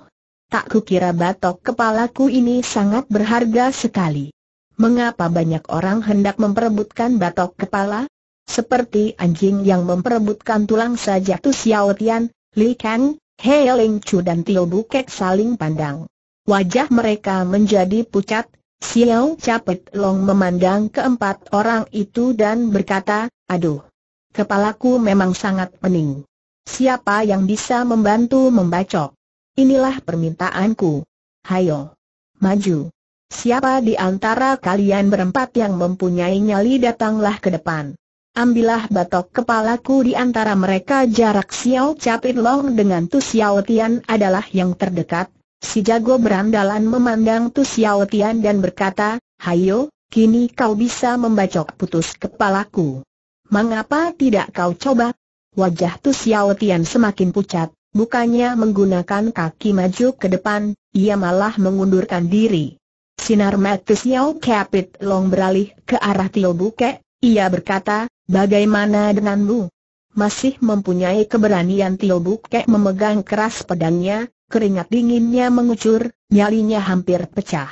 tak kukira batok kepalaku ini sangat berharga sekali. Mengapa banyak orang hendak memperebutkan batok kepala? Seperti anjing yang memperebutkan tulang saja tu Xiao Tian, Li Kang, Hei Ling Chu dan Tio Bukek saling pandang. Wajah mereka menjadi pucat, Xiao Capet Long memandang keempat orang itu dan berkata, aduh, kepalaku memang sangat pening. Siapa yang bisa membantu membacok? Inilah permintaanku. Hayo, maju. Siapa di antara kalian berempat yang mempunyai nyali datanglah ke depan. Ambillah batok kepalaku di antara mereka jarak Xiao Capit Long dengan Tu Xiao Tian adalah yang terdekat, Si jago berandalan memandang Tu Xiao Tian dan berkata, Hayo, kini kau bisa membacok putus kepalaku. Mengapa tidak kau coba? Wajah Tu Xiao Tian semakin pucat, bukannya menggunakan kaki maju ke depan, ia malah mengundurkan diri. Sinar mata Xiao Kapit Long beralih ke arah Tio Buke, ia berkata, bagaimana denganmu? Masih mempunyai keberanian Tio Buke memegang keras pedangnya, keringat dinginnya mengucur, nyalinya hampir pecah.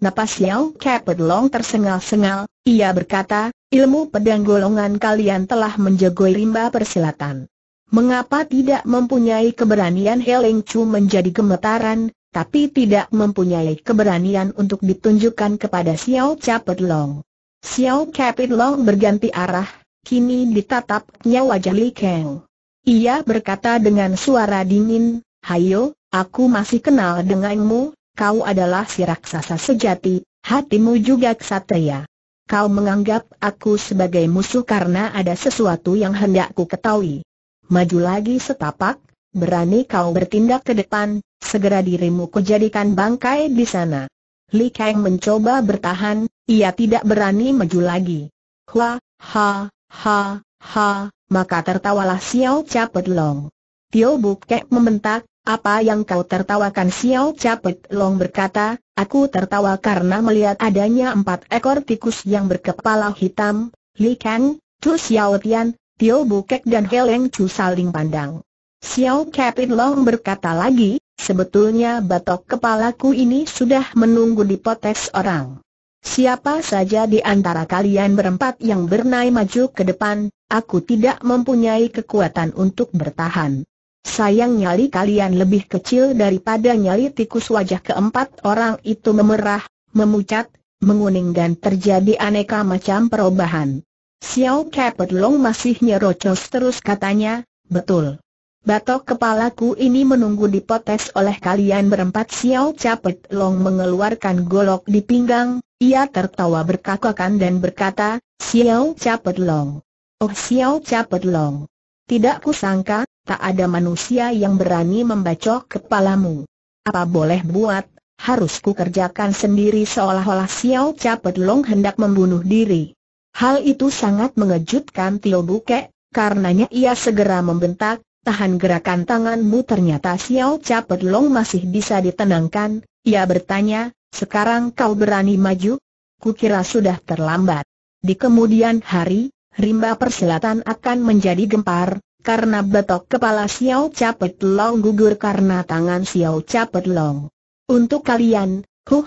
Napas Yau Kepet Long tersengal-sengal, ia berkata, ilmu pedang golongan kalian telah menjegoi rimba persilatan. Mengapa tidak mempunyai keberanian Heleng Chu menjadi gemetaran, tapi tidak mempunyai keberanian untuk ditunjukkan kepada Xiao Kepet Long. Xiao Kepet Long berganti arah, kini ditatapnya wajah Li Kang. Ia berkata dengan suara dingin, Hayo, Aku masih kenal denganmu, kau adalah si raksasa sejati, hatimu juga ksatria. Kau menganggap aku sebagai musuh karena ada sesuatu yang hendak ku ketahui. Maju lagi setapak, berani kau bertindak ke depan, segera dirimu kujadikan bangkai di sana. Li Kang mencoba bertahan, ia tidak berani maju lagi. Hua, ha, ha, ha, maka tertawalah Xiao Capet Long. Tio Bukek membentak, apa yang kau tertawakan Xiao Capet Long berkata, aku tertawa karena melihat adanya empat ekor tikus yang berkepala hitam, Li Kang, Tu Xiao Tian, Tio Bukek dan Heleng Chu saling pandang. Xiao Capet Long berkata lagi, sebetulnya batok kepalaku ini sudah menunggu dipotes orang. Siapa saja di antara kalian berempat yang bernai maju ke depan, aku tidak mempunyai kekuatan untuk bertahan. Sayang nyali kalian lebih kecil daripada nyali tikus wajah keempat orang itu memerah, memucat, menguning dan terjadi aneka macam perubahan. Xiao Kepet Long masih nyerocos terus katanya, betul. Batok kepalaku ini menunggu dipotes oleh kalian berempat Xiao Capet Long mengeluarkan golok di pinggang, ia tertawa berkakakan dan berkata, Xiao Capet Long. Oh Xiao Capet Long. Tidak kusangka, tak ada manusia yang berani membacok kepalamu. Apa boleh buat, harus kerjakan sendiri seolah-olah Xiao Capet Long hendak membunuh diri. Hal itu sangat mengejutkan Tio Buke, karenanya ia segera membentak, tahan gerakan tanganmu ternyata Xiao Capet Long masih bisa ditenangkan, ia bertanya, sekarang kau berani maju? Kukira sudah terlambat. Di kemudian hari, rimba persilatan akan menjadi gempar, karena betok kepala Xiao Capet Long gugur karena tangan Xiao Capet Long. Untuk kalian, huh,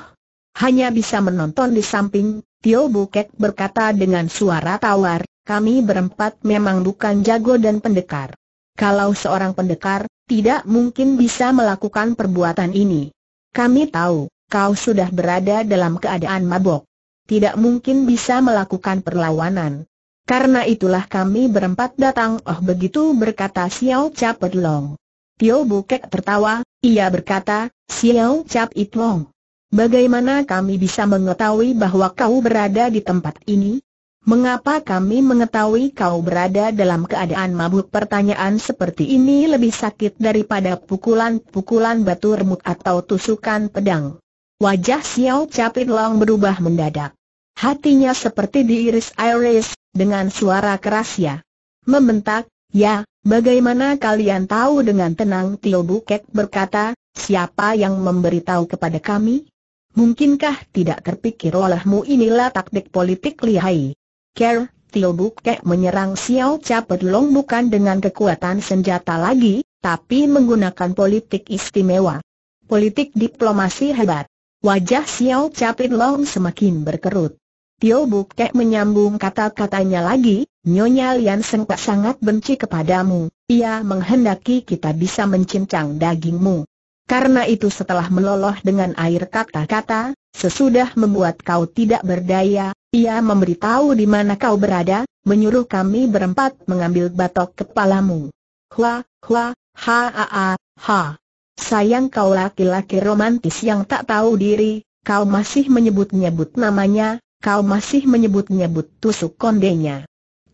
hanya bisa menonton di samping, Tio Bukek berkata dengan suara tawar, kami berempat memang bukan jago dan pendekar. Kalau seorang pendekar, tidak mungkin bisa melakukan perbuatan ini. Kami tahu, kau sudah berada dalam keadaan mabok. Tidak mungkin bisa melakukan perlawanan. Karena itulah kami berempat datang oh begitu berkata Xiao Cap Long. Tio Bukek tertawa, ia berkata, Xiao Cap Long. Bagaimana kami bisa mengetahui bahwa kau berada di tempat ini? Mengapa kami mengetahui kau berada dalam keadaan mabuk? Pertanyaan seperti ini lebih sakit daripada pukulan-pukulan batu remuk atau tusukan pedang. Wajah Xiao Capit Long berubah mendadak. Hatinya seperti diiris iris, dengan suara keras ya. Membentak, ya, bagaimana kalian tahu dengan tenang Tio Bukek berkata, siapa yang memberitahu kepada kami? Mungkinkah tidak terpikir olehmu inilah taktik politik lihai? Ker, Tio Bukek menyerang Xiao Capet Long bukan dengan kekuatan senjata lagi, tapi menggunakan politik istimewa. Politik diplomasi hebat. Wajah Xiao Capit Long semakin berkerut. Tio Buket menyambung kata-katanya lagi, Nyonya Lian tak sangat benci kepadamu, ia menghendaki kita bisa mencincang dagingmu. Karena itu setelah meloloh dengan air kata-kata, sesudah membuat kau tidak berdaya, ia memberitahu di mana kau berada, menyuruh kami berempat mengambil batok kepalamu. Hua, hua, ha, a, a, ha. Sayang kau laki-laki romantis yang tak tahu diri, kau masih menyebut-nyebut namanya, kau masih menyebut-nyebut tusuk kondenya.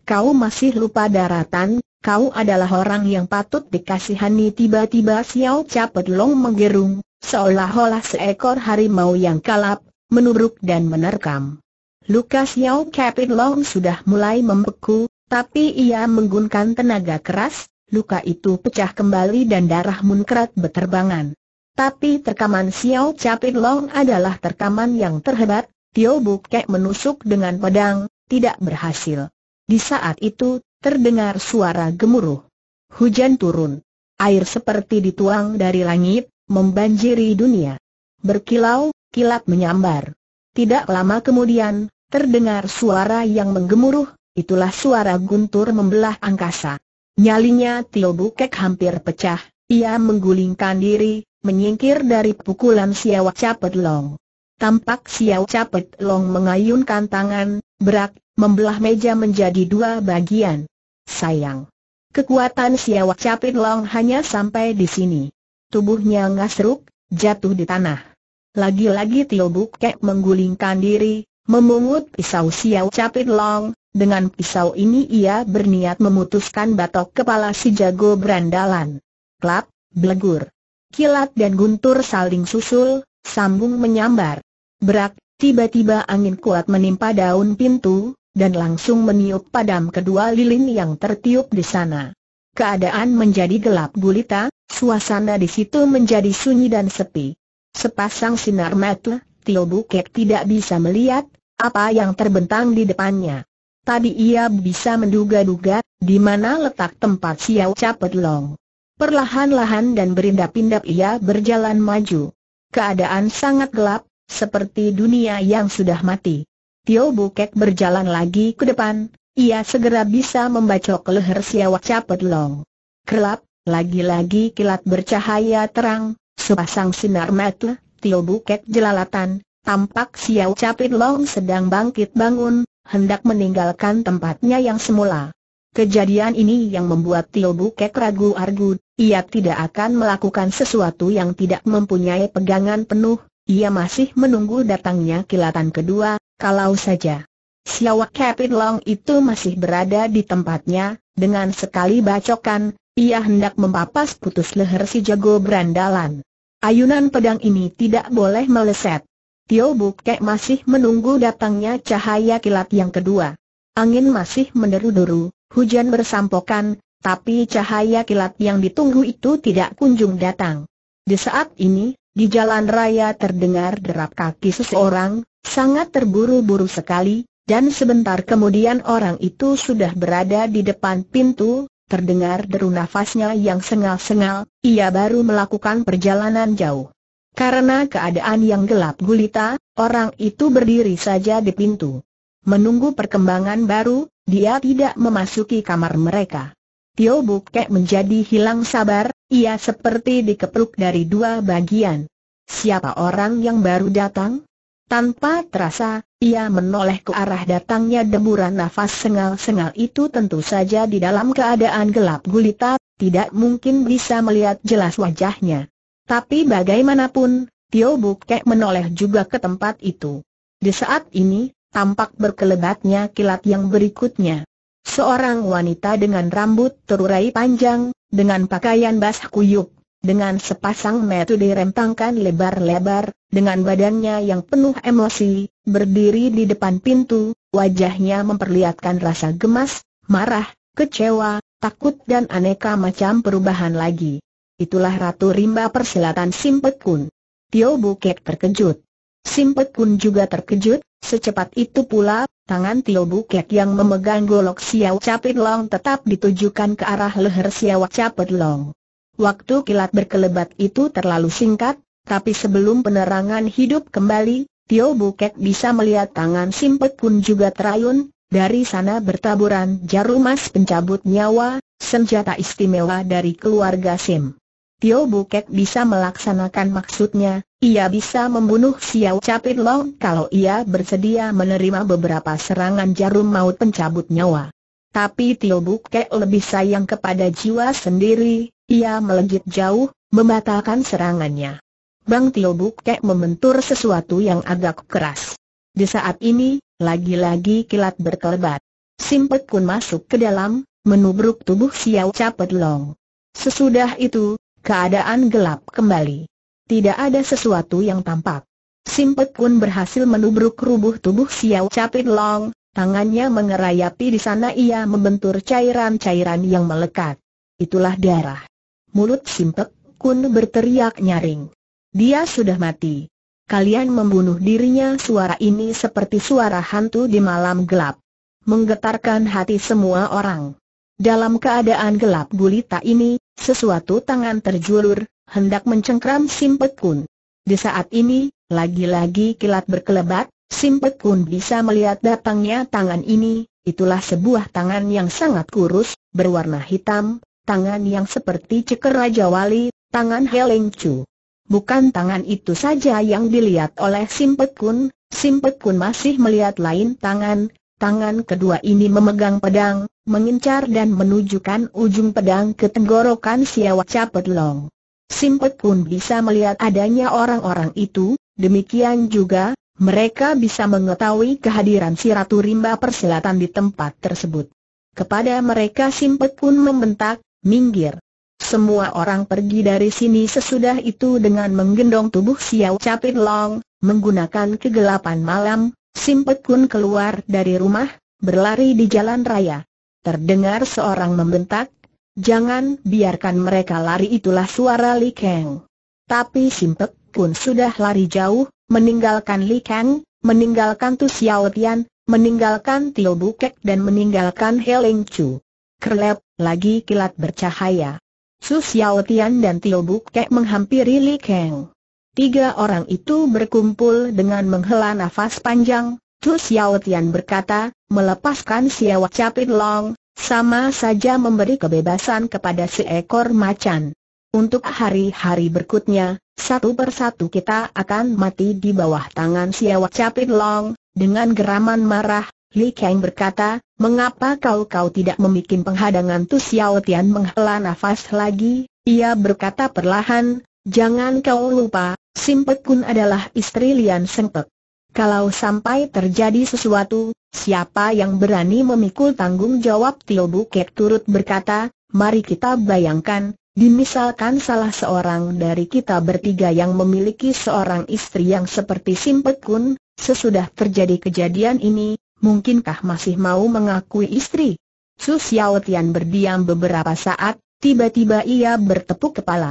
Kau masih lupa daratan, kau adalah orang yang patut dikasihani tiba-tiba Xiao Capet Long menggerung, seolah-olah seekor harimau yang kalap, menubruk dan menerkam. Lukas Xiao Capit Long sudah mulai membeku, tapi ia menggunakan tenaga keras, luka itu pecah kembali dan darah munkrat beterbangan. Tapi terkaman Xiao Capit Long adalah terkaman yang terhebat, Tio Bukek menusuk dengan pedang, tidak berhasil. Di saat itu, terdengar suara gemuruh. Hujan turun. Air seperti dituang dari langit, membanjiri dunia. Berkilau, kilat menyambar. Tidak lama kemudian, terdengar suara yang menggemuruh, itulah suara guntur membelah angkasa. Nyalinya Tio Bukek hampir pecah, ia menggulingkan diri, menyingkir dari pukulan Siawak Capet Long. Tampak Xiao Capet Long mengayunkan tangan, berak, membelah meja menjadi dua bagian. Sayang. Kekuatan Xiao Capet Long hanya sampai di sini. Tubuhnya ngasruk, jatuh di tanah. Lagi-lagi Tio Bukek menggulingkan diri, memungut pisau Xiao Capit Long, dengan pisau ini ia berniat memutuskan batok kepala si jago berandalan. Klap, belegur. Kilat dan guntur saling susul, sambung menyambar. Berak, tiba-tiba angin kuat menimpa daun pintu, dan langsung meniup padam kedua lilin yang tertiup di sana. Keadaan menjadi gelap gulita, suasana di situ menjadi sunyi dan sepi. Sepasang sinar mata, Tio Buket tidak bisa melihat apa yang terbentang di depannya. Tadi ia bisa menduga-duga di mana letak tempat Xiao Capet Long. Perlahan-lahan dan berindap-indap ia berjalan maju. Keadaan sangat gelap, seperti dunia yang sudah mati. Tio Bukek berjalan lagi ke depan, ia segera bisa membacok leher siawak capet long. Kelap, lagi-lagi kilat bercahaya terang, sepasang sinar mata, Tio Bukek jelalatan, tampak siawak capit long sedang bangkit bangun, hendak meninggalkan tempatnya yang semula. Kejadian ini yang membuat Tio Bukek ragu-argu, ia tidak akan melakukan sesuatu yang tidak mempunyai pegangan penuh, ia masih menunggu datangnya kilatan kedua, kalau saja. Siawak Kapit Long itu masih berada di tempatnya, dengan sekali bacokan, ia hendak mempapas putus leher si jago berandalan. Ayunan pedang ini tidak boleh meleset. Tio Bukek masih menunggu datangnya cahaya kilat yang kedua. Angin masih menderu-deru, hujan bersampokan, tapi cahaya kilat yang ditunggu itu tidak kunjung datang. Di saat ini, di jalan raya terdengar derap kaki seseorang, sangat terburu-buru sekali, dan sebentar kemudian orang itu sudah berada di depan pintu, terdengar deru nafasnya yang sengal-sengal, ia baru melakukan perjalanan jauh. Karena keadaan yang gelap gulita, orang itu berdiri saja di pintu. Menunggu perkembangan baru, dia tidak memasuki kamar mereka. Tio Bukek menjadi hilang sabar, ia seperti dikepeluk dari dua bagian. Siapa orang yang baru datang? Tanpa terasa, ia menoleh ke arah datangnya deburan nafas sengal-sengal itu tentu saja di dalam keadaan gelap gulita, tidak mungkin bisa melihat jelas wajahnya. Tapi bagaimanapun, Tio Bukek menoleh juga ke tempat itu. Di saat ini, tampak berkelebatnya kilat yang berikutnya. Seorang wanita dengan rambut terurai panjang, dengan pakaian basah kuyuk, dengan sepasang mata dirempangkan lebar-lebar, dengan badannya yang penuh emosi, berdiri di depan pintu, wajahnya memperlihatkan rasa gemas, marah, kecewa, takut dan aneka macam perubahan lagi. Itulah Ratu Rimba Persilatan Simpekun. Tio Bukek terkejut. Simpekun juga terkejut, Secepat itu pula, tangan Tio Bukek yang memegang golok Siaw Capit Long tetap ditujukan ke arah leher Xiao Capit Long. Waktu kilat berkelebat itu terlalu singkat, tapi sebelum penerangan hidup kembali, Tio Bukek bisa melihat tangan Simpet Kun juga terayun, dari sana bertaburan jarum emas pencabut nyawa, senjata istimewa dari keluarga Sim. Tio Buket bisa melaksanakan maksudnya, ia bisa membunuh Xiao Capit Long kalau ia bersedia menerima beberapa serangan jarum maut pencabut nyawa. Tapi Tio Buket lebih sayang kepada jiwa sendiri, ia melejit jauh, membatalkan serangannya. Bang Tio Buket membentur sesuatu yang agak keras. Di saat ini, lagi-lagi kilat berkelebat. Simpet pun masuk ke dalam, menubruk tubuh Xiao Capit Long. Sesudah itu, keadaan gelap kembali. Tidak ada sesuatu yang tampak. Simpet pun berhasil menubruk rubuh tubuh Xiao Capit Long, tangannya mengerayapi di sana ia membentur cairan-cairan yang melekat. Itulah darah. Mulut Simpet Kun berteriak nyaring. Dia sudah mati. Kalian membunuh dirinya suara ini seperti suara hantu di malam gelap. Menggetarkan hati semua orang. Dalam keadaan gelap gulita ini, sesuatu tangan terjulur, hendak mencengkram Simpet Kun. Di saat ini, lagi-lagi kilat berkelebat, Simpet Kun bisa melihat datangnya tangan ini, itulah sebuah tangan yang sangat kurus, berwarna hitam, tangan yang seperti ceker Raja Wali, tangan Heleng Chu. Bukan tangan itu saja yang dilihat oleh Simpet Kun, Simpet Kun masih melihat lain tangan, Tangan kedua ini memegang pedang, mengincar dan menunjukkan ujung pedang ke tenggorokan capet Long. Simpet pun bisa melihat adanya orang-orang itu, demikian juga, mereka bisa mengetahui kehadiran si Ratu Rimba Perselatan di tempat tersebut. Kepada mereka Simpet pun membentak, minggir. Semua orang pergi dari sini sesudah itu dengan menggendong tubuh Siaw Capit Long, menggunakan kegelapan malam, Simpet pun keluar dari rumah, berlari di jalan raya. Terdengar seorang membentak, jangan biarkan mereka lari itulah suara Li Kang. Tapi Simpet pun sudah lari jauh, meninggalkan Li Kang, meninggalkan Tu Xiao Tian, meninggalkan Tio Bukek dan meninggalkan Heling Chu. Kerlep, lagi kilat bercahaya. Su Xiao Tian dan Tio Bukek menghampiri Li Kang. Tiga orang itu berkumpul dengan menghela nafas panjang, Tu Xiao berkata, melepaskan Xiao Capit Long, sama saja memberi kebebasan kepada seekor macan. Untuk hari-hari berikutnya, satu persatu kita akan mati di bawah tangan Xiao Capit Long, dengan geraman marah, Li Kang berkata, mengapa kau-kau tidak membuat penghadangan Tu Xiao menghela nafas lagi? Ia berkata perlahan, jangan kau lupa, Simpek Kun adalah istri Lian Sengpek. Kalau sampai terjadi sesuatu, siapa yang berani memikul tanggung jawab Tio Buket turut berkata, mari kita bayangkan, dimisalkan salah seorang dari kita bertiga yang memiliki seorang istri yang seperti Simpek Kun, sesudah terjadi kejadian ini, mungkinkah masih mau mengakui istri? Su Xiao Tian berdiam beberapa saat, tiba-tiba ia bertepuk kepala.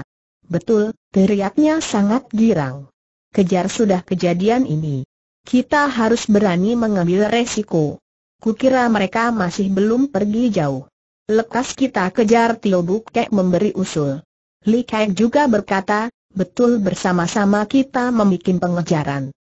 Betul, teriaknya sangat girang. Kejar sudah kejadian ini. Kita harus berani mengambil resiko. Kukira mereka masih belum pergi jauh. Lekas kita kejar Tio Bukek memberi usul. Li Kek juga berkata, betul bersama-sama kita membuat pengejaran.